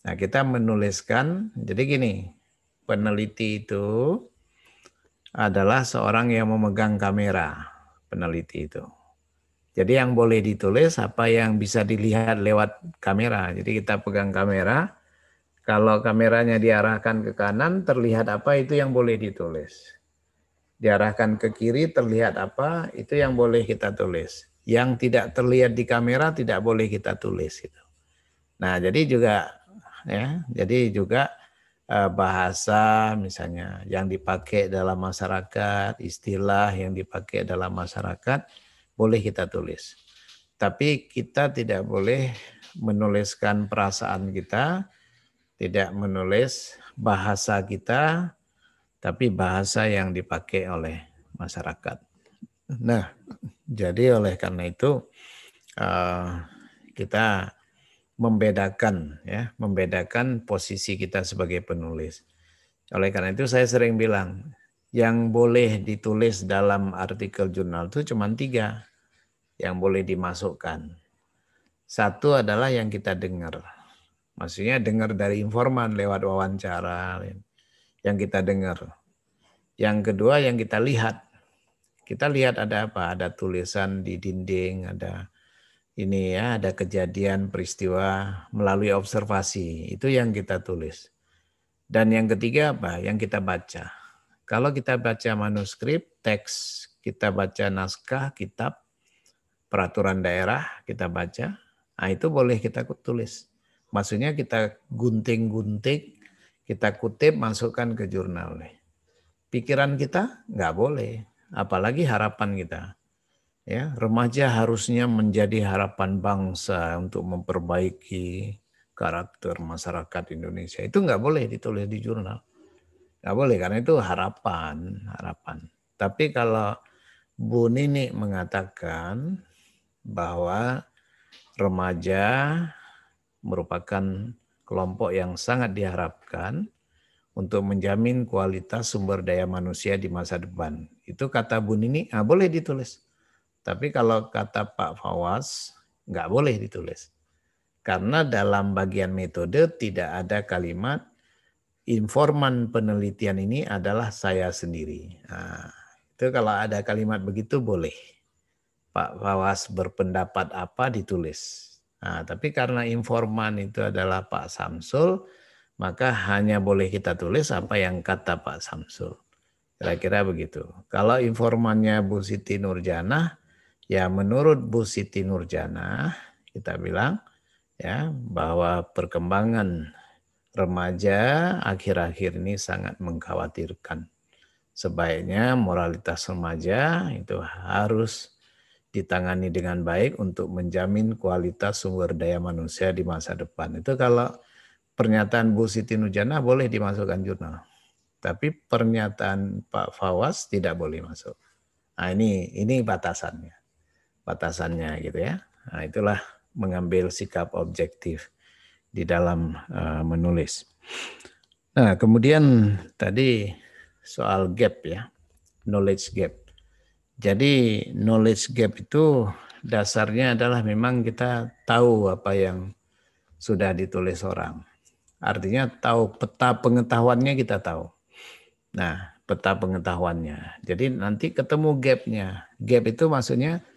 Nah kita menuliskan, jadi gini, peneliti itu adalah seorang yang memegang kamera, peneliti itu. Jadi yang boleh ditulis apa yang bisa dilihat lewat kamera. Jadi kita pegang kamera, kalau kameranya diarahkan ke kanan terlihat apa itu yang boleh ditulis diarahkan ke kiri terlihat apa itu yang boleh kita tulis yang tidak terlihat di kamera tidak boleh kita tulis gitu nah jadi juga ya jadi juga eh, bahasa misalnya yang dipakai dalam masyarakat istilah yang dipakai dalam masyarakat boleh kita tulis tapi kita tidak boleh menuliskan perasaan kita tidak menulis bahasa kita tapi bahasa yang dipakai oleh masyarakat. Nah, jadi oleh karena itu eh, kita membedakan ya, membedakan posisi kita sebagai penulis. Oleh karena itu saya sering bilang yang boleh ditulis dalam artikel jurnal itu cuma tiga yang boleh dimasukkan. Satu adalah yang kita dengar. Maksudnya dengar dari informan lewat wawancara, yang kita dengar. Yang kedua yang kita lihat. Kita lihat ada apa? Ada tulisan di dinding, ada ini ya, ada kejadian peristiwa melalui observasi. Itu yang kita tulis. Dan yang ketiga apa? Yang kita baca. Kalau kita baca manuskrip, teks, kita baca naskah, kitab, peraturan daerah, kita baca, nah itu boleh kita tulis. Maksudnya kita gunting-gunting kita kutip, masukkan ke jurnal. nih. Pikiran kita nggak boleh, apalagi harapan kita. Ya, remaja harusnya menjadi harapan bangsa untuk memperbaiki karakter masyarakat Indonesia. Itu nggak boleh ditulis di jurnal. Nggak boleh karena itu harapan, harapan. Tapi kalau Bu Nini mengatakan bahwa remaja merupakan kelompok yang sangat diharapkan untuk menjamin kualitas sumber daya manusia di masa depan. Itu kata Bu Nini, ah, boleh ditulis. Tapi kalau kata Pak Fawas, nggak boleh ditulis. Karena dalam bagian metode tidak ada kalimat informan penelitian ini adalah saya sendiri. Nah, itu kalau ada kalimat begitu boleh. Pak Fawas berpendapat apa ditulis. Nah, tapi karena informan itu adalah Pak Samsul, maka hanya boleh kita tulis apa yang kata Pak Samsul. Kira-kira begitu. Kalau informannya Bu Siti Nurjana ya menurut Bu Siti Nurjana kita bilang ya bahwa perkembangan remaja akhir-akhir ini sangat mengkhawatirkan. Sebaiknya moralitas remaja itu harus ditangani dengan baik untuk menjamin kualitas sumber daya manusia di masa depan. Itu kalau pernyataan Bu Siti Nujana boleh dimasukkan jurnal. Tapi pernyataan Pak Fawas tidak boleh masuk. Nah ini ini batasannya. Batasannya gitu ya. Nah itulah mengambil sikap objektif di dalam uh, menulis. Nah, kemudian tadi soal gap ya, knowledge gap. Jadi knowledge gap itu dasarnya adalah memang kita tahu apa yang sudah ditulis orang. Artinya tahu peta pengetahuannya kita tahu. Nah, peta pengetahuannya. Jadi nanti ketemu gapnya. Gap itu maksudnya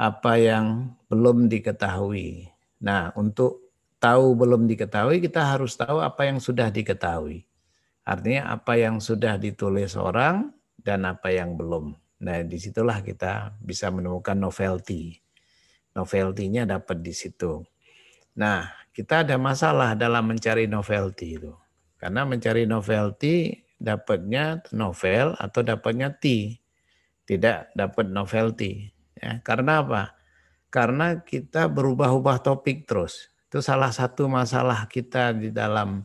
apa yang belum diketahui. Nah, untuk tahu belum diketahui, kita harus tahu apa yang sudah diketahui. Artinya apa yang sudah ditulis orang dan apa yang belum. Nah, disitulah kita bisa menemukan novelty. Novelty-nya dapat di situ. Nah, kita ada masalah dalam mencari novelty itu. Karena mencari novelty dapatnya novel atau dapatnya T. Tidak dapat novelty. Ya, karena apa? Karena kita berubah-ubah topik terus. Itu salah satu masalah kita di dalam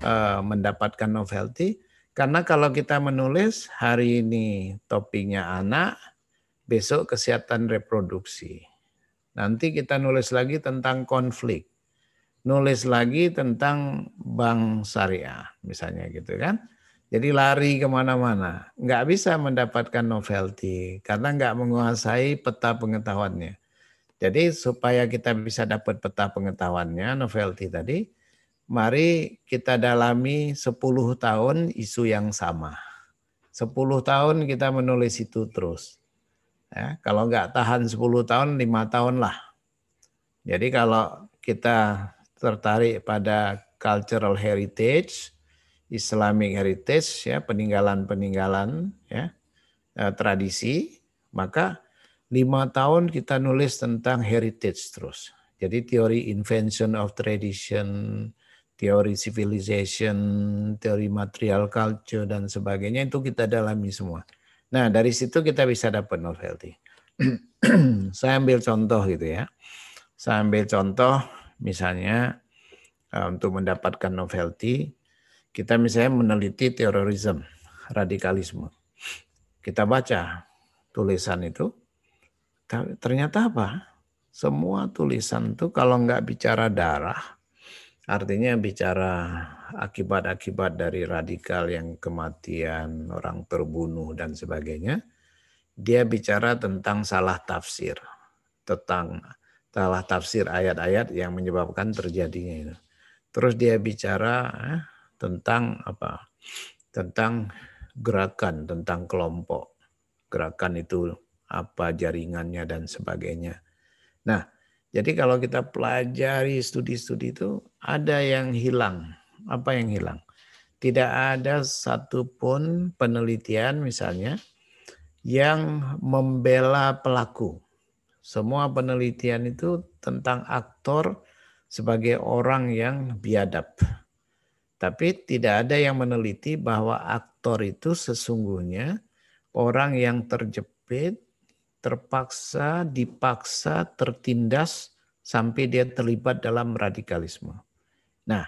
uh, mendapatkan novelty karena kalau kita menulis hari ini topiknya anak, besok kesehatan reproduksi. Nanti kita nulis lagi tentang konflik. Nulis lagi tentang bank syariah misalnya gitu kan. Jadi lari kemana-mana. Nggak bisa mendapatkan novelty karena nggak menguasai peta pengetahuannya. Jadi supaya kita bisa dapat peta pengetahuannya, novelty tadi, mari kita dalami 10 tahun isu yang sama. 10 tahun kita menulis itu terus. Ya, kalau nggak tahan 10 tahun, lima tahun lah. Jadi kalau kita tertarik pada cultural heritage, Islamic heritage, ya peninggalan-peninggalan, ya eh, tradisi, maka lima tahun kita nulis tentang heritage terus. Jadi teori invention of tradition, teori civilization, teori material culture dan sebagainya itu kita dalami semua. Nah, dari situ kita bisa dapat novelty. Saya ambil contoh gitu ya. Saya ambil contoh misalnya eh, untuk mendapatkan novelty, kita misalnya meneliti terorisme, radikalisme. Kita baca tulisan itu, ternyata apa? Semua tulisan itu kalau nggak bicara darah, Artinya bicara akibat-akibat dari radikal yang kematian, orang terbunuh dan sebagainya, dia bicara tentang salah tafsir, tentang salah tafsir ayat-ayat yang menyebabkan terjadinya itu. Terus dia bicara eh, tentang apa? Tentang gerakan, tentang kelompok. Gerakan itu apa jaringannya dan sebagainya. Nah, jadi kalau kita pelajari studi-studi itu ada yang hilang. Apa yang hilang? Tidak ada satupun penelitian misalnya yang membela pelaku. Semua penelitian itu tentang aktor sebagai orang yang biadab. Tapi tidak ada yang meneliti bahwa aktor itu sesungguhnya orang yang terjepit, terpaksa, dipaksa, tertindas sampai dia terlibat dalam radikalisme. Nah,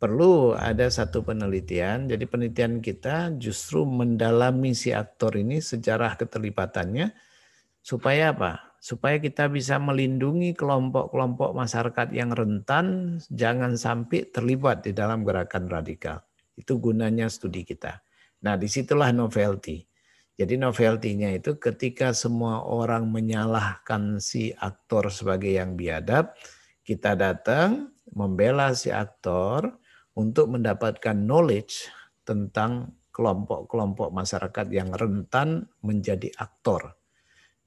perlu ada satu penelitian. Jadi penelitian kita justru mendalami si aktor ini sejarah keterlibatannya supaya apa? Supaya kita bisa melindungi kelompok-kelompok masyarakat yang rentan jangan sampai terlibat di dalam gerakan radikal. Itu gunanya studi kita. Nah, disitulah novelty. Jadi novelty-nya itu ketika semua orang menyalahkan si aktor sebagai yang biadab, kita datang, membela si aktor untuk mendapatkan knowledge tentang kelompok-kelompok masyarakat yang rentan menjadi aktor.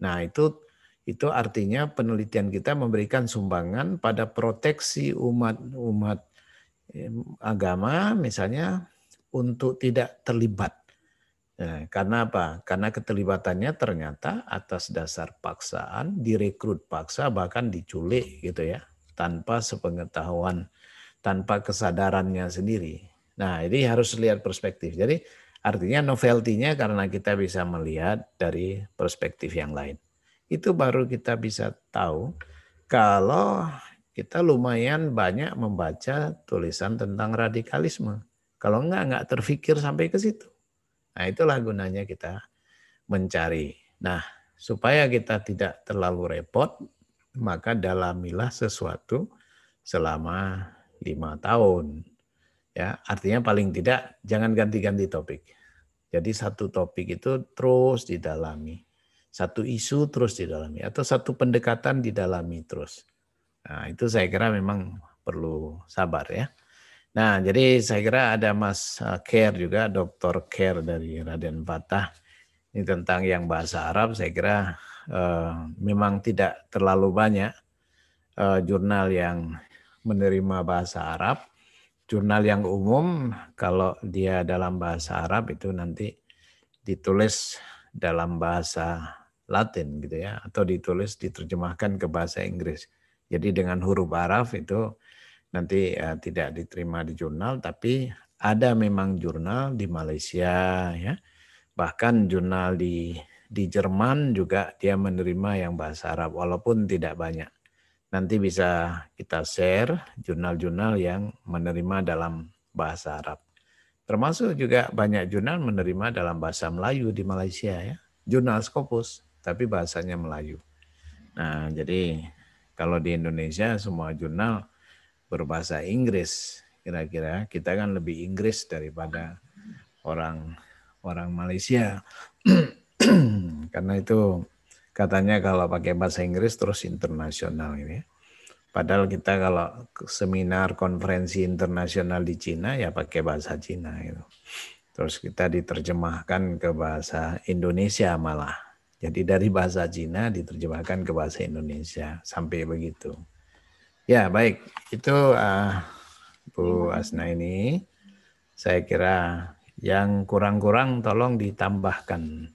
Nah, itu itu artinya penelitian kita memberikan sumbangan pada proteksi umat-umat agama misalnya untuk tidak terlibat. Nah, karena apa? Karena keterlibatannya ternyata atas dasar paksaan, direkrut paksa bahkan diculik gitu ya tanpa sepengetahuan, tanpa kesadarannya sendiri. Nah, ini harus lihat perspektif. Jadi artinya novelty-nya karena kita bisa melihat dari perspektif yang lain. Itu baru kita bisa tahu kalau kita lumayan banyak membaca tulisan tentang radikalisme. Kalau enggak, enggak terfikir sampai ke situ. Nah itulah gunanya kita mencari. Nah supaya kita tidak terlalu repot maka dalamilah sesuatu selama lima tahun. Ya, artinya paling tidak jangan ganti-ganti topik. Jadi satu topik itu terus didalami. Satu isu terus didalami. Atau satu pendekatan didalami terus. Nah, itu saya kira memang perlu sabar ya. Nah, jadi saya kira ada Mas eh, Care juga, Dr. Care dari Raden Patah. Ini tentang yang bahasa Arab, saya kira Eh, memang tidak terlalu banyak uh, jurnal yang menerima bahasa Arab. Jurnal yang umum kalau dia dalam bahasa Arab itu nanti ditulis dalam bahasa Latin gitu ya atau ditulis diterjemahkan ke bahasa Inggris. Jadi dengan huruf Arab itu nanti uh, tidak diterima di jurnal tapi ada memang jurnal di Malaysia ya bahkan jurnal di di Jerman juga dia menerima yang bahasa Arab walaupun tidak banyak. Nanti bisa kita share jurnal-jurnal yang menerima dalam bahasa Arab. Termasuk juga banyak jurnal menerima dalam bahasa Melayu di Malaysia ya. Jurnal Scopus tapi bahasanya Melayu. Nah, jadi kalau di Indonesia semua jurnal berbahasa Inggris kira-kira kita kan lebih Inggris daripada orang orang Malaysia Karena itu katanya kalau pakai bahasa Inggris terus internasional ini. Gitu ya. Padahal kita kalau seminar konferensi internasional di Cina ya pakai bahasa Cina itu, Terus kita diterjemahkan ke bahasa Indonesia malah. Jadi dari bahasa Cina diterjemahkan ke bahasa Indonesia sampai begitu. Ya baik, itu uh, Bu Asna ini saya kira yang kurang-kurang tolong ditambahkan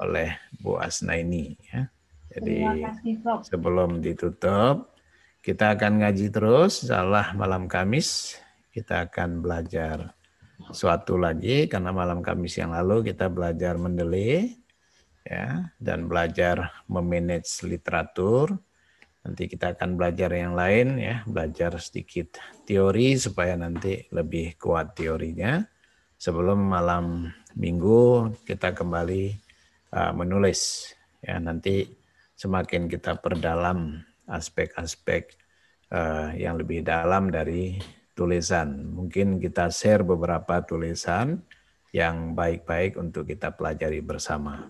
oleh Bu Asna ini Ya. Jadi kasih, sebelum ditutup, kita akan ngaji terus, salah malam Kamis kita akan belajar suatu lagi karena malam Kamis yang lalu kita belajar mendeli ya dan belajar memanage literatur. Nanti kita akan belajar yang lain ya, belajar sedikit teori supaya nanti lebih kuat teorinya. Sebelum malam Minggu kita kembali uh, menulis ya nanti semakin kita perdalam aspek-aspek uh, yang lebih dalam dari tulisan mungkin kita share beberapa tulisan yang baik-baik untuk kita pelajari bersama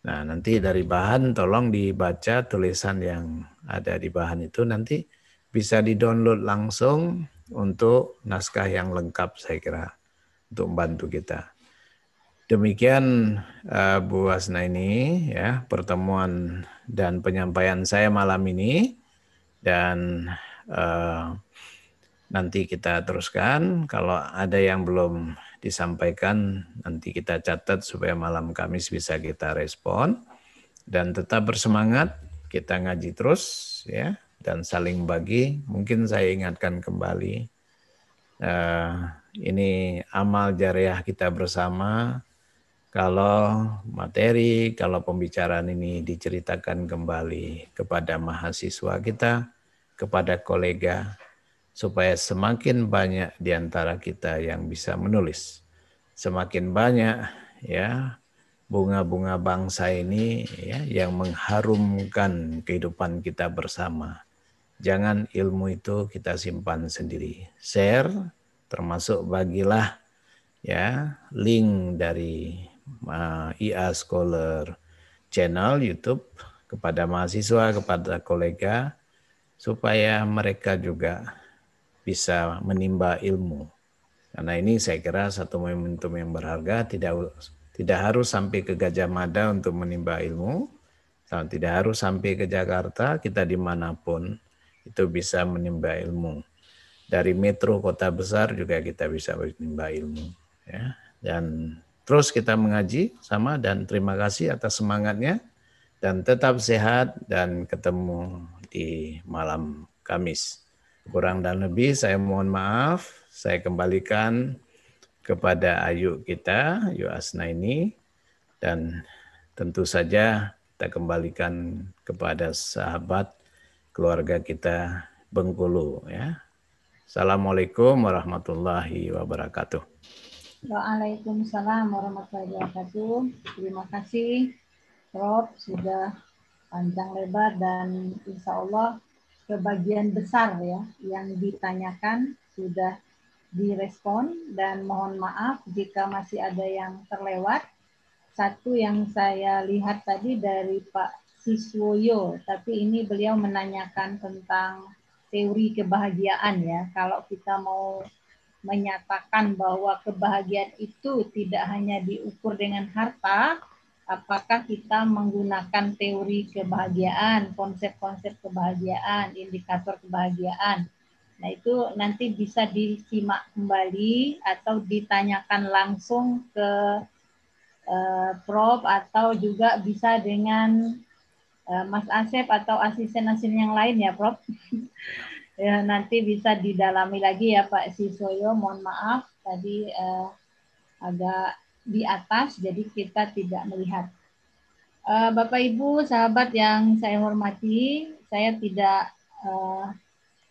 nah nanti dari bahan tolong dibaca tulisan yang ada di bahan itu nanti bisa di-download langsung untuk naskah yang lengkap saya kira untuk membantu kita. Demikian uh, Bu Hasna ini ya pertemuan dan penyampaian saya malam ini dan uh, nanti kita teruskan kalau ada yang belum disampaikan nanti kita catat supaya malam Kamis bisa kita respon dan tetap bersemangat kita ngaji terus ya dan saling bagi mungkin saya ingatkan kembali uh, ini amal jariah kita bersama kalau materi, kalau pembicaraan ini diceritakan kembali kepada mahasiswa kita, kepada kolega, supaya semakin banyak di antara kita yang bisa menulis. Semakin banyak ya bunga-bunga bangsa ini ya yang mengharumkan kehidupan kita bersama. Jangan ilmu itu kita simpan sendiri. Share termasuk bagilah ya link dari uh, ah, IA Scholar channel YouTube kepada mahasiswa, kepada kolega, supaya mereka juga bisa menimba ilmu. Karena ini saya kira satu momentum yang berharga, tidak tidak harus sampai ke Gajah Mada untuk menimba ilmu, tidak harus sampai ke Jakarta, kita dimanapun itu bisa menimba ilmu. Dari metro kota besar juga kita bisa menimba ilmu. Ya. Dan terus kita mengaji sama dan terima kasih atas semangatnya dan tetap sehat dan ketemu di malam Kamis. Kurang dan lebih saya mohon maaf, saya kembalikan kepada Ayu kita, Ayu Asna ini, dan tentu saja kita kembalikan kepada sahabat keluarga kita Bengkulu. Ya. Assalamualaikum warahmatullahi wabarakatuh. Waalaikumsalam warahmatullahi wabarakatuh. Terima kasih Prof sudah panjang lebar dan insya Allah kebagian besar ya yang ditanyakan sudah direspon dan mohon maaf jika masih ada yang terlewat. Satu yang saya lihat tadi dari Pak Siswoyo, tapi ini beliau menanyakan tentang teori kebahagiaan ya. Kalau kita mau menyatakan bahwa kebahagiaan itu tidak hanya diukur dengan harta, apakah kita menggunakan teori kebahagiaan, konsep-konsep kebahagiaan, indikator kebahagiaan. Nah, itu nanti bisa disimak kembali atau ditanyakan langsung ke eh, Prof atau juga bisa dengan eh, Mas Asep atau asisten-asisten yang lain ya, Prof. ya, nanti bisa didalami lagi ya Pak Sisoyo. Mohon maaf tadi eh, agak di atas, jadi kita tidak melihat. Eh, Bapak Ibu, sahabat yang saya hormati, saya tidak eh,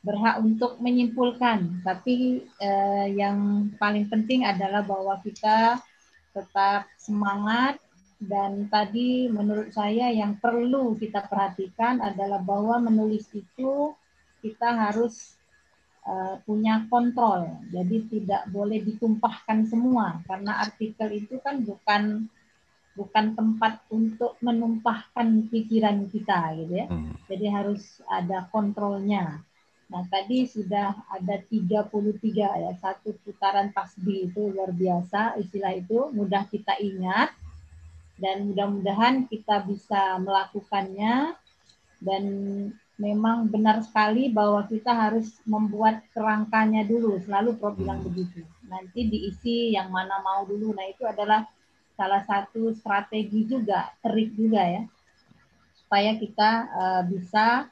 berhak untuk menyimpulkan, tapi eh, yang paling penting adalah bahwa kita tetap semangat dan tadi menurut saya yang perlu kita perhatikan adalah bahwa menulis itu kita harus uh, punya kontrol. Jadi tidak boleh ditumpahkan semua karena artikel itu kan bukan bukan tempat untuk menumpahkan pikiran kita gitu ya. Hmm. Jadi harus ada kontrolnya. Nah, tadi sudah ada 33 ya, satu putaran tasbih itu luar biasa istilah itu, mudah kita ingat dan mudah-mudahan kita bisa melakukannya dan memang benar sekali bahwa kita harus membuat kerangkanya dulu. Selalu Prof bilang hmm. begitu. Nanti diisi yang mana mau dulu. Nah itu adalah salah satu strategi juga, trik juga ya, supaya kita uh, bisa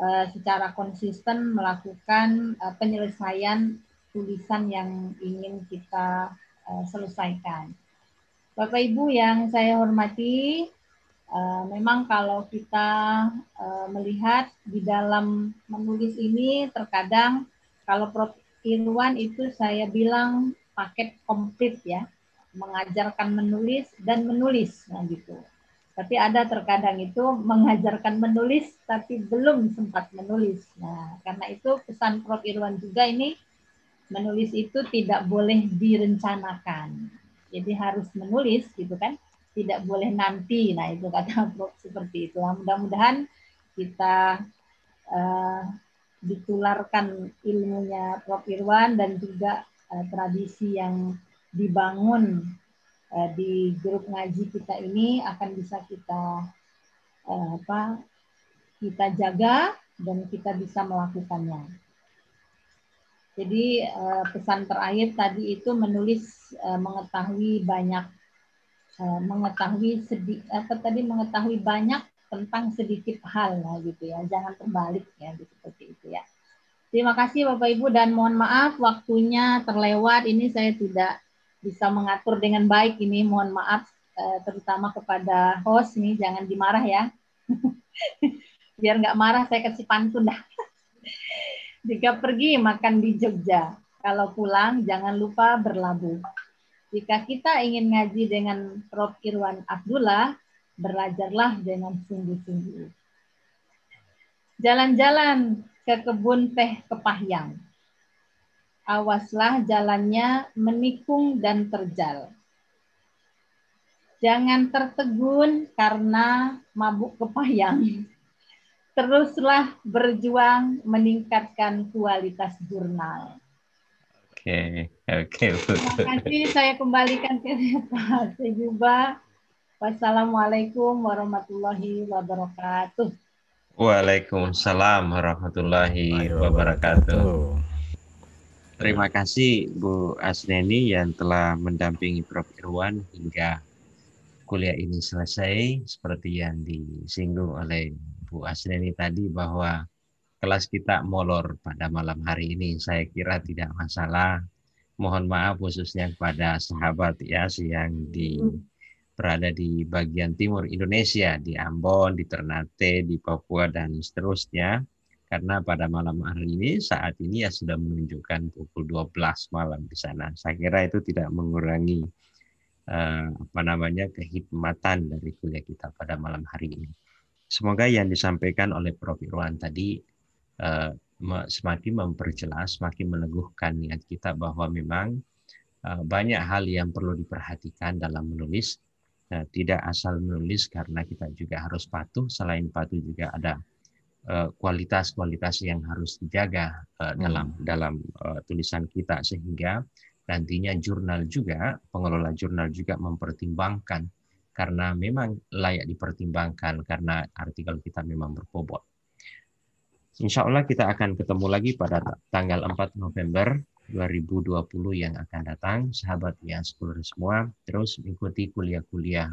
uh, secara konsisten melakukan uh, penyelesaian tulisan yang ingin kita uh, selesaikan. Bapak Ibu yang saya hormati, Eh, memang kalau kita eh, melihat di dalam menulis ini terkadang kalau Prof. Irwan itu saya bilang paket komplit ya, mengajarkan menulis dan menulis nah gitu. Tapi ada terkadang itu mengajarkan menulis tapi belum sempat menulis. Nah, karena itu pesan Prof. Irwan juga ini menulis itu tidak boleh direncanakan. Jadi harus menulis gitu kan tidak boleh nanti. Nah, itu kata Prof seperti itu. Nah, mudah-mudahan kita uh, ditularkan ilmunya Prof Irwan dan juga uh, tradisi yang dibangun uh, di grup ngaji kita ini akan bisa kita uh, apa kita jaga dan kita bisa melakukannya. Jadi pesan terakhir tadi itu menulis mengetahui banyak Eh, mengetahui sedih apa tadi mengetahui banyak tentang sedikit hal lah gitu ya jangan terbalik ya seperti itu ya terima kasih bapak ibu dan mohon maaf waktunya terlewat ini saya tidak bisa mengatur dengan baik ini mohon maaf eh, terutama kepada host nih jangan dimarah ya biar nggak marah saya kasih pantun dah jika pergi makan di Jogja kalau pulang jangan lupa berlabuh jika kita ingin ngaji dengan Prof. Irwan Abdullah, belajarlah dengan sungguh-sungguh. Jalan-jalan ke kebun teh kepahyang. Awaslah jalannya menikung dan terjal. Jangan tertegun karena mabuk kepahyang. Teruslah berjuang meningkatkan kualitas jurnal. Oke. Okay. Oke. Okay. Terima kasih. Saya kembalikan ke Pak Sejuba. Wassalamualaikum warahmatullahi wabarakatuh. Waalaikumsalam warahmatullahi wabarakatuh. Terima kasih Bu Asneni yang telah mendampingi Prof. Irwan hingga kuliah ini selesai. Seperti yang disinggung oleh Bu Asneni tadi bahwa kelas kita molor pada malam hari ini. Saya kira tidak masalah mohon maaf khususnya kepada sahabat ya yang di berada di bagian timur Indonesia, di Ambon, di Ternate, di Papua dan seterusnya. Karena pada malam hari ini saat ini ya sudah menunjukkan pukul 12 malam di sana. Saya kira itu tidak mengurangi eh, apa namanya kehikmatan dari kuliah kita pada malam hari ini. Semoga yang disampaikan oleh Prof Irwan tadi eh, semakin memperjelas, semakin meneguhkan niat kita bahwa memang eh, banyak hal yang perlu diperhatikan dalam menulis. Eh, tidak asal menulis karena kita juga harus patuh. Selain patuh juga ada eh, kualitas-kualitas yang harus dijaga dalam hmm. dalam tulisan kita sehingga nantinya jurnal juga pengelola jurnal juga mempertimbangkan karena memang layak dipertimbangkan karena artikel kita memang berbobot. Insya Allah kita akan ketemu lagi pada tanggal 4 November 2020 yang akan datang. Sahabat ya scholar semua, terus ikuti kuliah-kuliah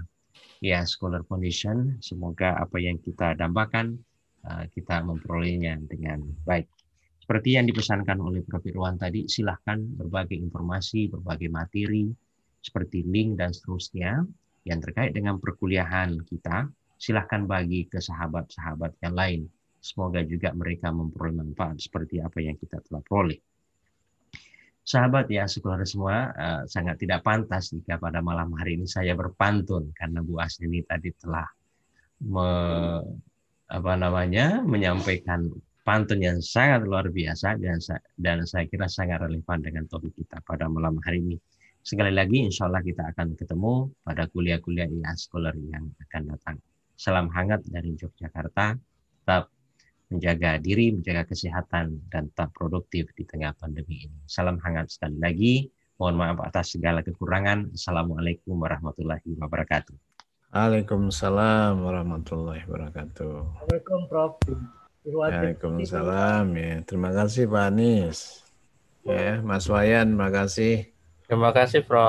ya scholar condition. Semoga apa yang kita dambakan, eh, kita memperolehnya dengan baik. Seperti yang dipesankan oleh Prof. Irwan tadi, silahkan berbagi informasi, berbagi materi, seperti link dan seterusnya, yang terkait dengan perkuliahan kita, silahkan bagi ke sahabat-sahabat yang lain Semoga juga mereka memperoleh manfaat seperti apa yang kita telah peroleh. Sahabat ya, sekolah semua uh, sangat tidak pantas jika pada malam hari ini saya berpantun karena Bu Asni tadi telah me, apa namanya menyampaikan pantun yang sangat luar biasa dan dan saya kira sangat relevan dengan topik kita pada malam hari ini. Sekali lagi, insya Allah kita akan ketemu pada kuliah-kuliah IA Scholar yang akan datang. Salam hangat dari Yogyakarta. Tetap menjaga diri, menjaga kesehatan, dan tetap produktif di tengah pandemi ini. Salam hangat sekali lagi. Mohon maaf atas segala kekurangan. Assalamualaikum warahmatullahi wabarakatuh. Waalaikumsalam warahmatullahi wabarakatuh. Waalaikumsalam Prof. Waalaikumsalam. Ya. Terima kasih Pak Anies. Ya, Mas Wayan, terima kasih. Terima kasih, Prof.